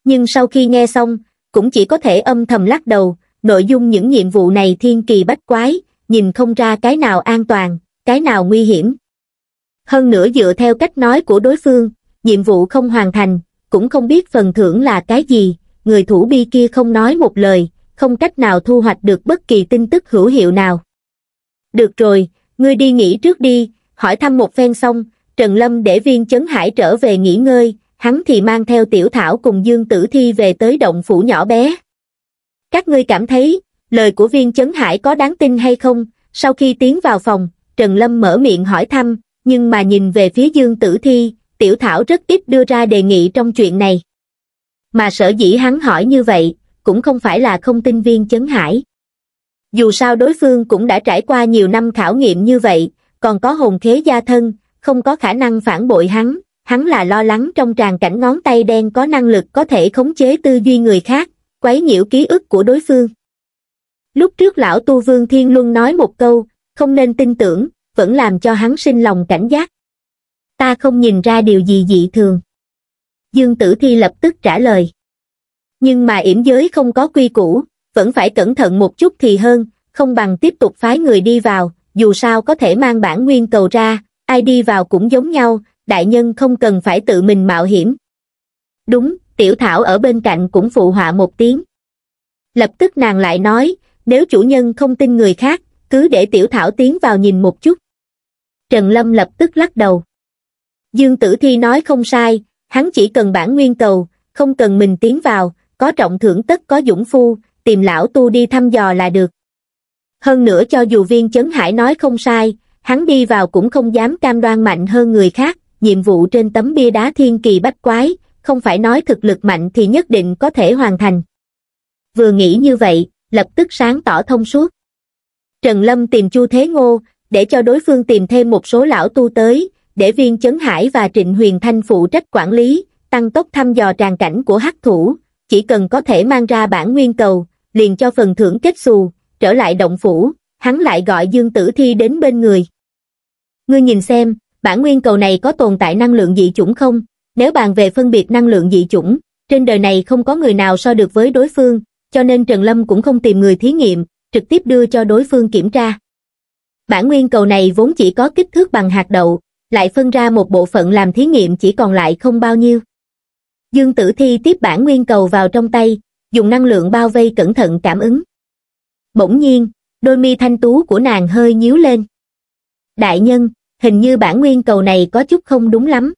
nhưng sau khi nghe xong cũng chỉ có thể âm thầm lắc đầu nội dung những nhiệm vụ này thiên kỳ bách quái nhìn không ra cái nào an toàn cái nào nguy hiểm hơn nữa dựa theo cách nói của đối phương nhiệm vụ không hoàn thành cũng không biết phần thưởng là cái gì người thủ bi kia không nói một lời không cách nào thu hoạch được bất kỳ tin tức hữu hiệu nào được rồi ngươi đi nghỉ trước đi hỏi thăm một phen xong Trần Lâm để viên chấn hải trở về nghỉ ngơi, hắn thì mang theo tiểu thảo cùng Dương Tử Thi về tới động phủ nhỏ bé. Các ngươi cảm thấy, lời của viên chấn hải có đáng tin hay không? Sau khi tiến vào phòng, Trần Lâm mở miệng hỏi thăm, nhưng mà nhìn về phía Dương Tử Thi, tiểu thảo rất ít đưa ra đề nghị trong chuyện này. Mà sở dĩ hắn hỏi như vậy, cũng không phải là không tin viên chấn hải. Dù sao đối phương cũng đã trải qua nhiều năm khảo nghiệm như vậy, còn có hồn khế gia thân, không có khả năng phản bội hắn, hắn là lo lắng trong tràn cảnh ngón tay đen có năng lực có thể khống chế tư duy người khác, quấy nhiễu ký ức của đối phương. Lúc trước lão tu vương thiên luân nói một câu, không nên tin tưởng, vẫn làm cho hắn sinh lòng cảnh giác. Ta không nhìn ra điều gì dị thường. Dương tử thi lập tức trả lời. Nhưng mà yểm giới không có quy củ, vẫn phải cẩn thận một chút thì hơn, không bằng tiếp tục phái người đi vào, dù sao có thể mang bản nguyên cầu ra, ai đi vào cũng giống nhau đại nhân không cần phải tự mình mạo hiểm đúng tiểu thảo ở bên cạnh cũng phụ họa một tiếng lập tức nàng lại nói nếu chủ nhân không tin người khác cứ để tiểu thảo tiến vào nhìn một chút trần lâm lập tức lắc đầu dương tử thi nói không sai hắn chỉ cần bản nguyên cầu không cần mình tiến vào có trọng thưởng tất có dũng phu tìm lão tu đi thăm dò là được hơn nữa cho dù viên chấn hải nói không sai hắn đi vào cũng không dám cam đoan mạnh hơn người khác, nhiệm vụ trên tấm bia đá thiên kỳ bách quái, không phải nói thực lực mạnh thì nhất định có thể hoàn thành. Vừa nghĩ như vậy, lập tức sáng tỏ thông suốt. Trần Lâm tìm Chu Thế Ngô, để cho đối phương tìm thêm một số lão tu tới, để viên Chấn Hải và Trịnh Huyền Thanh phụ trách quản lý, tăng tốc thăm dò tràn cảnh của hắc thủ, chỉ cần có thể mang ra bản nguyên cầu, liền cho phần thưởng kết xù, trở lại động phủ, hắn lại gọi Dương Tử Thi đến bên người. Ngươi nhìn xem, bản nguyên cầu này có tồn tại năng lượng dị chủng không? Nếu bàn về phân biệt năng lượng dị chủng, trên đời này không có người nào so được với đối phương, cho nên Trần Lâm cũng không tìm người thí nghiệm, trực tiếp đưa cho đối phương kiểm tra. Bản nguyên cầu này vốn chỉ có kích thước bằng hạt đậu, lại phân ra một bộ phận làm thí nghiệm chỉ còn lại không bao nhiêu. Dương Tử Thi tiếp bản nguyên cầu vào trong tay, dùng năng lượng bao vây cẩn thận cảm ứng. Bỗng nhiên, đôi mi thanh tú của nàng hơi nhíu lên. Đại nhân, hình như bản nguyên cầu này có chút không đúng lắm.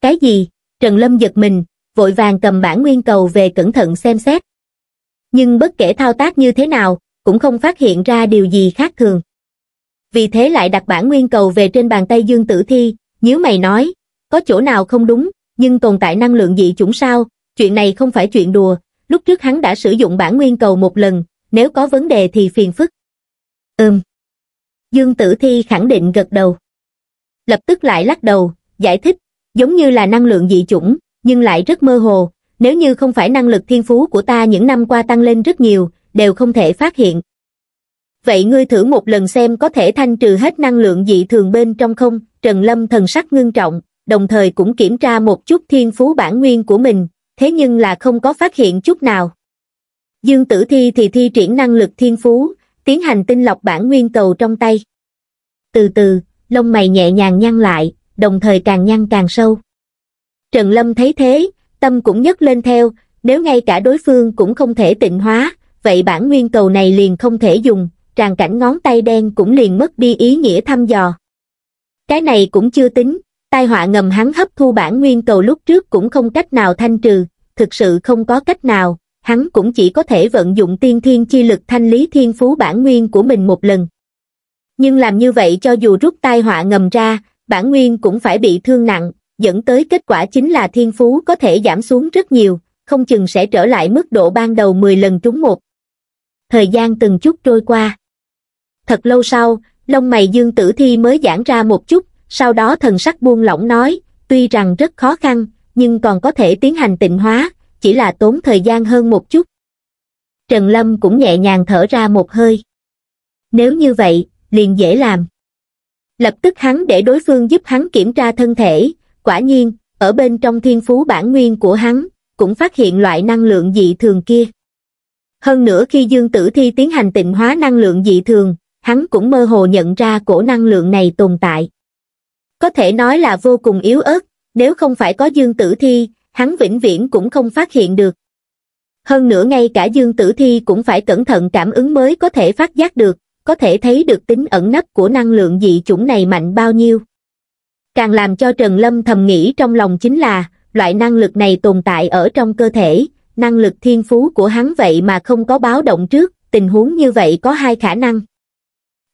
Cái gì? Trần Lâm giật mình, vội vàng cầm bản nguyên cầu về cẩn thận xem xét. Nhưng bất kể thao tác như thế nào, cũng không phát hiện ra điều gì khác thường. Vì thế lại đặt bản nguyên cầu về trên bàn tay Dương Tử Thi, nhíu mày nói, có chỗ nào không đúng, nhưng tồn tại năng lượng dị chủng sao, chuyện này không phải chuyện đùa, lúc trước hắn đã sử dụng bản nguyên cầu một lần, nếu có vấn đề thì phiền phức. Ừm. Dương Tử Thi khẳng định gật đầu lập tức lại lắc đầu, giải thích, giống như là năng lượng dị chủng, nhưng lại rất mơ hồ, nếu như không phải năng lực thiên phú của ta những năm qua tăng lên rất nhiều, đều không thể phát hiện. Vậy ngươi thử một lần xem có thể thanh trừ hết năng lượng dị thường bên trong không, Trần Lâm thần sắc ngưng trọng, đồng thời cũng kiểm tra một chút thiên phú bản nguyên của mình, thế nhưng là không có phát hiện chút nào. Dương tử thi thì thi triển năng lực thiên phú, tiến hành tinh lọc bản nguyên cầu trong tay. Từ từ, lông mày nhẹ nhàng nhăn lại, đồng thời càng nhăn càng sâu. Trần Lâm thấy thế, tâm cũng nhấc lên theo, nếu ngay cả đối phương cũng không thể tịnh hóa, vậy bản nguyên cầu này liền không thể dùng, tràn cảnh ngón tay đen cũng liền mất đi ý nghĩa thăm dò. Cái này cũng chưa tính, tai họa ngầm hắn hấp thu bản nguyên cầu lúc trước cũng không cách nào thanh trừ, thực sự không có cách nào, hắn cũng chỉ có thể vận dụng tiên thiên chi lực thanh lý thiên phú bản nguyên của mình một lần nhưng làm như vậy cho dù rút tai họa ngầm ra, bản nguyên cũng phải bị thương nặng, dẫn tới kết quả chính là thiên phú có thể giảm xuống rất nhiều, không chừng sẽ trở lại mức độ ban đầu 10 lần trúng một. Thời gian từng chút trôi qua. Thật lâu sau, lông mày dương tử thi mới giãn ra một chút, sau đó thần sắc buông lỏng nói, tuy rằng rất khó khăn, nhưng còn có thể tiến hành tịnh hóa, chỉ là tốn thời gian hơn một chút. Trần Lâm cũng nhẹ nhàng thở ra một hơi. Nếu như vậy, liền dễ làm. Lập tức hắn để đối phương giúp hắn kiểm tra thân thể, quả nhiên, ở bên trong thiên phú bản nguyên của hắn, cũng phát hiện loại năng lượng dị thường kia. Hơn nữa khi Dương Tử Thi tiến hành tịnh hóa năng lượng dị thường, hắn cũng mơ hồ nhận ra cổ năng lượng này tồn tại. Có thể nói là vô cùng yếu ớt, nếu không phải có Dương Tử Thi, hắn vĩnh viễn cũng không phát hiện được. Hơn nữa ngay cả Dương Tử Thi cũng phải cẩn thận cảm ứng mới có thể phát giác được, có thể thấy được tính ẩn nấp của năng lượng dị chủng này mạnh bao nhiêu. Càng làm cho Trần Lâm thầm nghĩ trong lòng chính là, loại năng lực này tồn tại ở trong cơ thể, năng lực thiên phú của hắn vậy mà không có báo động trước, tình huống như vậy có hai khả năng.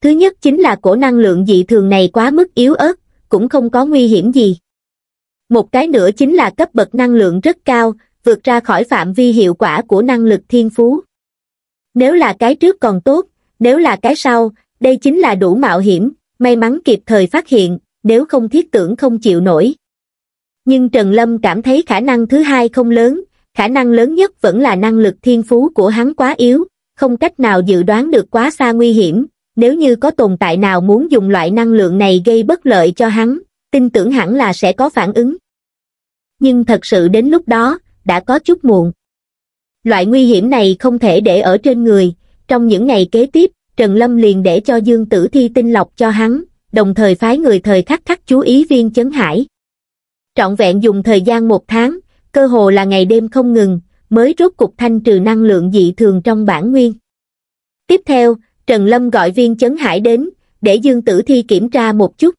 Thứ nhất chính là cổ năng lượng dị thường này quá mức yếu ớt, cũng không có nguy hiểm gì. Một cái nữa chính là cấp bậc năng lượng rất cao, vượt ra khỏi phạm vi hiệu quả của năng lực thiên phú. Nếu là cái trước còn tốt, nếu là cái sau, đây chính là đủ mạo hiểm, may mắn kịp thời phát hiện, nếu không thiết tưởng không chịu nổi. Nhưng Trần Lâm cảm thấy khả năng thứ hai không lớn, khả năng lớn nhất vẫn là năng lực thiên phú của hắn quá yếu, không cách nào dự đoán được quá xa nguy hiểm, nếu như có tồn tại nào muốn dùng loại năng lượng này gây bất lợi cho hắn, tin tưởng hẳn là sẽ có phản ứng. Nhưng thật sự đến lúc đó, đã có chút muộn. Loại nguy hiểm này không thể để ở trên người, trong những ngày kế tiếp trần lâm liền để cho dương tử thi tinh lọc cho hắn đồng thời phái người thời khắc khắc chú ý viên chấn hải trọn vẹn dùng thời gian một tháng cơ hồ là ngày đêm không ngừng mới rốt cục thanh trừ năng lượng dị thường trong bản nguyên tiếp theo trần lâm gọi viên chấn hải đến để dương tử thi kiểm tra một chút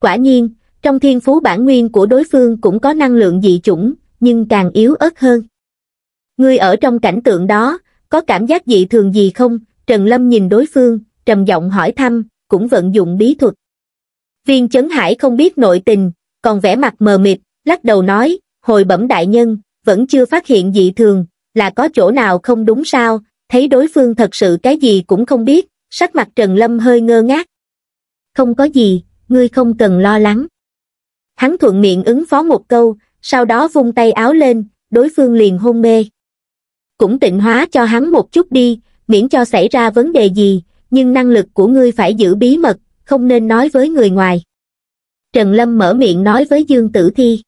quả nhiên trong thiên phú bản nguyên của đối phương cũng có năng lượng dị chủng nhưng càng yếu ớt hơn người ở trong cảnh tượng đó có cảm giác dị thường gì không? Trần Lâm nhìn đối phương, trầm giọng hỏi thăm, cũng vận dụng bí thuật. Viên Chấn Hải không biết nội tình, còn vẻ mặt mờ mịt, lắc đầu nói, hồi bẩm đại nhân, vẫn chưa phát hiện dị thường, là có chỗ nào không đúng sao, thấy đối phương thật sự cái gì cũng không biết, sắc mặt Trần Lâm hơi ngơ ngác. Không có gì, ngươi không cần lo lắng. Hắn thuận miệng ứng phó một câu, sau đó vung tay áo lên, đối phương liền hôn mê cũng tịnh hóa cho hắn một chút đi, miễn cho xảy ra vấn đề gì, nhưng năng lực của ngươi phải giữ bí mật, không nên nói với người ngoài. Trần Lâm mở miệng nói với Dương Tử Thi.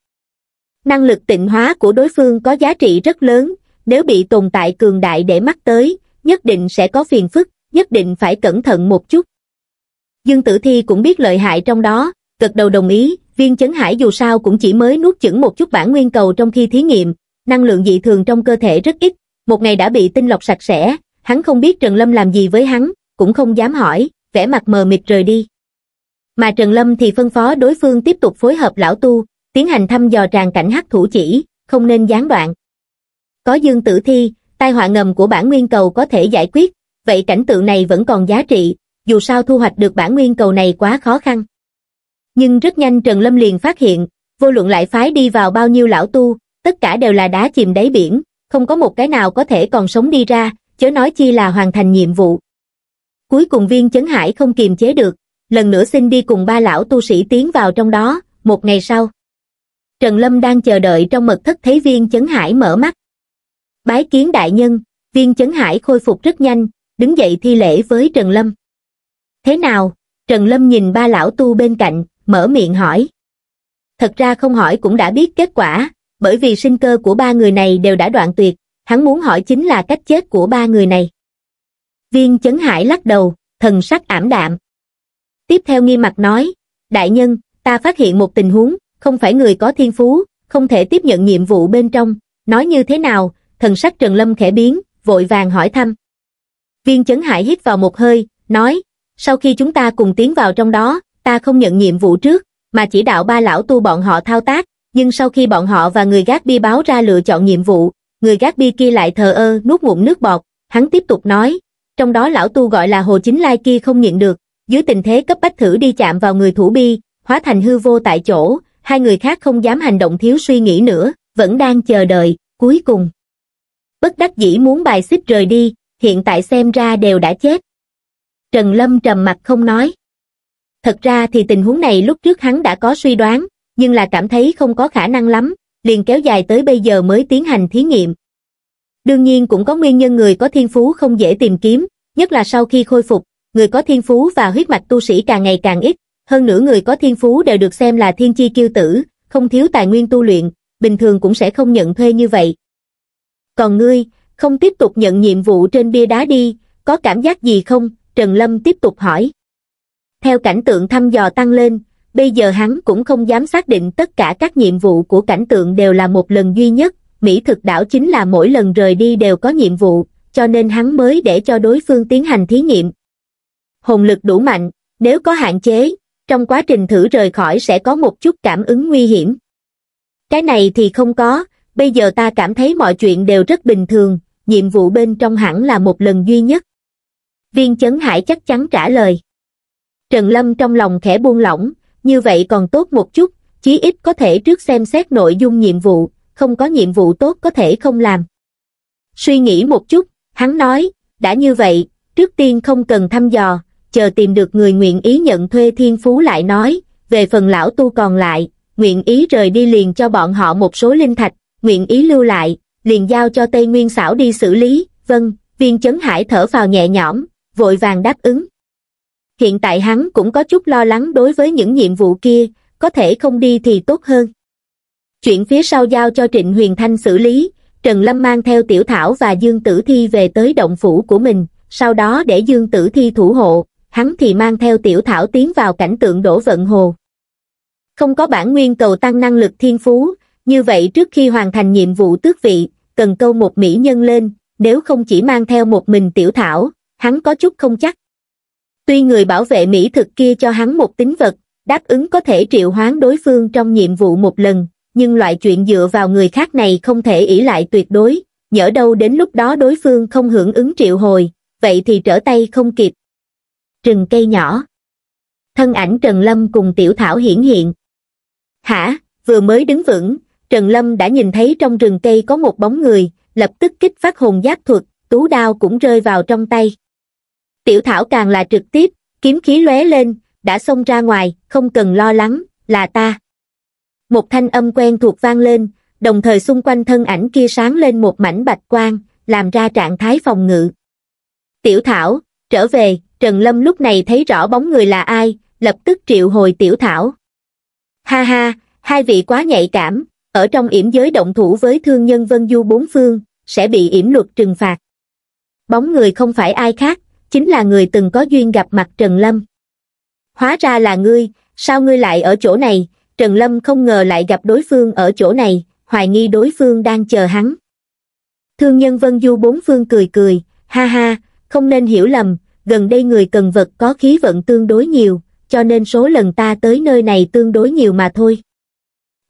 Năng lực tịnh hóa của đối phương có giá trị rất lớn, nếu bị tồn tại cường đại để mắt tới, nhất định sẽ có phiền phức, nhất định phải cẩn thận một chút. Dương Tử Thi cũng biết lợi hại trong đó, gật đầu đồng ý, viên chấn hải dù sao cũng chỉ mới nuốt chửng một chút bản nguyên cầu trong khi thí nghiệm, năng lượng dị thường trong cơ thể rất ít, một ngày đã bị tinh lọc sạch sẽ, hắn không biết Trần Lâm làm gì với hắn, cũng không dám hỏi, vẻ mặt mờ mịt rời đi. Mà Trần Lâm thì phân phó đối phương tiếp tục phối hợp lão tu, tiến hành thăm dò tràn cảnh hắc thủ chỉ, không nên gián đoạn. Có dương tử thi, tai họa ngầm của bản nguyên cầu có thể giải quyết, vậy cảnh tượng này vẫn còn giá trị, dù sao thu hoạch được bản nguyên cầu này quá khó khăn. Nhưng rất nhanh Trần Lâm liền phát hiện, vô luận lại phái đi vào bao nhiêu lão tu, tất cả đều là đá chìm đáy biển, không có một cái nào có thể còn sống đi ra, chớ nói chi là hoàn thành nhiệm vụ. Cuối cùng viên chấn hải không kiềm chế được, lần nữa xin đi cùng ba lão tu sĩ tiến vào trong đó, một ngày sau. Trần Lâm đang chờ đợi trong mật thất thấy viên chấn hải mở mắt. Bái kiến đại nhân, viên chấn hải khôi phục rất nhanh, đứng dậy thi lễ với Trần Lâm. Thế nào? Trần Lâm nhìn ba lão tu bên cạnh, mở miệng hỏi. Thật ra không hỏi cũng đã biết kết quả, bởi vì sinh cơ của ba người này đều đã đoạn tuyệt, hắn muốn hỏi chính là cách chết của ba người này. Viên chấn hải lắc đầu, thần sắc ảm đạm. Tiếp theo nghi mặt nói, đại nhân, ta phát hiện một tình huống, không phải người có thiên phú, không thể tiếp nhận nhiệm vụ bên trong, nói như thế nào, thần sắc Trần Lâm khẽ biến, vội vàng hỏi thăm. Viên chấn hải hít vào một hơi, nói, sau khi chúng ta cùng tiến vào trong đó, ta không nhận nhiệm vụ trước, mà chỉ đạo ba lão tu bọn họ thao tác, nhưng sau khi bọn họ và người gác bi báo ra lựa chọn nhiệm vụ, người gác bi kia lại thờ ơ nuốt ngụm nước bọt, hắn tiếp tục nói, trong đó lão tu gọi là Hồ Chính Lai kia không nhịn được, dưới tình thế cấp bách thử đi chạm vào người thủ bi, hóa thành hư vô tại chỗ, hai người khác không dám hành động thiếu suy nghĩ nữa, vẫn đang chờ đợi, cuối cùng. Bất đắc dĩ muốn bài xích rời đi, hiện tại xem ra đều đã chết. Trần Lâm trầm mặt không nói. Thật ra thì tình huống này lúc trước hắn đã có suy đoán, nhưng là cảm thấy không có khả năng lắm, liền kéo dài tới bây giờ mới tiến hành thí nghiệm. Đương nhiên cũng có nguyên nhân người có thiên phú không dễ tìm kiếm, nhất là sau khi khôi phục, người có thiên phú và huyết mạch tu sĩ càng ngày càng ít, hơn nữa người có thiên phú đều được xem là thiên chi kiêu tử, không thiếu tài nguyên tu luyện, bình thường cũng sẽ không nhận thuê như vậy. Còn ngươi, không tiếp tục nhận nhiệm vụ trên bia đá đi, có cảm giác gì không? Trần Lâm tiếp tục hỏi. Theo cảnh tượng thăm dò tăng lên, bây giờ hắn cũng không dám xác định tất cả các nhiệm vụ của cảnh tượng đều là một lần duy nhất, Mỹ thực đảo chính là mỗi lần rời đi đều có nhiệm vụ, cho nên hắn mới để cho đối phương tiến hành thí nghiệm. Hồn lực đủ mạnh, nếu có hạn chế, trong quá trình thử rời khỏi sẽ có một chút cảm ứng nguy hiểm. Cái này thì không có, bây giờ ta cảm thấy mọi chuyện đều rất bình thường, nhiệm vụ bên trong hẳn là một lần duy nhất. Viên chấn hải chắc chắn trả lời. Trần Lâm trong lòng khẽ buông lỏng, như vậy còn tốt một chút, chí ít có thể trước xem xét nội dung nhiệm vụ, không có nhiệm vụ tốt có thể không làm. Suy nghĩ một chút, hắn nói, đã như vậy, trước tiên không cần thăm dò, chờ tìm được người nguyện ý nhận thuê thiên phú lại nói, về phần lão tu còn lại, nguyện ý rời đi liền cho bọn họ một số linh thạch, nguyện ý lưu lại, liền giao cho Tây Nguyên xảo đi xử lý, vâng, viên chấn hải thở vào nhẹ nhõm, vội vàng đáp ứng hiện tại hắn cũng có chút lo lắng đối với những nhiệm vụ kia, có thể không đi thì tốt hơn. Chuyện phía sau giao cho Trịnh Huyền Thanh xử lý, Trần Lâm mang theo Tiểu Thảo và Dương Tử Thi về tới động phủ của mình, sau đó để Dương Tử Thi thủ hộ, hắn thì mang theo Tiểu Thảo tiến vào cảnh tượng đổ vận hồ. Không có bản nguyên cầu tăng năng lực thiên phú, như vậy trước khi hoàn thành nhiệm vụ tước vị, cần câu một mỹ nhân lên, nếu không chỉ mang theo một mình Tiểu Thảo, hắn có chút không chắc. Tuy người bảo vệ mỹ thực kia cho hắn một tính vật, đáp ứng có thể triệu hoán đối phương trong nhiệm vụ một lần, nhưng loại chuyện dựa vào người khác này không thể ỷ lại tuyệt đối, nhỡ đâu đến lúc đó đối phương không hưởng ứng triệu hồi, vậy thì trở tay không kịp. Trừng cây nhỏ Thân ảnh Trần Lâm cùng Tiểu Thảo hiển hiện. Hả, vừa mới đứng vững, Trần Lâm đã nhìn thấy trong rừng cây có một bóng người, lập tức kích phát hồn giác thuật, tú đao cũng rơi vào trong tay tiểu thảo càng là trực tiếp kiếm khí lóe lên đã xông ra ngoài không cần lo lắng là ta một thanh âm quen thuộc vang lên đồng thời xung quanh thân ảnh kia sáng lên một mảnh bạch quang làm ra trạng thái phòng ngự tiểu thảo trở về trần lâm lúc này thấy rõ bóng người là ai lập tức triệu hồi tiểu thảo ha ha hai vị quá nhạy cảm ở trong yểm giới động thủ với thương nhân vân du bốn phương sẽ bị yểm luật trừng phạt bóng người không phải ai khác chính là người từng có duyên gặp mặt Trần Lâm. Hóa ra là ngươi, sao ngươi lại ở chỗ này, Trần Lâm không ngờ lại gặp đối phương ở chỗ này, hoài nghi đối phương đang chờ hắn. Thương nhân Vân Du bốn phương cười cười, ha ha, không nên hiểu lầm, gần đây người cần vật có khí vận tương đối nhiều, cho nên số lần ta tới nơi này tương đối nhiều mà thôi.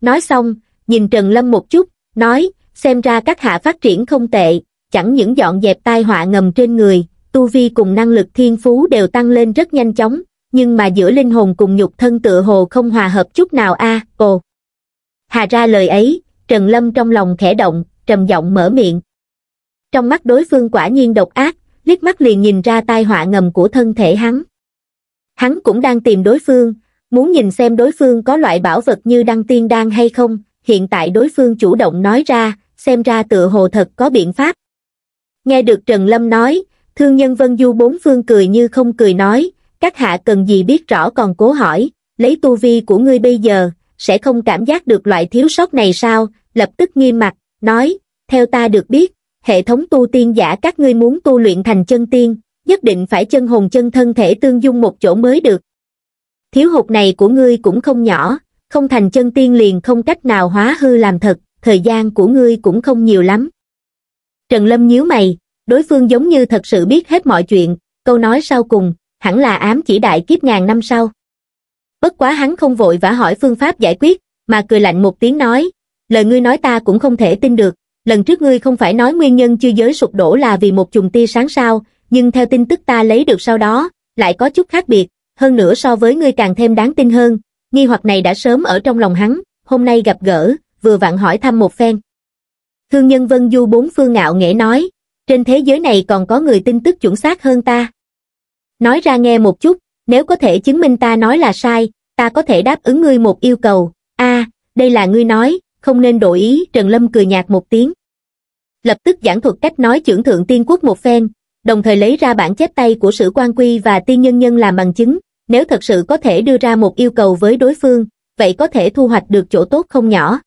Nói xong, nhìn Trần Lâm một chút, nói, xem ra các hạ phát triển không tệ, chẳng những dọn dẹp tai họa ngầm trên người, tu vi cùng năng lực thiên phú đều tăng lên rất nhanh chóng, nhưng mà giữa linh hồn cùng nhục thân tựa hồ không hòa hợp chút nào a à, ồ. Hà ra lời ấy, Trần Lâm trong lòng khẽ động, trầm giọng mở miệng. Trong mắt đối phương quả nhiên độc ác, liếc mắt liền nhìn ra tai họa ngầm của thân thể hắn. Hắn cũng đang tìm đối phương, muốn nhìn xem đối phương có loại bảo vật như đăng tiên đan hay không, hiện tại đối phương chủ động nói ra, xem ra tựa hồ thật có biện pháp. Nghe được Trần Lâm nói, Thương nhân Vân Du bốn phương cười như không cười nói, các hạ cần gì biết rõ còn cố hỏi, lấy tu vi của ngươi bây giờ, sẽ không cảm giác được loại thiếu sót này sao, lập tức nghiêm mặt, nói, theo ta được biết, hệ thống tu tiên giả các ngươi muốn tu luyện thành chân tiên, nhất định phải chân hồn chân thân thể tương dung một chỗ mới được. Thiếu hụt này của ngươi cũng không nhỏ, không thành chân tiên liền không cách nào hóa hư làm thật, thời gian của ngươi cũng không nhiều lắm. Trần Lâm nhíu mày, đối phương giống như thật sự biết hết mọi chuyện, câu nói sau cùng, hẳn là ám chỉ đại kiếp ngàn năm sau. Bất quá hắn không vội vã hỏi phương pháp giải quyết, mà cười lạnh một tiếng nói, lời ngươi nói ta cũng không thể tin được, lần trước ngươi không phải nói nguyên nhân chưa giới sụp đổ là vì một chùm tia sáng sao, nhưng theo tin tức ta lấy được sau đó, lại có chút khác biệt, hơn nữa so với ngươi càng thêm đáng tin hơn, nghi hoặc này đã sớm ở trong lòng hắn, hôm nay gặp gỡ, vừa vặn hỏi thăm một phen. Thương nhân Vân Du bốn phương ngạo nghễ nói, trên thế giới này còn có người tin tức chuẩn xác hơn ta. Nói ra nghe một chút, nếu có thể chứng minh ta nói là sai, ta có thể đáp ứng ngươi một yêu cầu. a đây là ngươi nói, không nên đổi ý, Trần Lâm cười nhạt một tiếng. Lập tức giảng thuật cách nói trưởng thượng tiên quốc một phen, đồng thời lấy ra bản chép tay của sử quan quy và tiên nhân nhân làm bằng chứng, nếu thật sự có thể đưa ra một yêu cầu với đối phương, vậy có thể thu hoạch được chỗ tốt không nhỏ.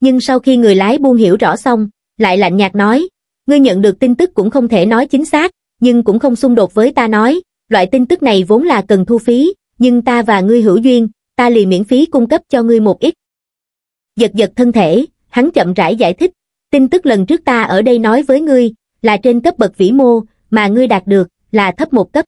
Nhưng sau khi người lái buông hiểu rõ xong, lại lạnh nhạt nói, Ngươi nhận được tin tức cũng không thể nói chính xác, nhưng cũng không xung đột với ta nói, loại tin tức này vốn là cần thu phí, nhưng ta và ngươi hữu duyên, ta liền miễn phí cung cấp cho ngươi một ít. Giật giật thân thể, hắn chậm rãi giải thích, tin tức lần trước ta ở đây nói với ngươi, là trên cấp bậc vĩ mô, mà ngươi đạt được, là thấp một cấp.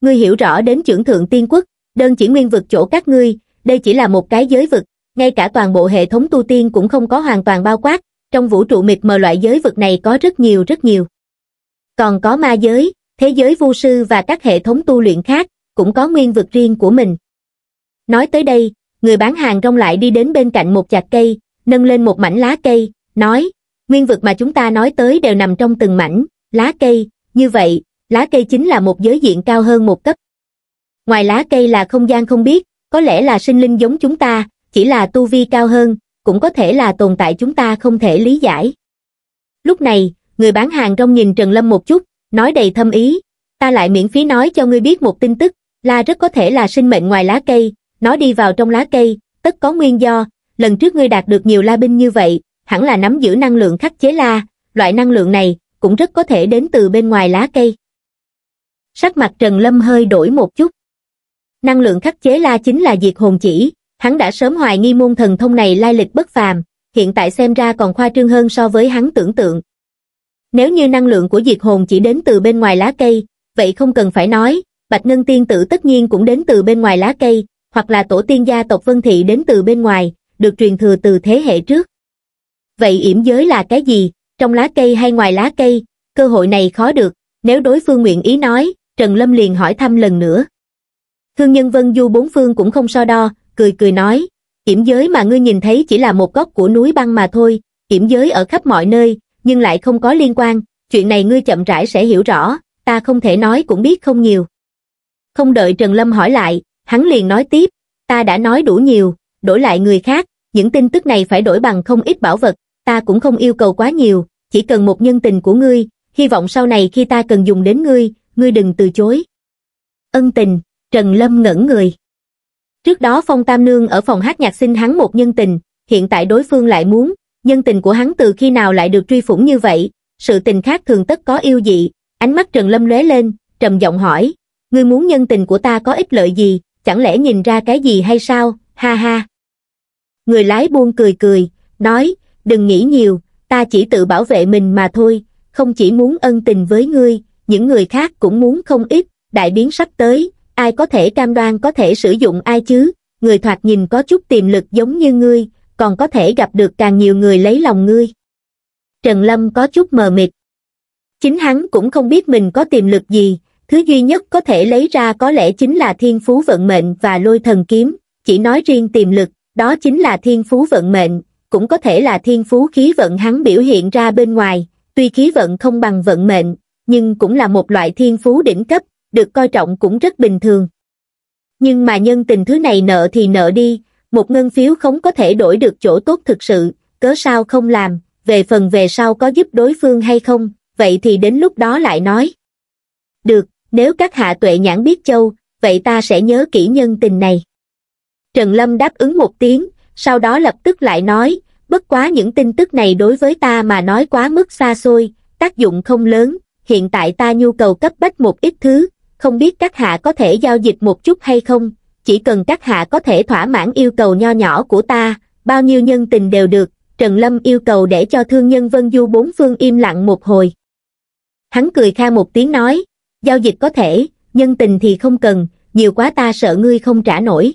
Ngươi hiểu rõ đến trưởng thượng tiên quốc, đơn chỉ nguyên vực chỗ các ngươi, đây chỉ là một cái giới vực, ngay cả toàn bộ hệ thống tu tiên cũng không có hoàn toàn bao quát, trong vũ trụ mịt mờ loại giới vực này có rất nhiều rất nhiều. Còn có ma giới, thế giới vô sư và các hệ thống tu luyện khác, cũng có nguyên vực riêng của mình. Nói tới đây, người bán hàng rong lại đi đến bên cạnh một chặt cây, nâng lên một mảnh lá cây, nói, nguyên vực mà chúng ta nói tới đều nằm trong từng mảnh, lá cây, như vậy, lá cây chính là một giới diện cao hơn một cấp. Ngoài lá cây là không gian không biết, có lẽ là sinh linh giống chúng ta, chỉ là tu vi cao hơn, cũng có thể là tồn tại chúng ta không thể lý giải. Lúc này, người bán hàng rong nhìn Trần Lâm một chút, nói đầy thâm ý, ta lại miễn phí nói cho ngươi biết một tin tức, là rất có thể là sinh mệnh ngoài lá cây, nó đi vào trong lá cây, tất có nguyên do, lần trước ngươi đạt được nhiều la binh như vậy, hẳn là nắm giữ năng lượng khắc chế la, loại năng lượng này cũng rất có thể đến từ bên ngoài lá cây. Sắc mặt Trần Lâm hơi đổi một chút. Năng lượng khắc chế la chính là diệt hồn chỉ, Hắn đã sớm hoài nghi môn thần thông này lai lịch bất phàm, hiện tại xem ra còn khoa trương hơn so với hắn tưởng tượng. Nếu như năng lượng của diệt hồn chỉ đến từ bên ngoài lá cây, vậy không cần phải nói, Bạch Ngân Tiên Tử tất nhiên cũng đến từ bên ngoài lá cây, hoặc là tổ tiên gia tộc Vân Thị đến từ bên ngoài, được truyền thừa từ thế hệ trước. Vậy yểm giới là cái gì, trong lá cây hay ngoài lá cây, cơ hội này khó được, nếu đối phương nguyện ý nói, Trần Lâm liền hỏi thăm lần nữa. Thương nhân Vân Du bốn phương cũng không so đo, cười cười nói, kiểm giới mà ngươi nhìn thấy chỉ là một góc của núi băng mà thôi, kiểm giới ở khắp mọi nơi, nhưng lại không có liên quan, chuyện này ngươi chậm rãi sẽ hiểu rõ, ta không thể nói cũng biết không nhiều. Không đợi Trần Lâm hỏi lại, hắn liền nói tiếp, ta đã nói đủ nhiều, đổi lại người khác, những tin tức này phải đổi bằng không ít bảo vật, ta cũng không yêu cầu quá nhiều, chỉ cần một nhân tình của ngươi, hy vọng sau này khi ta cần dùng đến ngươi, ngươi đừng từ chối. Ân tình, Trần Lâm ngẩn người. Trước đó Phong Tam Nương ở phòng hát nhạc xin hắn một nhân tình, hiện tại đối phương lại muốn, nhân tình của hắn từ khi nào lại được truy phủng như vậy, sự tình khác thường tất có yêu dị, ánh mắt Trần Lâm lóe lên, trầm giọng hỏi, ngươi muốn nhân tình của ta có ích lợi gì, chẳng lẽ nhìn ra cái gì hay sao, ha ha. Người lái buông cười cười, nói, đừng nghĩ nhiều, ta chỉ tự bảo vệ mình mà thôi, không chỉ muốn ân tình với ngươi, những người khác cũng muốn không ít, đại biến sắp tới, ai có thể cam đoan có thể sử dụng ai chứ, người thoạt nhìn có chút tiềm lực giống như ngươi, còn có thể gặp được càng nhiều người lấy lòng ngươi. Trần Lâm có chút mờ mịt. Chính hắn cũng không biết mình có tiềm lực gì, thứ duy nhất có thể lấy ra có lẽ chính là thiên phú vận mệnh và lôi thần kiếm, chỉ nói riêng tiềm lực, đó chính là thiên phú vận mệnh, cũng có thể là thiên phú khí vận hắn biểu hiện ra bên ngoài, tuy khí vận không bằng vận mệnh, nhưng cũng là một loại thiên phú đỉnh cấp, được coi trọng cũng rất bình thường. Nhưng mà nhân tình thứ này nợ thì nợ đi, một ngân phiếu không có thể đổi được chỗ tốt thực sự, cớ sao không làm, về phần về sau có giúp đối phương hay không, vậy thì đến lúc đó lại nói. Được, nếu các hạ tuệ nhãn biết châu, vậy ta sẽ nhớ kỹ nhân tình này. Trần Lâm đáp ứng một tiếng, sau đó lập tức lại nói, bất quá những tin tức này đối với ta mà nói quá mức xa xôi, tác dụng không lớn, hiện tại ta nhu cầu cấp bách một ít thứ, không biết các hạ có thể giao dịch một chút hay không, chỉ cần các hạ có thể thỏa mãn yêu cầu nho nhỏ của ta, bao nhiêu nhân tình đều được, Trần Lâm yêu cầu để cho thương nhân Vân Du bốn phương im lặng một hồi. Hắn cười kha một tiếng nói, giao dịch có thể, nhân tình thì không cần, nhiều quá ta sợ ngươi không trả nổi.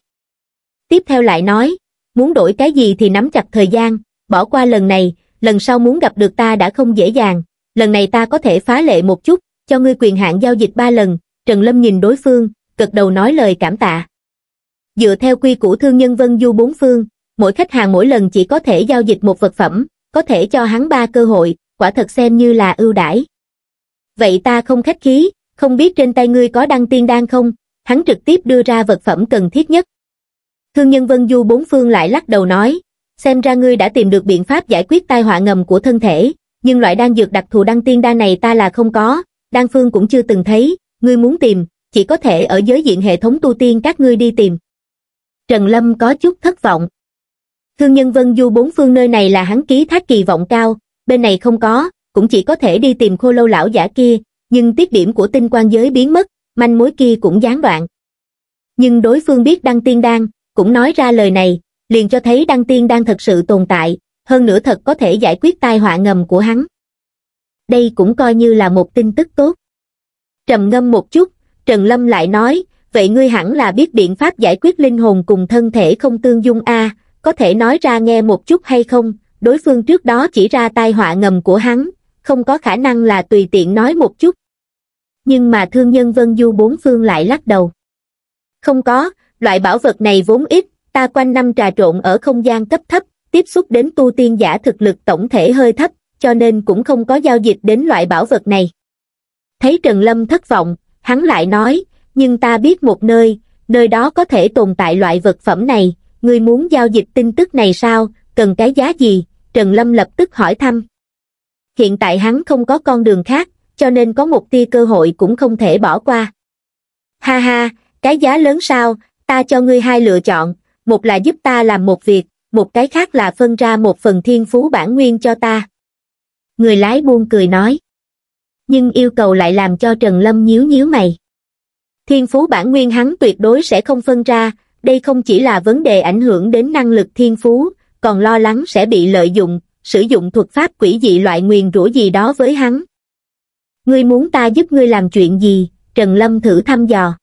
Tiếp theo lại nói, muốn đổi cái gì thì nắm chặt thời gian, bỏ qua lần này, lần sau muốn gặp được ta đã không dễ dàng, lần này ta có thể phá lệ một chút, cho ngươi quyền hạn giao dịch ba lần, trần lâm nhìn đối phương gật đầu nói lời cảm tạ dựa theo quy củ thương nhân vân du bốn phương mỗi khách hàng mỗi lần chỉ có thể giao dịch một vật phẩm có thể cho hắn ba cơ hội quả thật xem như là ưu đãi vậy ta không khách khí không biết trên tay ngươi có đăng tiên đan không hắn trực tiếp đưa ra vật phẩm cần thiết nhất thương nhân vân du bốn phương lại lắc đầu nói xem ra ngươi đã tìm được biện pháp giải quyết tai họa ngầm của thân thể nhưng loại đan dược đặc thù đăng tiên đan này ta là không có đan phương cũng chưa từng thấy ngươi muốn tìm, chỉ có thể ở giới diện hệ thống tu tiên các ngươi đi tìm. Trần Lâm có chút thất vọng. Thương nhân Vân Du bốn phương nơi này là hắn ký thác kỳ vọng cao, bên này không có, cũng chỉ có thể đi tìm khô lâu lão giả kia, nhưng tiết điểm của tinh quan giới biến mất, manh mối kia cũng gián đoạn. Nhưng đối phương biết Đăng Tiên Đan, cũng nói ra lời này, liền cho thấy Đăng Tiên Đan thật sự tồn tại, hơn nữa thật có thể giải quyết tai họa ngầm của hắn. Đây cũng coi như là một tin tức tốt. Trầm ngâm một chút, Trần Lâm lại nói, vậy ngươi hẳn là biết biện pháp giải quyết linh hồn cùng thân thể không tương dung a có thể nói ra nghe một chút hay không, đối phương trước đó chỉ ra tai họa ngầm của hắn, không có khả năng là tùy tiện nói một chút. Nhưng mà thương nhân Vân Du bốn phương lại lắc đầu. Không có, loại bảo vật này vốn ít, ta quanh năm trà trộn ở không gian cấp thấp, tiếp xúc đến tu tiên giả thực lực tổng thể hơi thấp, cho nên cũng không có giao dịch đến loại bảo vật này. Thấy Trần Lâm thất vọng, hắn lại nói, nhưng ta biết một nơi, nơi đó có thể tồn tại loại vật phẩm này, ngươi muốn giao dịch tin tức này sao, cần cái giá gì, Trần Lâm lập tức hỏi thăm. Hiện tại hắn không có con đường khác, cho nên có một tia cơ hội cũng không thể bỏ qua. Ha ha, cái giá lớn sao, ta cho ngươi hai lựa chọn, một là giúp ta làm một việc, một cái khác là phân ra một phần thiên phú bản nguyên cho ta. Người lái buôn cười nói nhưng yêu cầu lại làm cho Trần Lâm nhíu nhíu mày. Thiên phú bản nguyên hắn tuyệt đối sẽ không phân ra, đây không chỉ là vấn đề ảnh hưởng đến năng lực thiên phú, còn lo lắng sẽ bị lợi dụng, sử dụng thuật pháp quỷ dị loại nguyền rủa gì đó với hắn. Ngươi muốn ta giúp ngươi làm chuyện gì, Trần Lâm thử thăm dò.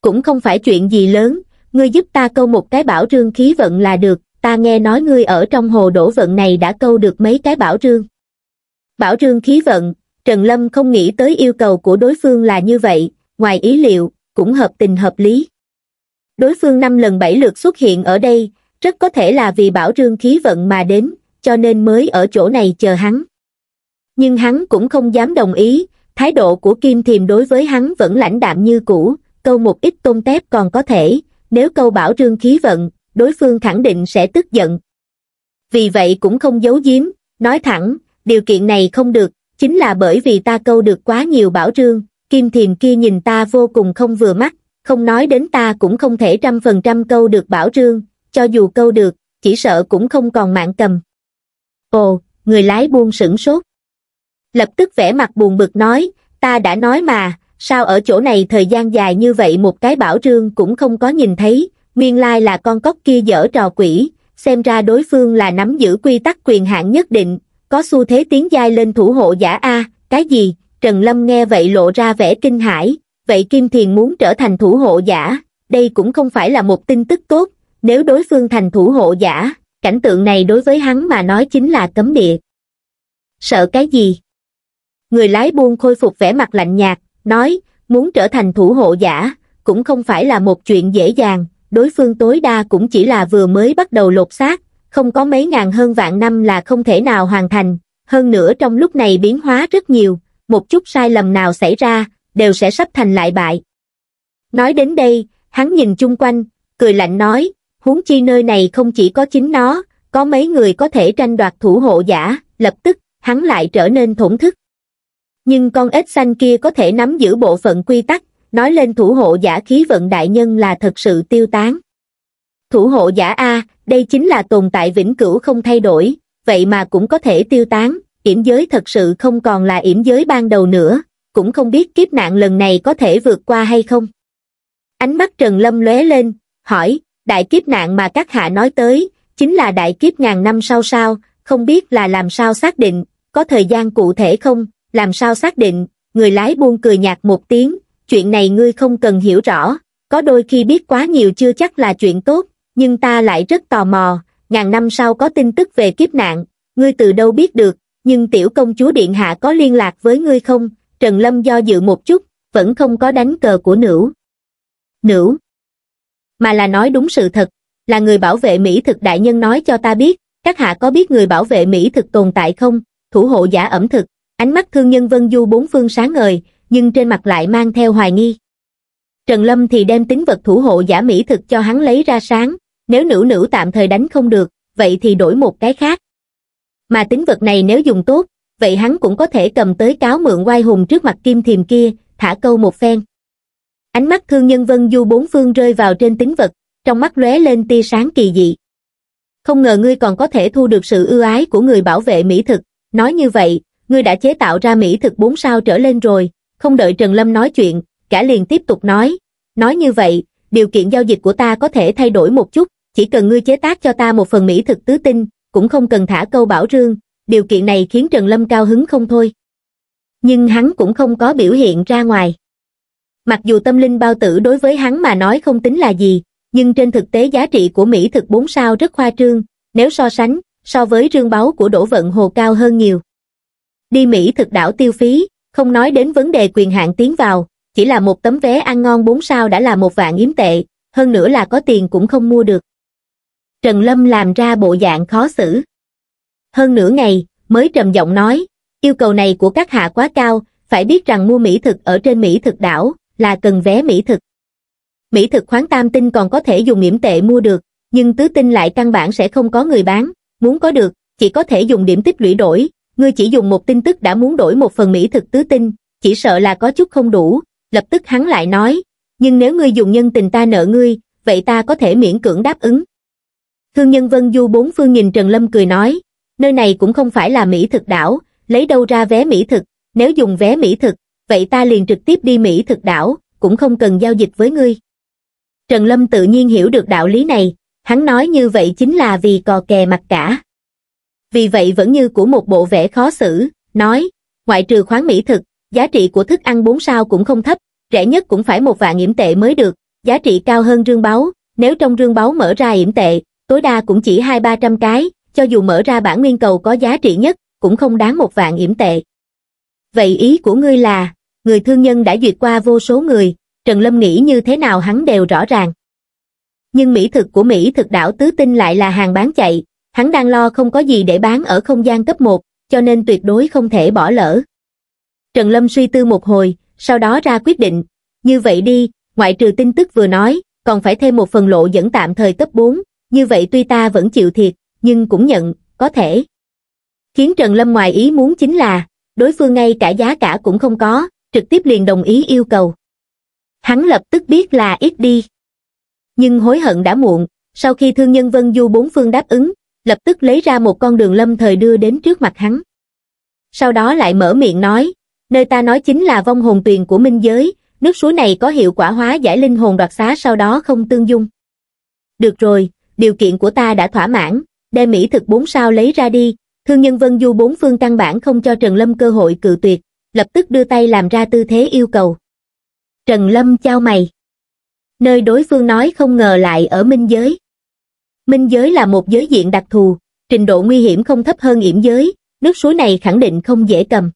Cũng không phải chuyện gì lớn, ngươi giúp ta câu một cái bảo trương khí vận là được, ta nghe nói ngươi ở trong hồ đổ vận này đã câu được mấy cái bảo trương. Bảo trương khí vận, trần lâm không nghĩ tới yêu cầu của đối phương là như vậy ngoài ý liệu cũng hợp tình hợp lý đối phương năm lần bảy lượt xuất hiện ở đây rất có thể là vì bảo Trương khí vận mà đến cho nên mới ở chỗ này chờ hắn nhưng hắn cũng không dám đồng ý thái độ của kim thiềm đối với hắn vẫn lãnh đạm như cũ câu một ít tôm tép còn có thể nếu câu bảo Trương khí vận đối phương khẳng định sẽ tức giận vì vậy cũng không giấu giếm nói thẳng điều kiện này không được chính là bởi vì ta câu được quá nhiều bảo trương, kim thiềm kia nhìn ta vô cùng không vừa mắt, không nói đến ta cũng không thể trăm phần trăm câu được bảo trương, cho dù câu được, chỉ sợ cũng không còn mạng cầm. Ồ, người lái buôn sửng sốt. Lập tức vẻ mặt buồn bực nói, ta đã nói mà, sao ở chỗ này thời gian dài như vậy một cái bảo trương cũng không có nhìn thấy, nguyên lai là con cóc kia dở trò quỷ, xem ra đối phương là nắm giữ quy tắc quyền hạn nhất định, có xu thế tiến giai lên thủ hộ giả a cái gì trần lâm nghe vậy lộ ra vẻ kinh hãi vậy kim thiền muốn trở thành thủ hộ giả đây cũng không phải là một tin tức tốt nếu đối phương thành thủ hộ giả cảnh tượng này đối với hắn mà nói chính là cấm địa sợ cái gì người lái buôn khôi phục vẻ mặt lạnh nhạt nói muốn trở thành thủ hộ giả cũng không phải là một chuyện dễ dàng đối phương tối đa cũng chỉ là vừa mới bắt đầu lột xác không có mấy ngàn hơn vạn năm là không thể nào hoàn thành, hơn nữa trong lúc này biến hóa rất nhiều, một chút sai lầm nào xảy ra, đều sẽ sắp thành lại bại. Nói đến đây, hắn nhìn chung quanh, cười lạnh nói, huống chi nơi này không chỉ có chính nó, có mấy người có thể tranh đoạt thủ hộ giả, lập tức, hắn lại trở nên thổn thức. Nhưng con ếch xanh kia có thể nắm giữ bộ phận quy tắc, nói lên thủ hộ giả khí vận đại nhân là thật sự tiêu tán. Thủ hộ giả A, đây chính là tồn tại vĩnh cửu không thay đổi, vậy mà cũng có thể tiêu tán, yểm giới thật sự không còn là yểm giới ban đầu nữa, cũng không biết kiếp nạn lần này có thể vượt qua hay không. Ánh mắt Trần Lâm lóe lên, hỏi, đại kiếp nạn mà các hạ nói tới, chính là đại kiếp ngàn năm sau sao, không biết là làm sao xác định, có thời gian cụ thể không, làm sao xác định, người lái buông cười nhạt một tiếng, chuyện này ngươi không cần hiểu rõ, có đôi khi biết quá nhiều chưa chắc là chuyện tốt, nhưng ta lại rất tò mò, ngàn năm sau có tin tức về kiếp nạn, ngươi từ đâu biết được, nhưng tiểu công chúa Điện Hạ có liên lạc với ngươi không? Trần Lâm do dự một chút, vẫn không có đánh cờ của nữ. Nữ Mà là nói đúng sự thật, là người bảo vệ Mỹ thực đại nhân nói cho ta biết, các hạ có biết người bảo vệ Mỹ thực tồn tại không? Thủ hộ giả ẩm thực, ánh mắt thương nhân Vân Du bốn phương sáng ngời, nhưng trên mặt lại mang theo hoài nghi. Trần Lâm thì đem tính vật thủ hộ giả mỹ thực cho hắn lấy ra sáng, nếu nữ nữ tạm thời đánh không được, vậy thì đổi một cái khác. Mà tính vật này nếu dùng tốt, vậy hắn cũng có thể cầm tới cáo mượn oai hùng trước mặt kim thiềm kia, thả câu một phen. Ánh mắt thương nhân vân du bốn phương rơi vào trên tính vật, trong mắt lóe lên tia sáng kỳ dị. Không ngờ ngươi còn có thể thu được sự ưu ái của người bảo vệ mỹ thực, nói như vậy, ngươi đã chế tạo ra mỹ thực bốn sao trở lên rồi, không đợi Trần Lâm nói chuyện, Gã liền tiếp tục nói, nói như vậy, điều kiện giao dịch của ta có thể thay đổi một chút, chỉ cần ngươi chế tác cho ta một phần mỹ thực tứ tinh, cũng không cần thả câu bảo rương, điều kiện này khiến Trần Lâm cao hứng không thôi. Nhưng hắn cũng không có biểu hiện ra ngoài. Mặc dù tâm linh bao tử đối với hắn mà nói không tính là gì, nhưng trên thực tế giá trị của mỹ thực 4 sao rất khoa trương, nếu so sánh, so với rương báu của đổ vận hồ cao hơn nhiều. Đi Mỹ thực đảo tiêu phí, không nói đến vấn đề quyền hạn tiến vào, chỉ là một tấm vé ăn ngon bốn sao đã là một vạn yếm tệ, hơn nữa là có tiền cũng không mua được. Trần Lâm làm ra bộ dạng khó xử. Hơn nửa ngày, mới trầm giọng nói, yêu cầu này của các hạ quá cao, phải biết rằng mua mỹ thực ở trên mỹ thực đảo, là cần vé mỹ thực. Mỹ thực khoáng tam tinh còn có thể dùng điểm tệ mua được, nhưng tứ tinh lại căn bản sẽ không có người bán, muốn có được, chỉ có thể dùng điểm tích lũy đổi, ngươi chỉ dùng một tin tức đã muốn đổi một phần mỹ thực tứ tinh, chỉ sợ là có chút không đủ, lập tức hắn lại nói, nhưng nếu ngươi dùng nhân tình ta nợ ngươi, vậy ta có thể miễn cưỡng đáp ứng. Thương nhân Vân Du bốn phương nhìn Trần Lâm cười nói, nơi này cũng không phải là Mỹ thực đảo, lấy đâu ra vé Mỹ thực, nếu dùng vé Mỹ thực, vậy ta liền trực tiếp đi Mỹ thực đảo, cũng không cần giao dịch với ngươi. Trần Lâm tự nhiên hiểu được đạo lý này, hắn nói như vậy chính là vì cò kè mặt cả. Vì vậy vẫn như của một bộ vẽ khó xử, nói, ngoại trừ khoáng mỹ thực, Giá trị của thức ăn 4 sao cũng không thấp, rẻ nhất cũng phải một vạn yểm tệ mới được, giá trị cao hơn rương báu, nếu trong rương báu mở ra yểm tệ, tối đa cũng chỉ hai ba trăm cái, cho dù mở ra bản nguyên cầu có giá trị nhất, cũng không đáng một vạn yểm tệ. Vậy ý của ngươi là, người thương nhân đã duyệt qua vô số người, Trần Lâm nghĩ như thế nào hắn đều rõ ràng. Nhưng mỹ thực của Mỹ thực đảo Tứ Tinh lại là hàng bán chạy, hắn đang lo không có gì để bán ở không gian cấp 1, cho nên tuyệt đối không thể bỏ lỡ. Trần Lâm suy tư một hồi, sau đó ra quyết định. Như vậy đi, ngoại trừ tin tức vừa nói, còn phải thêm một phần lộ dẫn tạm thời cấp 4, như vậy tuy ta vẫn chịu thiệt, nhưng cũng nhận, có thể. Khiến Trần Lâm ngoài ý muốn chính là, đối phương ngay cả giá cả cũng không có, trực tiếp liền đồng ý yêu cầu. Hắn lập tức biết là ít đi. Nhưng hối hận đã muộn, sau khi thương nhân Vân Du bốn phương đáp ứng, lập tức lấy ra một con đường lâm thời đưa đến trước mặt hắn. Sau đó lại mở miệng nói, nơi ta nói chính là vong hồn tuyền của minh giới, nước suối này có hiệu quả hóa giải linh hồn đoạt xá sau đó không tương dung. Được rồi, điều kiện của ta đã thỏa mãn, đem mỹ thực bốn sao lấy ra đi, thương nhân Vân Du bốn phương căn bản không cho Trần Lâm cơ hội cự tuyệt, lập tức đưa tay làm ra tư thế yêu cầu. Trần Lâm chao mày. Nơi đối phương nói không ngờ lại ở minh giới. Minh giới là một giới diện đặc thù, trình độ nguy hiểm không thấp hơn yểm giới, nước suối này khẳng định không dễ cầm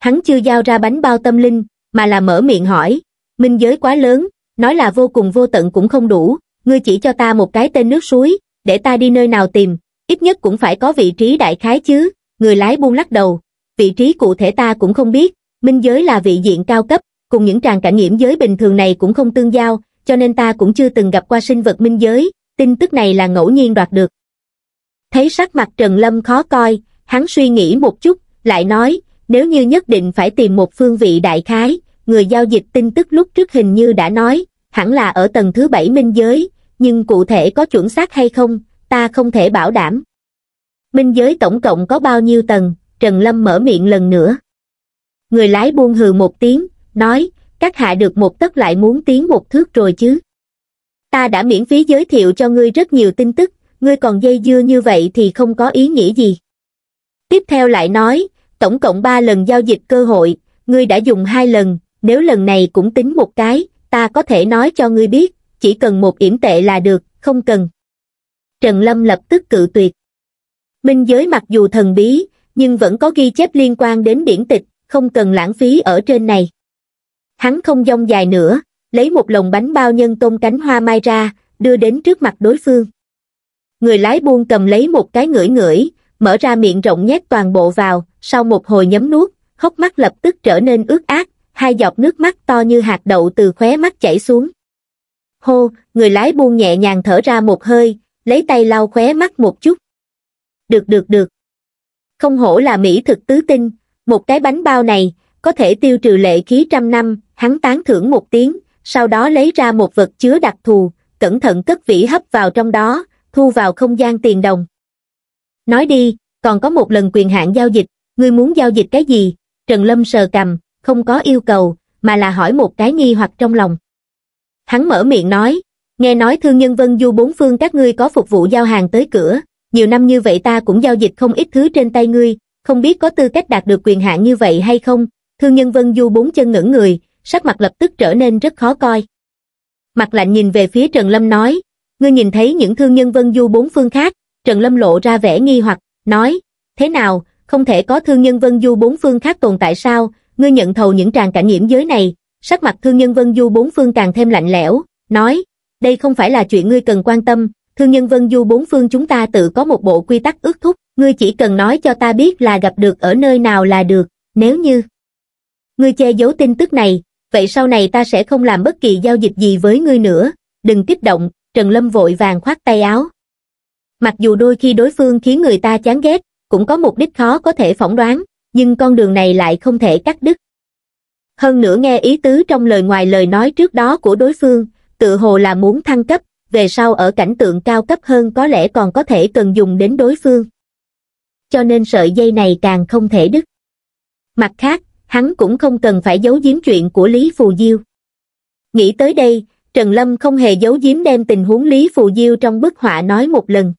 hắn chưa giao ra bánh bao tâm linh mà là mở miệng hỏi minh giới quá lớn nói là vô cùng vô tận cũng không đủ ngươi chỉ cho ta một cái tên nước suối để ta đi nơi nào tìm ít nhất cũng phải có vị trí đại khái chứ người lái buông lắc đầu vị trí cụ thể ta cũng không biết minh giới là vị diện cao cấp cùng những tràng cảnh nghiệm giới bình thường này cũng không tương giao cho nên ta cũng chưa từng gặp qua sinh vật minh giới tin tức này là ngẫu nhiên đoạt được thấy sắc mặt trần lâm khó coi hắn suy nghĩ một chút lại nói nếu như nhất định phải tìm một phương vị đại khái, người giao dịch tin tức lúc trước hình như đã nói, hẳn là ở tầng thứ bảy minh giới, nhưng cụ thể có chuẩn xác hay không, ta không thể bảo đảm. Minh giới tổng cộng có bao nhiêu tầng, Trần Lâm mở miệng lần nữa. Người lái buông hừ một tiếng, nói, các hạ được một tấc lại muốn tiến một thước rồi chứ. Ta đã miễn phí giới thiệu cho ngươi rất nhiều tin tức, ngươi còn dây dưa như vậy thì không có ý nghĩa gì. Tiếp theo lại nói, tổng cộng ba lần giao dịch cơ hội ngươi đã dùng hai lần nếu lần này cũng tính một cái ta có thể nói cho ngươi biết chỉ cần một yểm tệ là được không cần trần lâm lập tức cự tuyệt minh giới mặc dù thần bí nhưng vẫn có ghi chép liên quan đến điển tịch không cần lãng phí ở trên này hắn không dông dài nữa lấy một lồng bánh bao nhân tôm cánh hoa mai ra đưa đến trước mặt đối phương người lái buôn cầm lấy một cái ngửi ngửi mở ra miệng rộng nhét toàn bộ vào sau một hồi nhấm nuốt, hốc mắt lập tức trở nên ướt át, hai giọt nước mắt to như hạt đậu từ khóe mắt chảy xuống. Hô, người lái buông nhẹ nhàng thở ra một hơi, lấy tay lau khóe mắt một chút. Được được được. Không hổ là Mỹ thực tứ tinh, một cái bánh bao này, có thể tiêu trừ lệ khí trăm năm, hắn tán thưởng một tiếng, sau đó lấy ra một vật chứa đặc thù, cẩn thận cất vĩ hấp vào trong đó, thu vào không gian tiền đồng. Nói đi, còn có một lần quyền hạn giao dịch, ngươi muốn giao dịch cái gì? Trần Lâm sờ cầm, không có yêu cầu, mà là hỏi một cái nghi hoặc trong lòng. Hắn mở miệng nói, nghe nói thương nhân Vân Du bốn phương các ngươi có phục vụ giao hàng tới cửa, nhiều năm như vậy ta cũng giao dịch không ít thứ trên tay ngươi, không biết có tư cách đạt được quyền hạn như vậy hay không? Thương nhân Vân Du bốn chân ngẩng người, sắc mặt lập tức trở nên rất khó coi. Mặt lạnh nhìn về phía Trần Lâm nói, ngươi nhìn thấy những thương nhân Vân Du bốn phương khác, Trần Lâm lộ ra vẻ nghi hoặc, nói, thế nào, không thể có thương nhân vân du bốn phương khác tồn tại sao, ngươi nhận thầu những tràng cả nhiễm giới này, sắc mặt thương nhân vân du bốn phương càng thêm lạnh lẽo, nói, đây không phải là chuyện ngươi cần quan tâm, thương nhân vân du bốn phương chúng ta tự có một bộ quy tắc ước thúc, ngươi chỉ cần nói cho ta biết là gặp được ở nơi nào là được, nếu như ngươi che giấu tin tức này, vậy sau này ta sẽ không làm bất kỳ giao dịch gì với ngươi nữa, đừng kích động, Trần Lâm vội vàng khoát tay áo. Mặc dù đôi khi đối phương khiến người ta chán ghét, cũng có mục đích khó có thể phỏng đoán, nhưng con đường này lại không thể cắt đứt. Hơn nữa nghe ý tứ trong lời ngoài lời nói trước đó của đối phương, tự hồ là muốn thăng cấp, về sau ở cảnh tượng cao cấp hơn có lẽ còn có thể cần dùng đến đối phương. Cho nên sợi dây này càng không thể đứt. Mặt khác, hắn cũng không cần phải giấu giếm chuyện của Lý Phù Diêu. Nghĩ tới đây, Trần Lâm không hề giấu giếm đem tình huống Lý Phù Diêu trong bức họa nói một lần.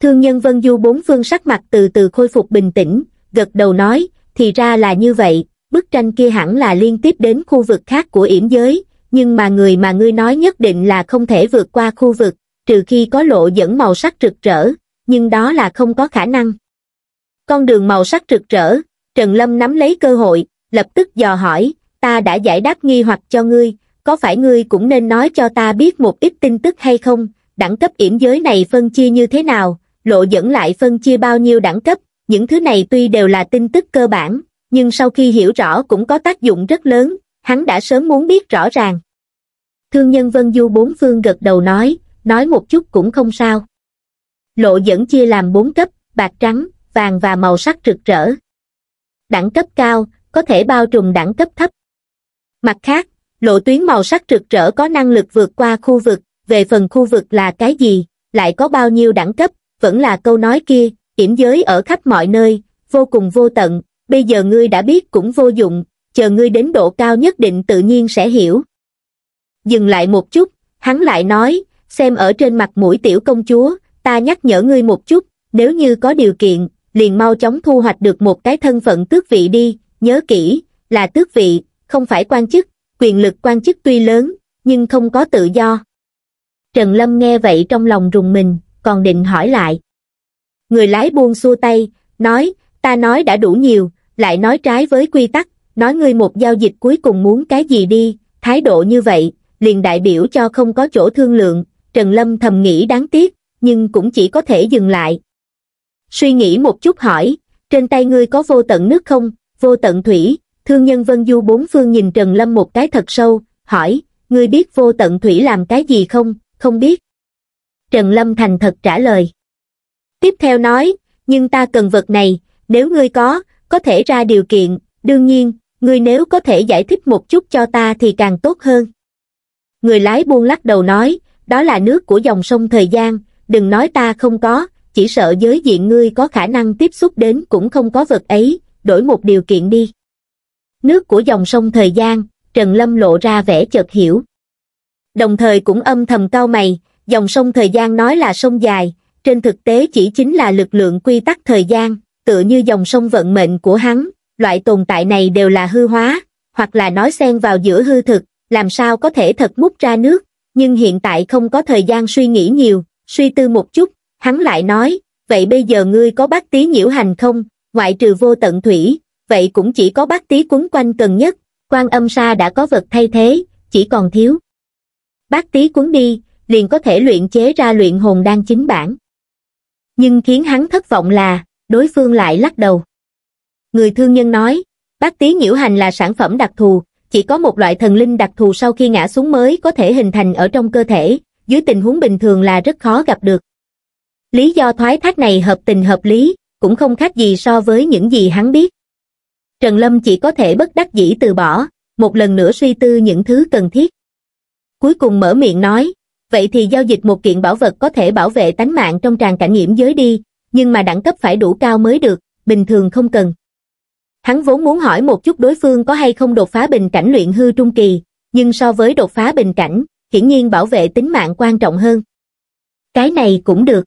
Thương nhân Vân Du bốn phương sắc mặt từ từ khôi phục bình tĩnh, gật đầu nói, thì ra là như vậy, bức tranh kia hẳn là liên tiếp đến khu vực khác của yểm giới, nhưng mà người mà ngươi nói nhất định là không thể vượt qua khu vực, trừ khi có lộ dẫn màu sắc rực rỡ, nhưng đó là không có khả năng. Con đường màu sắc rực rỡ, Trần Lâm nắm lấy cơ hội, lập tức dò hỏi, ta đã giải đáp nghi hoặc cho ngươi, có phải ngươi cũng nên nói cho ta biết một ít tin tức hay không, đẳng cấp yểm giới này phân chia như thế nào, lộ dẫn lại phân chia bao nhiêu đẳng cấp những thứ này tuy đều là tin tức cơ bản nhưng sau khi hiểu rõ cũng có tác dụng rất lớn hắn đã sớm muốn biết rõ ràng thương nhân vân du bốn phương gật đầu nói nói một chút cũng không sao lộ dẫn chia làm bốn cấp bạc trắng vàng và màu sắc rực rỡ đẳng cấp cao có thể bao trùm đẳng cấp thấp mặt khác lộ tuyến màu sắc rực rỡ có năng lực vượt qua khu vực về phần khu vực là cái gì lại có bao nhiêu đẳng cấp vẫn là câu nói kia, kiểm giới ở khắp mọi nơi, vô cùng vô tận, bây giờ ngươi đã biết cũng vô dụng, chờ ngươi đến độ cao nhất định tự nhiên sẽ hiểu. Dừng lại một chút, hắn lại nói, xem ở trên mặt mũi tiểu công chúa, ta nhắc nhở ngươi một chút, nếu như có điều kiện, liền mau chóng thu hoạch được một cái thân phận tước vị đi, nhớ kỹ, là tước vị, không phải quan chức, quyền lực quan chức tuy lớn, nhưng không có tự do. Trần Lâm nghe vậy trong lòng rùng mình, còn định hỏi lại. Người lái buông xua tay, nói, ta nói đã đủ nhiều, lại nói trái với quy tắc, nói ngươi một giao dịch cuối cùng muốn cái gì đi, thái độ như vậy, liền đại biểu cho không có chỗ thương lượng, Trần Lâm thầm nghĩ đáng tiếc, nhưng cũng chỉ có thể dừng lại. Suy nghĩ một chút hỏi, trên tay ngươi có vô tận nước không, vô tận thủy, thương nhân Vân Du bốn phương nhìn Trần Lâm một cái thật sâu, hỏi, ngươi biết vô tận thủy làm cái gì không, không biết trần lâm thành thật trả lời tiếp theo nói nhưng ta cần vật này nếu ngươi có có thể ra điều kiện đương nhiên ngươi nếu có thể giải thích một chút cho ta thì càng tốt hơn người lái buôn lắc đầu nói đó là nước của dòng sông thời gian đừng nói ta không có chỉ sợ giới diện ngươi có khả năng tiếp xúc đến cũng không có vật ấy đổi một điều kiện đi nước của dòng sông thời gian trần lâm lộ ra vẻ chợt hiểu đồng thời cũng âm thầm cau mày dòng sông thời gian nói là sông dài trên thực tế chỉ chính là lực lượng quy tắc thời gian tựa như dòng sông vận mệnh của hắn loại tồn tại này đều là hư hóa hoặc là nói xen vào giữa hư thực làm sao có thể thật mút ra nước nhưng hiện tại không có thời gian suy nghĩ nhiều suy tư một chút hắn lại nói vậy bây giờ ngươi có bác tí nhiễu hành không ngoại trừ vô tận thủy vậy cũng chỉ có bác tí quấn quanh cần nhất quan âm sa đã có vật thay thế chỉ còn thiếu bác tí cuốn đi liền có thể luyện chế ra luyện hồn đan chính bản. Nhưng khiến hắn thất vọng là, đối phương lại lắc đầu. Người thương nhân nói, bác tí nhiễu hành là sản phẩm đặc thù, chỉ có một loại thần linh đặc thù sau khi ngã xuống mới có thể hình thành ở trong cơ thể, dưới tình huống bình thường là rất khó gặp được. Lý do thoái thác này hợp tình hợp lý, cũng không khác gì so với những gì hắn biết. Trần Lâm chỉ có thể bất đắc dĩ từ bỏ, một lần nữa suy tư những thứ cần thiết. Cuối cùng mở miệng nói, vậy thì giao dịch một kiện bảo vật có thể bảo vệ tánh mạng trong tràng cảnh nghiễm giới đi, nhưng mà đẳng cấp phải đủ cao mới được, bình thường không cần. Hắn vốn muốn hỏi một chút đối phương có hay không đột phá bình cảnh luyện hư trung kỳ, nhưng so với đột phá bình cảnh, hiển nhiên bảo vệ tính mạng quan trọng hơn. Cái này cũng được.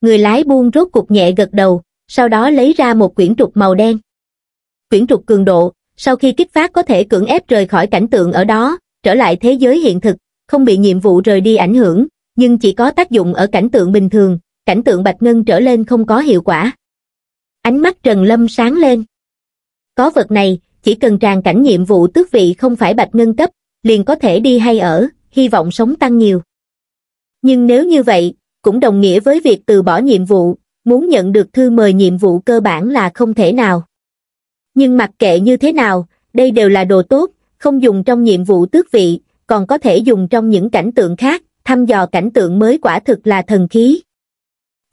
Người lái buông rốt cục nhẹ gật đầu, sau đó lấy ra một quyển trục màu đen. Quyển trục cường độ, sau khi kích phát có thể cưỡng ép rời khỏi cảnh tượng ở đó, trở lại thế giới hiện thực, không bị nhiệm vụ rời đi ảnh hưởng, nhưng chỉ có tác dụng ở cảnh tượng bình thường, cảnh tượng bạch ngân trở lên không có hiệu quả. Ánh mắt Trần Lâm sáng lên. Có vật này, chỉ cần tràn cảnh nhiệm vụ tước vị không phải bạch ngân cấp, liền có thể đi hay ở, hy vọng sống tăng nhiều. Nhưng nếu như vậy, cũng đồng nghĩa với việc từ bỏ nhiệm vụ, muốn nhận được thư mời nhiệm vụ cơ bản là không thể nào. Nhưng mặc kệ như thế nào, đây đều là đồ tốt, không dùng trong nhiệm vụ tước vị, còn có thể dùng trong những cảnh tượng khác, thăm dò cảnh tượng mới quả thực là thần khí.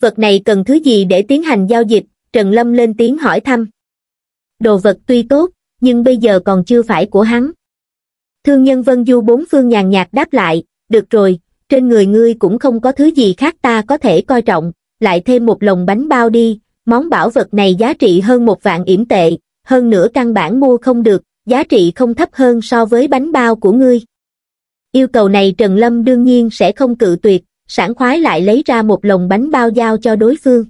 Vật này cần thứ gì để tiến hành giao dịch, Trần Lâm lên tiếng hỏi thăm. Đồ vật tuy tốt, nhưng bây giờ còn chưa phải của hắn. Thương nhân Vân Du bốn phương nhàn nhạt đáp lại, được rồi, trên người ngươi cũng không có thứ gì khác ta có thể coi trọng, lại thêm một lồng bánh bao đi, món bảo vật này giá trị hơn một vạn yểm tệ, hơn nữa căn bản mua không được, giá trị không thấp hơn so với bánh bao của ngươi. Yêu cầu này Trần Lâm đương nhiên sẽ không cự tuyệt, sảng khoái lại lấy ra một lồng bánh bao giao cho đối phương.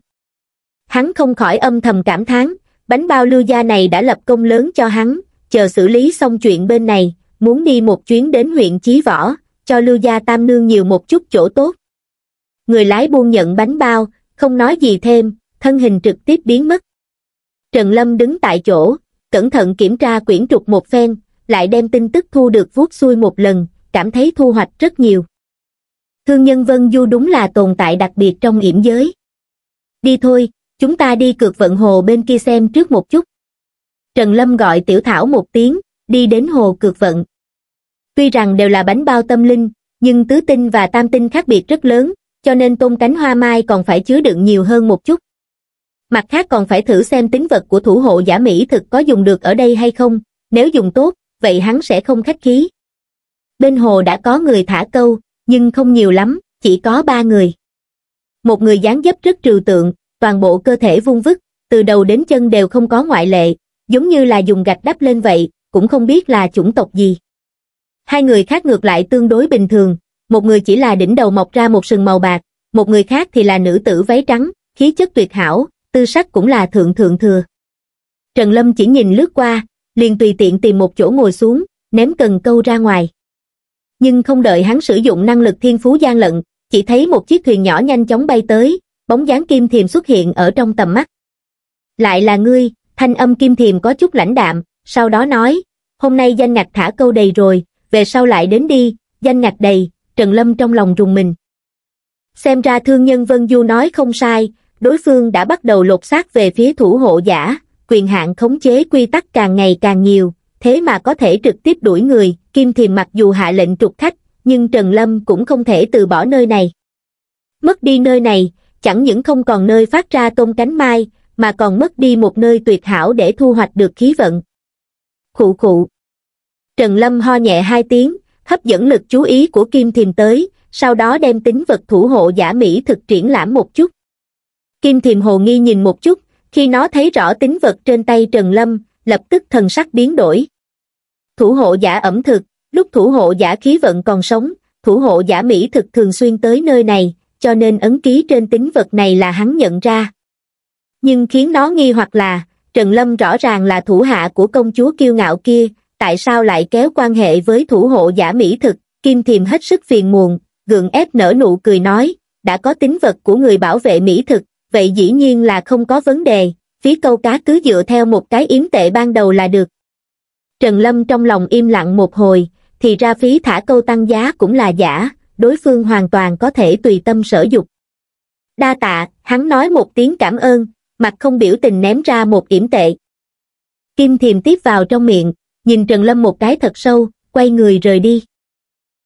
Hắn không khỏi âm thầm cảm thán, bánh bao lưu gia này đã lập công lớn cho hắn, chờ xử lý xong chuyện bên này, muốn đi một chuyến đến huyện Chí Võ, cho lưu gia tam nương nhiều một chút chỗ tốt. Người lái buôn nhận bánh bao, không nói gì thêm, thân hình trực tiếp biến mất. Trần Lâm đứng tại chỗ, cẩn thận kiểm tra quyển trục một phen, lại đem tin tức thu được vuốt xuôi một lần, cảm thấy thu hoạch rất nhiều thương nhân vân du đúng là tồn tại đặc biệt trong yểm giới đi thôi chúng ta đi cược vận hồ bên kia xem trước một chút trần lâm gọi tiểu thảo một tiếng đi đến hồ cược vận tuy rằng đều là bánh bao tâm linh nhưng tứ tinh và tam tinh khác biệt rất lớn cho nên tôm cánh hoa mai còn phải chứa đựng nhiều hơn một chút mặt khác còn phải thử xem tính vật của thủ hộ giả mỹ thực có dùng được ở đây hay không nếu dùng tốt vậy hắn sẽ không khách khí bên hồ đã có người thả câu, nhưng không nhiều lắm, chỉ có ba người. Một người dáng dấp rất trừu tượng, toàn bộ cơ thể vung vức, từ đầu đến chân đều không có ngoại lệ, giống như là dùng gạch đắp lên vậy, cũng không biết là chủng tộc gì. Hai người khác ngược lại tương đối bình thường, một người chỉ là đỉnh đầu mọc ra một sừng màu bạc, một người khác thì là nữ tử váy trắng, khí chất tuyệt hảo, tư sắc cũng là thượng thượng thừa. Trần Lâm chỉ nhìn lướt qua, liền tùy tiện tìm một chỗ ngồi xuống, ném cần câu ra ngoài nhưng không đợi hắn sử dụng năng lực thiên phú gian lận, chỉ thấy một chiếc thuyền nhỏ nhanh chóng bay tới, bóng dáng kim thiềm xuất hiện ở trong tầm mắt. Lại là ngươi, thanh âm kim thiềm có chút lãnh đạm, sau đó nói, hôm nay danh ngạch thả câu đầy rồi, về sau lại đến đi, danh ngạch đầy, Trần Lâm trong lòng rùng mình. Xem ra thương nhân Vân Du nói không sai, đối phương đã bắt đầu lột xác về phía thủ hộ giả, quyền hạn khống chế quy tắc càng ngày càng nhiều, thế mà có thể trực tiếp đuổi người kim thiềm mặc dù hạ lệnh trục khách nhưng trần lâm cũng không thể từ bỏ nơi này mất đi nơi này chẳng những không còn nơi phát ra tôm cánh mai mà còn mất đi một nơi tuyệt hảo để thu hoạch được khí vận khụ khụ trần lâm ho nhẹ hai tiếng hấp dẫn lực chú ý của kim thiềm tới sau đó đem tính vật thủ hộ giả mỹ thực triển lãm một chút kim thiềm hồ nghi nhìn một chút khi nó thấy rõ tính vật trên tay trần lâm lập tức thần sắc biến đổi. Thủ hộ giả ẩm thực, lúc thủ hộ giả khí vận còn sống, thủ hộ giả mỹ thực thường xuyên tới nơi này, cho nên ấn ký trên tính vật này là hắn nhận ra. Nhưng khiến nó nghi hoặc là, Trần Lâm rõ ràng là thủ hạ của công chúa kiêu ngạo kia, tại sao lại kéo quan hệ với thủ hộ giả mỹ thực, Kim Thiềm hết sức phiền muộn, gượng ép nở nụ cười nói, đã có tính vật của người bảo vệ mỹ thực, vậy dĩ nhiên là không có vấn đề, phí câu cá cứ dựa theo một cái yếm tệ ban đầu là được. Trần Lâm trong lòng im lặng một hồi, thì ra phí thả câu tăng giá cũng là giả, đối phương hoàn toàn có thể tùy tâm sở dục. Đa tạ, hắn nói một tiếng cảm ơn, mặt không biểu tình ném ra một yếm tệ. Kim Thiềm tiếp vào trong miệng, nhìn Trần Lâm một cái thật sâu, quay người rời đi.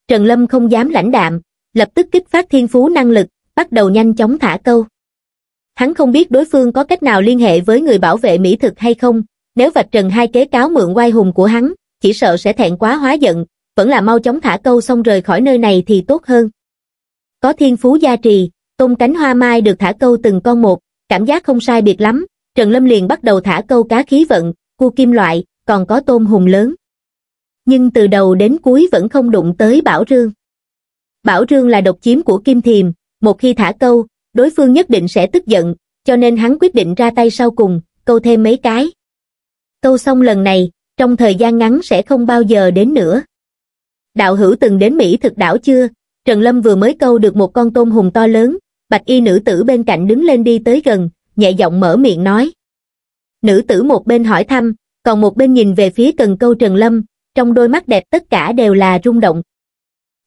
Trần Lâm không dám lãnh đạm, lập tức kích phát thiên phú năng lực, bắt đầu nhanh chóng thả câu. Hắn không biết đối phương có cách nào liên hệ với người bảo vệ mỹ thực hay không, nếu vạch trần hai kế cáo mượn oai hùng của hắn, chỉ sợ sẽ thẹn quá hóa giận, vẫn là mau chóng thả câu xong rời khỏi nơi này thì tốt hơn. Có thiên phú gia trì, tôm cánh hoa mai được thả câu từng con một, cảm giác không sai biệt lắm, Trần Lâm liền bắt đầu thả câu cá khí vận, cua kim loại, còn có tôm hùng lớn. Nhưng từ đầu đến cuối vẫn không đụng tới Bảo Rương. Bảo Rương là độc chiếm của Kim Thiềm, một khi thả câu, đối phương nhất định sẽ tức giận, cho nên hắn quyết định ra tay sau cùng, câu thêm mấy cái. Câu xong lần này, trong thời gian ngắn sẽ không bao giờ đến nữa. Đạo hữu từng đến Mỹ thực đảo chưa? Trần Lâm vừa mới câu được một con tôm hùm to lớn, bạch y nữ tử bên cạnh đứng lên đi tới gần, nhẹ giọng mở miệng nói. Nữ tử một bên hỏi thăm, còn một bên nhìn về phía cần câu Trần Lâm, trong đôi mắt đẹp tất cả đều là rung động.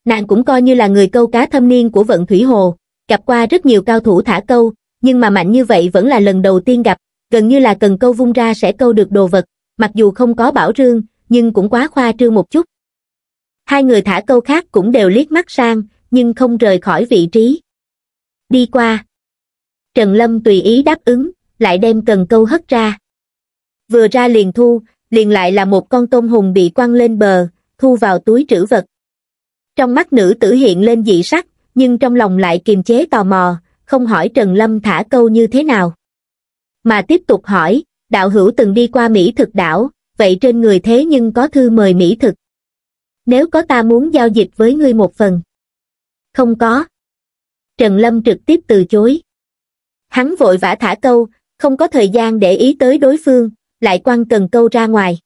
Nàng cũng coi như là người câu cá thâm niên của vận thủy hồ, gặp qua rất nhiều cao thủ thả câu, nhưng mà mạnh như vậy vẫn là lần đầu tiên gặp, gần như là cần câu vung ra sẽ câu được đồ vật, mặc dù không có bảo rương, nhưng cũng quá khoa trương một chút. Hai người thả câu khác cũng đều liếc mắt sang, nhưng không rời khỏi vị trí. Đi qua. Trần Lâm tùy ý đáp ứng, lại đem cần câu hất ra. Vừa ra liền thu, liền lại là một con tôm hùm bị quăng lên bờ, thu vào túi trữ vật. Trong mắt nữ tử hiện lên dị sắc, nhưng trong lòng lại kiềm chế tò mò không hỏi trần lâm thả câu như thế nào mà tiếp tục hỏi đạo hữu từng đi qua mỹ thực đảo vậy trên người thế nhưng có thư mời mỹ thực nếu có ta muốn giao dịch với ngươi một phần không có trần lâm trực tiếp từ chối hắn vội vã thả câu không có thời gian để ý tới đối phương lại quan cần câu ra ngoài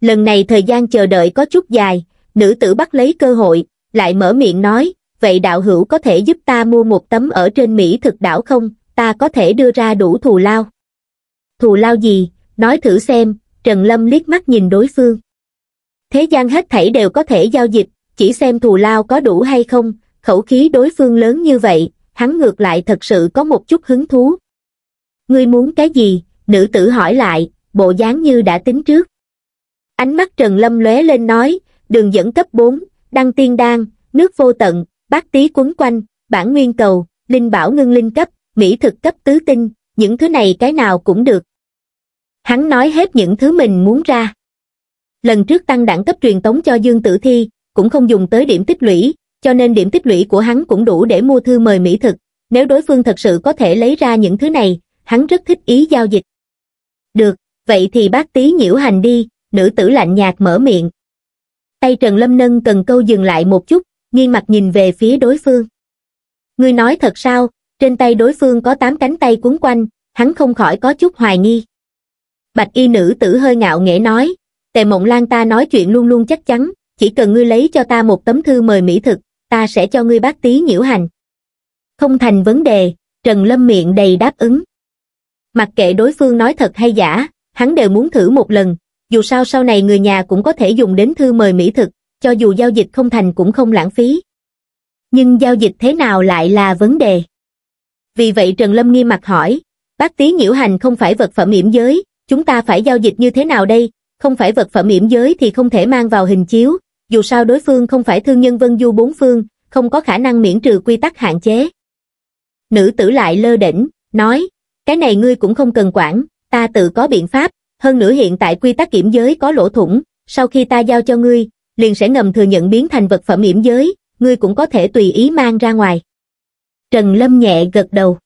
lần này thời gian chờ đợi có chút dài nữ tử bắt lấy cơ hội lại mở miệng nói vậy đạo hữu có thể giúp ta mua một tấm ở trên Mỹ thực đảo không, ta có thể đưa ra đủ thù lao. Thù lao gì, nói thử xem, Trần Lâm liếc mắt nhìn đối phương. Thế gian hết thảy đều có thể giao dịch, chỉ xem thù lao có đủ hay không, khẩu khí đối phương lớn như vậy, hắn ngược lại thật sự có một chút hứng thú. Ngươi muốn cái gì, nữ tử hỏi lại, bộ dáng như đã tính trước. Ánh mắt Trần Lâm lóe lên nói, đường dẫn cấp 4, đăng tiên đan, nước vô tận, bát tí quấn quanh, bản nguyên cầu, linh bảo ngưng linh cấp, mỹ thực cấp tứ tinh, những thứ này cái nào cũng được. Hắn nói hết những thứ mình muốn ra. Lần trước tăng đẳng cấp truyền tống cho Dương Tử Thi, cũng không dùng tới điểm tích lũy, cho nên điểm tích lũy của hắn cũng đủ để mua thư mời mỹ thực. Nếu đối phương thật sự có thể lấy ra những thứ này, hắn rất thích ý giao dịch. Được, vậy thì bác tí nhiễu hành đi, nữ tử lạnh nhạt mở miệng. Tay Trần Lâm Nâng cần câu dừng lại một chút, nghiêng mặt nhìn về phía đối phương. Ngươi nói thật sao, trên tay đối phương có tám cánh tay cuốn quanh, hắn không khỏi có chút hoài nghi. Bạch y nữ tử hơi ngạo nghễ nói, tề mộng lan ta nói chuyện luôn luôn chắc chắn, chỉ cần ngươi lấy cho ta một tấm thư mời mỹ thực, ta sẽ cho ngươi bác tí nhiễu hành. Không thành vấn đề, Trần Lâm miệng đầy đáp ứng. Mặc kệ đối phương nói thật hay giả, hắn đều muốn thử một lần, dù sao sau này người nhà cũng có thể dùng đến thư mời mỹ thực, cho dù giao dịch không thành cũng không lãng phí. Nhưng giao dịch thế nào lại là vấn đề? Vì vậy Trần Lâm nghi mặt hỏi, bác tí nhiễu hành không phải vật phẩm yểm giới, chúng ta phải giao dịch như thế nào đây? Không phải vật phẩm yểm giới thì không thể mang vào hình chiếu, dù sao đối phương không phải thương nhân vân du bốn phương, không có khả năng miễn trừ quy tắc hạn chế. Nữ tử lại lơ đỉnh, nói, cái này ngươi cũng không cần quản, ta tự có biện pháp, hơn nữa hiện tại quy tắc kiểm giới có lỗ thủng, sau khi ta giao cho ngươi, liền sẽ ngầm thừa nhận biến thành vật phẩm yểm giới, ngươi cũng có thể tùy ý mang ra ngoài. Trần Lâm nhẹ gật đầu.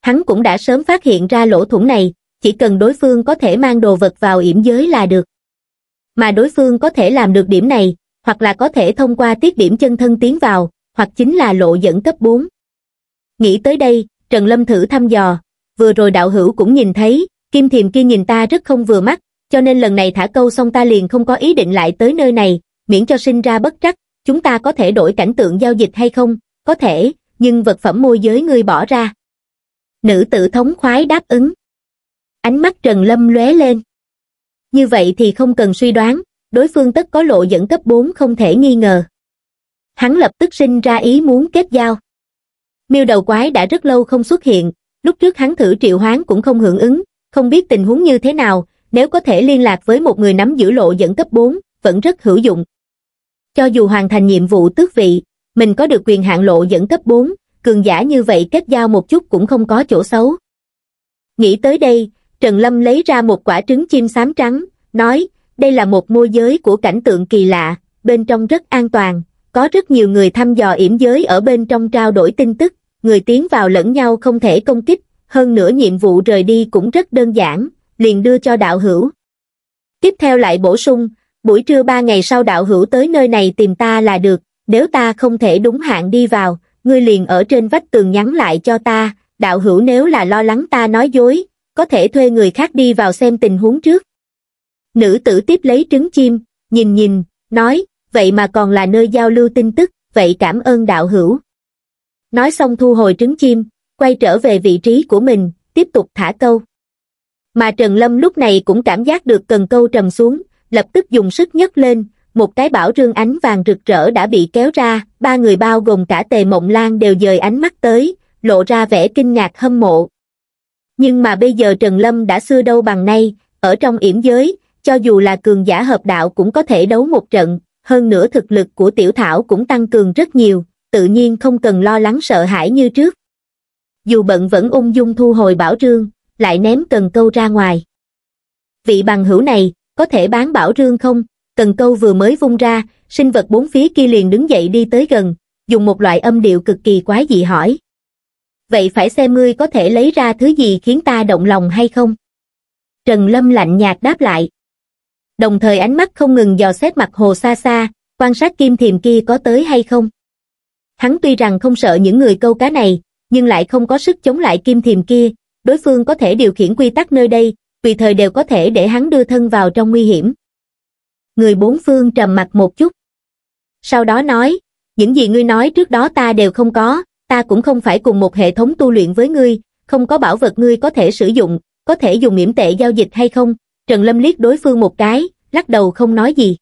Hắn cũng đã sớm phát hiện ra lỗ thủng này, chỉ cần đối phương có thể mang đồ vật vào yểm giới là được. Mà đối phương có thể làm được điểm này, hoặc là có thể thông qua tiết điểm chân thân tiến vào, hoặc chính là lộ dẫn cấp 4. Nghĩ tới đây, Trần Lâm thử thăm dò, vừa rồi đạo hữu cũng nhìn thấy, kim thiềm kia nhìn ta rất không vừa mắt, cho nên lần này thả câu xong ta liền không có ý định lại tới nơi này, miễn cho sinh ra bất trắc, chúng ta có thể đổi cảnh tượng giao dịch hay không? Có thể, nhưng vật phẩm môi giới ngươi bỏ ra. Nữ tự thống khoái đáp ứng. Ánh mắt Trần Lâm lóe lên. Như vậy thì không cần suy đoán, đối phương tất có lộ dẫn cấp 4 không thể nghi ngờ. Hắn lập tức sinh ra ý muốn kết giao. Miêu đầu quái đã rất lâu không xuất hiện, lúc trước hắn thử triệu hoán cũng không hưởng ứng, không biết tình huống như thế nào, nếu có thể liên lạc với một người nắm giữ lộ dẫn cấp 4, vẫn rất hữu dụng. Cho dù hoàn thành nhiệm vụ tước vị, mình có được quyền hạn lộ dẫn cấp 4, cường giả như vậy kết giao một chút cũng không có chỗ xấu. Nghĩ tới đây, Trần Lâm lấy ra một quả trứng chim xám trắng, nói, đây là một môi giới của cảnh tượng kỳ lạ, bên trong rất an toàn, có rất nhiều người thăm dò yểm giới ở bên trong trao đổi tin tức, người tiến vào lẫn nhau không thể công kích, hơn nữa nhiệm vụ rời đi cũng rất đơn giản, liền đưa cho đạo hữu. Tiếp theo lại bổ sung, buổi trưa ba ngày sau đạo hữu tới nơi này tìm ta là được, nếu ta không thể đúng hạn đi vào, ngươi liền ở trên vách tường nhắn lại cho ta, đạo hữu nếu là lo lắng ta nói dối, có thể thuê người khác đi vào xem tình huống trước. Nữ tử tiếp lấy trứng chim, nhìn nhìn, nói, vậy mà còn là nơi giao lưu tin tức, vậy cảm ơn đạo hữu. Nói xong thu hồi trứng chim, quay trở về vị trí của mình, tiếp tục thả câu. Mà Trần Lâm lúc này cũng cảm giác được cần câu trầm xuống, lập tức dùng sức nhấc lên một cái bảo rương ánh vàng rực rỡ đã bị kéo ra ba người bao gồm cả tề mộng lan đều dời ánh mắt tới lộ ra vẻ kinh ngạc hâm mộ nhưng mà bây giờ trần lâm đã xưa đâu bằng nay ở trong yểm giới cho dù là cường giả hợp đạo cũng có thể đấu một trận hơn nữa thực lực của tiểu thảo cũng tăng cường rất nhiều tự nhiên không cần lo lắng sợ hãi như trước dù bận vẫn ung dung thu hồi bảo rương lại ném cần câu ra ngoài vị bằng hữu này có thể bán bảo rương không? Cần câu vừa mới vung ra, sinh vật bốn phía kia liền đứng dậy đi tới gần, dùng một loại âm điệu cực kỳ quái dị hỏi. Vậy phải xem ngươi có thể lấy ra thứ gì khiến ta động lòng hay không? Trần Lâm lạnh nhạt đáp lại. Đồng thời ánh mắt không ngừng dò xét mặt hồ xa xa, quan sát kim thiềm kia có tới hay không. Hắn tuy rằng không sợ những người câu cá này, nhưng lại không có sức chống lại kim thiềm kia, đối phương có thể điều khiển quy tắc nơi đây, vì thời đều có thể để hắn đưa thân vào trong nguy hiểm. Người bốn phương trầm mặt một chút. Sau đó nói, những gì ngươi nói trước đó ta đều không có, ta cũng không phải cùng một hệ thống tu luyện với ngươi, không có bảo vật ngươi có thể sử dụng, có thể dùng miễn tệ giao dịch hay không. Trần Lâm liếc đối phương một cái, lắc đầu không nói gì.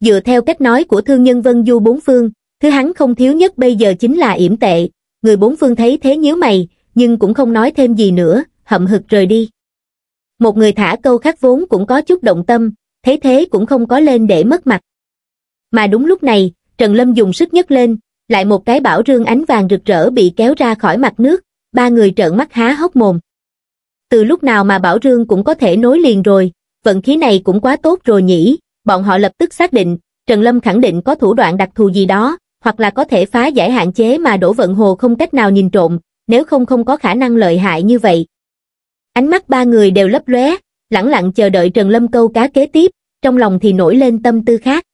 Dựa theo cách nói của thương nhân Vân Du bốn phương, thứ hắn không thiếu nhất bây giờ chính là yểm tệ. Người bốn phương thấy thế nhíu mày, nhưng cũng không nói thêm gì nữa, hậm hực rời đi một người thả câu khác vốn cũng có chút động tâm, thế thế cũng không có lên để mất mặt. Mà đúng lúc này, Trần Lâm dùng sức nhấc lên, lại một cái bảo rương ánh vàng rực rỡ bị kéo ra khỏi mặt nước, ba người trợn mắt há hốc mồm. Từ lúc nào mà bảo rương cũng có thể nối liền rồi, vận khí này cũng quá tốt rồi nhỉ, bọn họ lập tức xác định, Trần Lâm khẳng định có thủ đoạn đặc thù gì đó, hoặc là có thể phá giải hạn chế mà đổ vận hồ không cách nào nhìn trộm, nếu không không có khả năng lợi hại như vậy, ánh mắt ba người đều lấp lóe lẳng lặng chờ đợi trần lâm câu cá kế tiếp trong lòng thì nổi lên tâm tư khác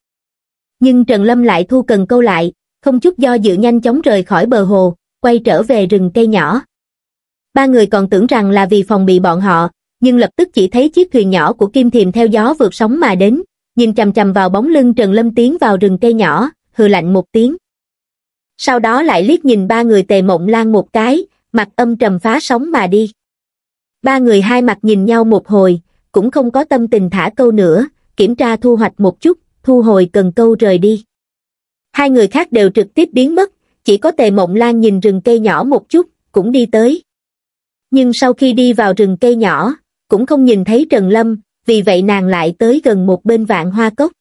nhưng trần lâm lại thu cần câu lại không chút do dự nhanh chóng rời khỏi bờ hồ quay trở về rừng cây nhỏ ba người còn tưởng rằng là vì phòng bị bọn họ nhưng lập tức chỉ thấy chiếc thuyền nhỏ của kim thiềm theo gió vượt sóng mà đến nhìn chầm chầm vào bóng lưng trần lâm tiến vào rừng cây nhỏ hừ lạnh một tiếng sau đó lại liếc nhìn ba người tề mộng lan một cái mặt âm trầm phá sóng mà đi ba người hai mặt nhìn nhau một hồi cũng không có tâm tình thả câu nữa kiểm tra thu hoạch một chút thu hồi cần câu rời đi hai người khác đều trực tiếp biến mất chỉ có tề mộng lan nhìn rừng cây nhỏ một chút cũng đi tới nhưng sau khi đi vào rừng cây nhỏ cũng không nhìn thấy trần lâm vì vậy nàng lại tới gần một bên vạn hoa cốc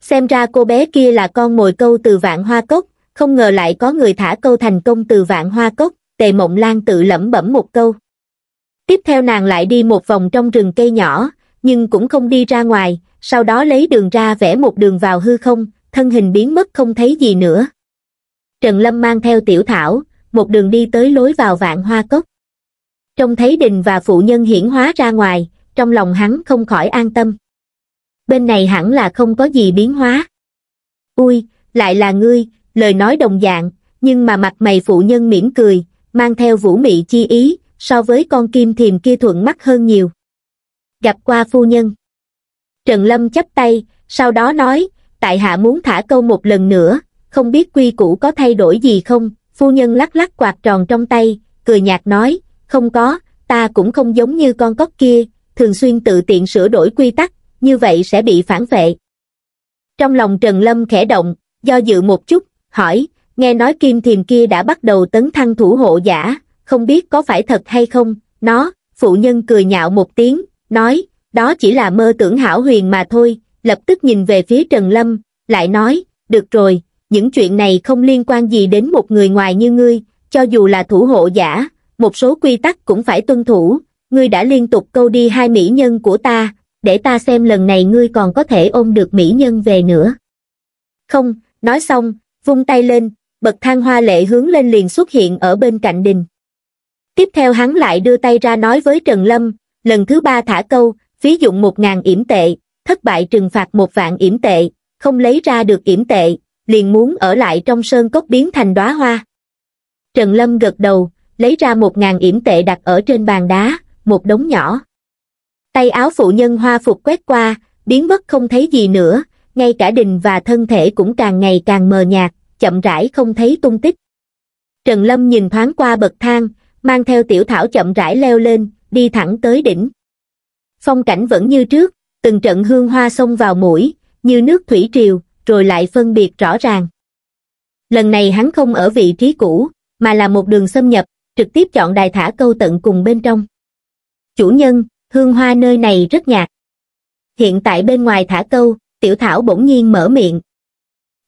xem ra cô bé kia là con mồi câu từ vạn hoa cốc không ngờ lại có người thả câu thành công từ vạn hoa cốc tề mộng lan tự lẩm bẩm một câu Tiếp theo nàng lại đi một vòng trong rừng cây nhỏ, nhưng cũng không đi ra ngoài, sau đó lấy đường ra vẽ một đường vào hư không, thân hình biến mất không thấy gì nữa. Trần Lâm mang theo tiểu thảo, một đường đi tới lối vào vạn hoa cốc. trong thấy đình và phụ nhân hiển hóa ra ngoài, trong lòng hắn không khỏi an tâm. Bên này hẳn là không có gì biến hóa. Ui, lại là ngươi, lời nói đồng dạng, nhưng mà mặt mày phụ nhân mỉm cười, mang theo vũ mị chi ý, so với con kim thiềm kia thuận mắt hơn nhiều gặp qua phu nhân trần lâm chắp tay sau đó nói tại hạ muốn thả câu một lần nữa không biết quy củ có thay đổi gì không phu nhân lắc lắc quạt tròn trong tay cười nhạt nói không có ta cũng không giống như con cóc kia thường xuyên tự tiện sửa đổi quy tắc như vậy sẽ bị phản vệ trong lòng trần lâm khẽ động do dự một chút hỏi nghe nói kim thiềm kia đã bắt đầu tấn thăng thủ hộ giả không biết có phải thật hay không, nó, phụ nhân cười nhạo một tiếng, nói, đó chỉ là mơ tưởng hảo huyền mà thôi, lập tức nhìn về phía Trần Lâm, lại nói, được rồi, những chuyện này không liên quan gì đến một người ngoài như ngươi, cho dù là thủ hộ giả, một số quy tắc cũng phải tuân thủ, ngươi đã liên tục câu đi hai mỹ nhân của ta, để ta xem lần này ngươi còn có thể ôm được mỹ nhân về nữa. Không, nói xong, vung tay lên, bậc thang hoa lệ hướng lên liền xuất hiện ở bên cạnh đình tiếp theo hắn lại đưa tay ra nói với trần lâm lần thứ ba thả câu phí dụng một ngàn yểm tệ thất bại trừng phạt một vạn yểm tệ không lấy ra được yểm tệ liền muốn ở lại trong sơn cốc biến thành đóa hoa trần lâm gật đầu lấy ra một ngàn yểm tệ đặt ở trên bàn đá một đống nhỏ tay áo phụ nhân hoa phục quét qua biến mất không thấy gì nữa ngay cả đình và thân thể cũng càng ngày càng mờ nhạt chậm rãi không thấy tung tích trần lâm nhìn thoáng qua bậc thang mang theo tiểu thảo chậm rãi leo lên đi thẳng tới đỉnh phong cảnh vẫn như trước từng trận hương hoa xông vào mũi như nước thủy triều rồi lại phân biệt rõ ràng lần này hắn không ở vị trí cũ mà là một đường xâm nhập trực tiếp chọn đài thả câu tận cùng bên trong chủ nhân hương hoa nơi này rất nhạt hiện tại bên ngoài thả câu tiểu thảo bỗng nhiên mở miệng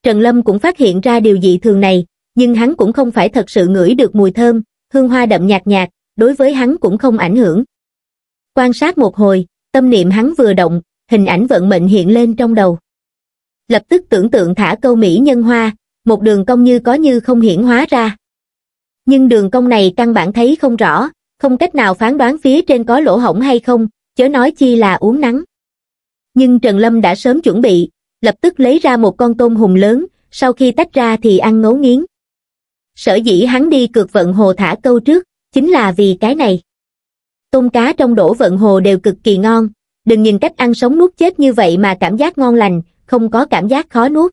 trần lâm cũng phát hiện ra điều dị thường này nhưng hắn cũng không phải thật sự ngửi được mùi thơm hương hoa đậm nhạt nhạt, đối với hắn cũng không ảnh hưởng. Quan sát một hồi, tâm niệm hắn vừa động, hình ảnh vận mệnh hiện lên trong đầu. Lập tức tưởng tượng thả câu mỹ nhân hoa, một đường cong như có như không hiển hóa ra. Nhưng đường cong này căn bản thấy không rõ, không cách nào phán đoán phía trên có lỗ hổng hay không, chớ nói chi là uống nắng. Nhưng Trần Lâm đã sớm chuẩn bị, lập tức lấy ra một con tôm hùm lớn, sau khi tách ra thì ăn ngấu nghiến sở dĩ hắn đi cược vận hồ thả câu trước, chính là vì cái này. Tôm cá trong đổ vận hồ đều cực kỳ ngon, đừng nhìn cách ăn sống nuốt chết như vậy mà cảm giác ngon lành, không có cảm giác khó nuốt.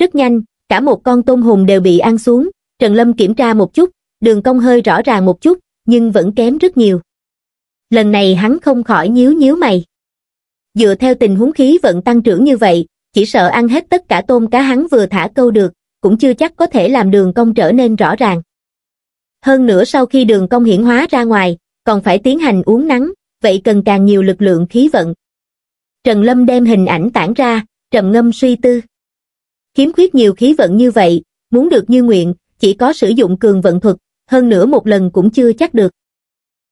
Rất nhanh, cả một con tôm hùm đều bị ăn xuống, Trần Lâm kiểm tra một chút, đường cong hơi rõ ràng một chút, nhưng vẫn kém rất nhiều. Lần này hắn không khỏi nhíu nhíu mày. Dựa theo tình huống khí vận tăng trưởng như vậy, chỉ sợ ăn hết tất cả tôm cá hắn vừa thả câu được, cũng chưa chắc có thể làm đường công trở nên rõ ràng. Hơn nữa sau khi đường công hiển hóa ra ngoài, còn phải tiến hành uống nắng, vậy cần càng nhiều lực lượng khí vận. Trần Lâm đem hình ảnh tản ra, trầm ngâm suy tư. kiếm khuyết nhiều khí vận như vậy, muốn được như nguyện, chỉ có sử dụng cường vận thuật, hơn nữa một lần cũng chưa chắc được.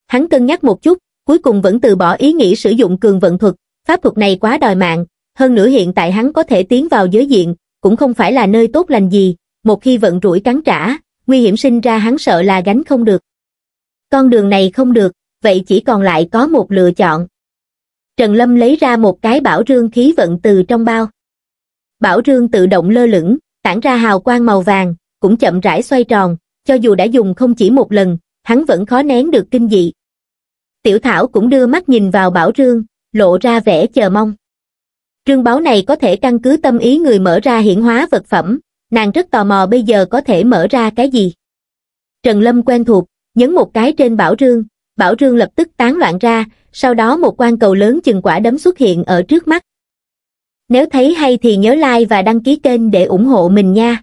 Hắn cân nhắc một chút, cuối cùng vẫn từ bỏ ý nghĩ sử dụng cường vận thuật, pháp thuật này quá đòi mạng, hơn nữa hiện tại hắn có thể tiến vào giới diện, cũng không phải là nơi tốt lành gì, một khi vận rủi cắn trả, nguy hiểm sinh ra hắn sợ là gánh không được. Con đường này không được, vậy chỉ còn lại có một lựa chọn. Trần Lâm lấy ra một cái bảo rương khí vận từ trong bao. Bảo rương tự động lơ lửng, tản ra hào quang màu vàng, cũng chậm rãi xoay tròn, cho dù đã dùng không chỉ một lần, hắn vẫn khó nén được kinh dị. Tiểu Thảo cũng đưa mắt nhìn vào bảo rương, lộ ra vẻ chờ mong. Trương báo này có thể căn cứ tâm ý người mở ra hiển hóa vật phẩm, nàng rất tò mò bây giờ có thể mở ra cái gì. Trần Lâm quen thuộc, nhấn một cái trên bảo rương, bảo rương lập tức tán loạn ra, sau đó một quan cầu lớn chừng quả đấm xuất hiện ở trước mắt. Nếu thấy hay thì nhớ like và đăng ký kênh để ủng hộ mình nha.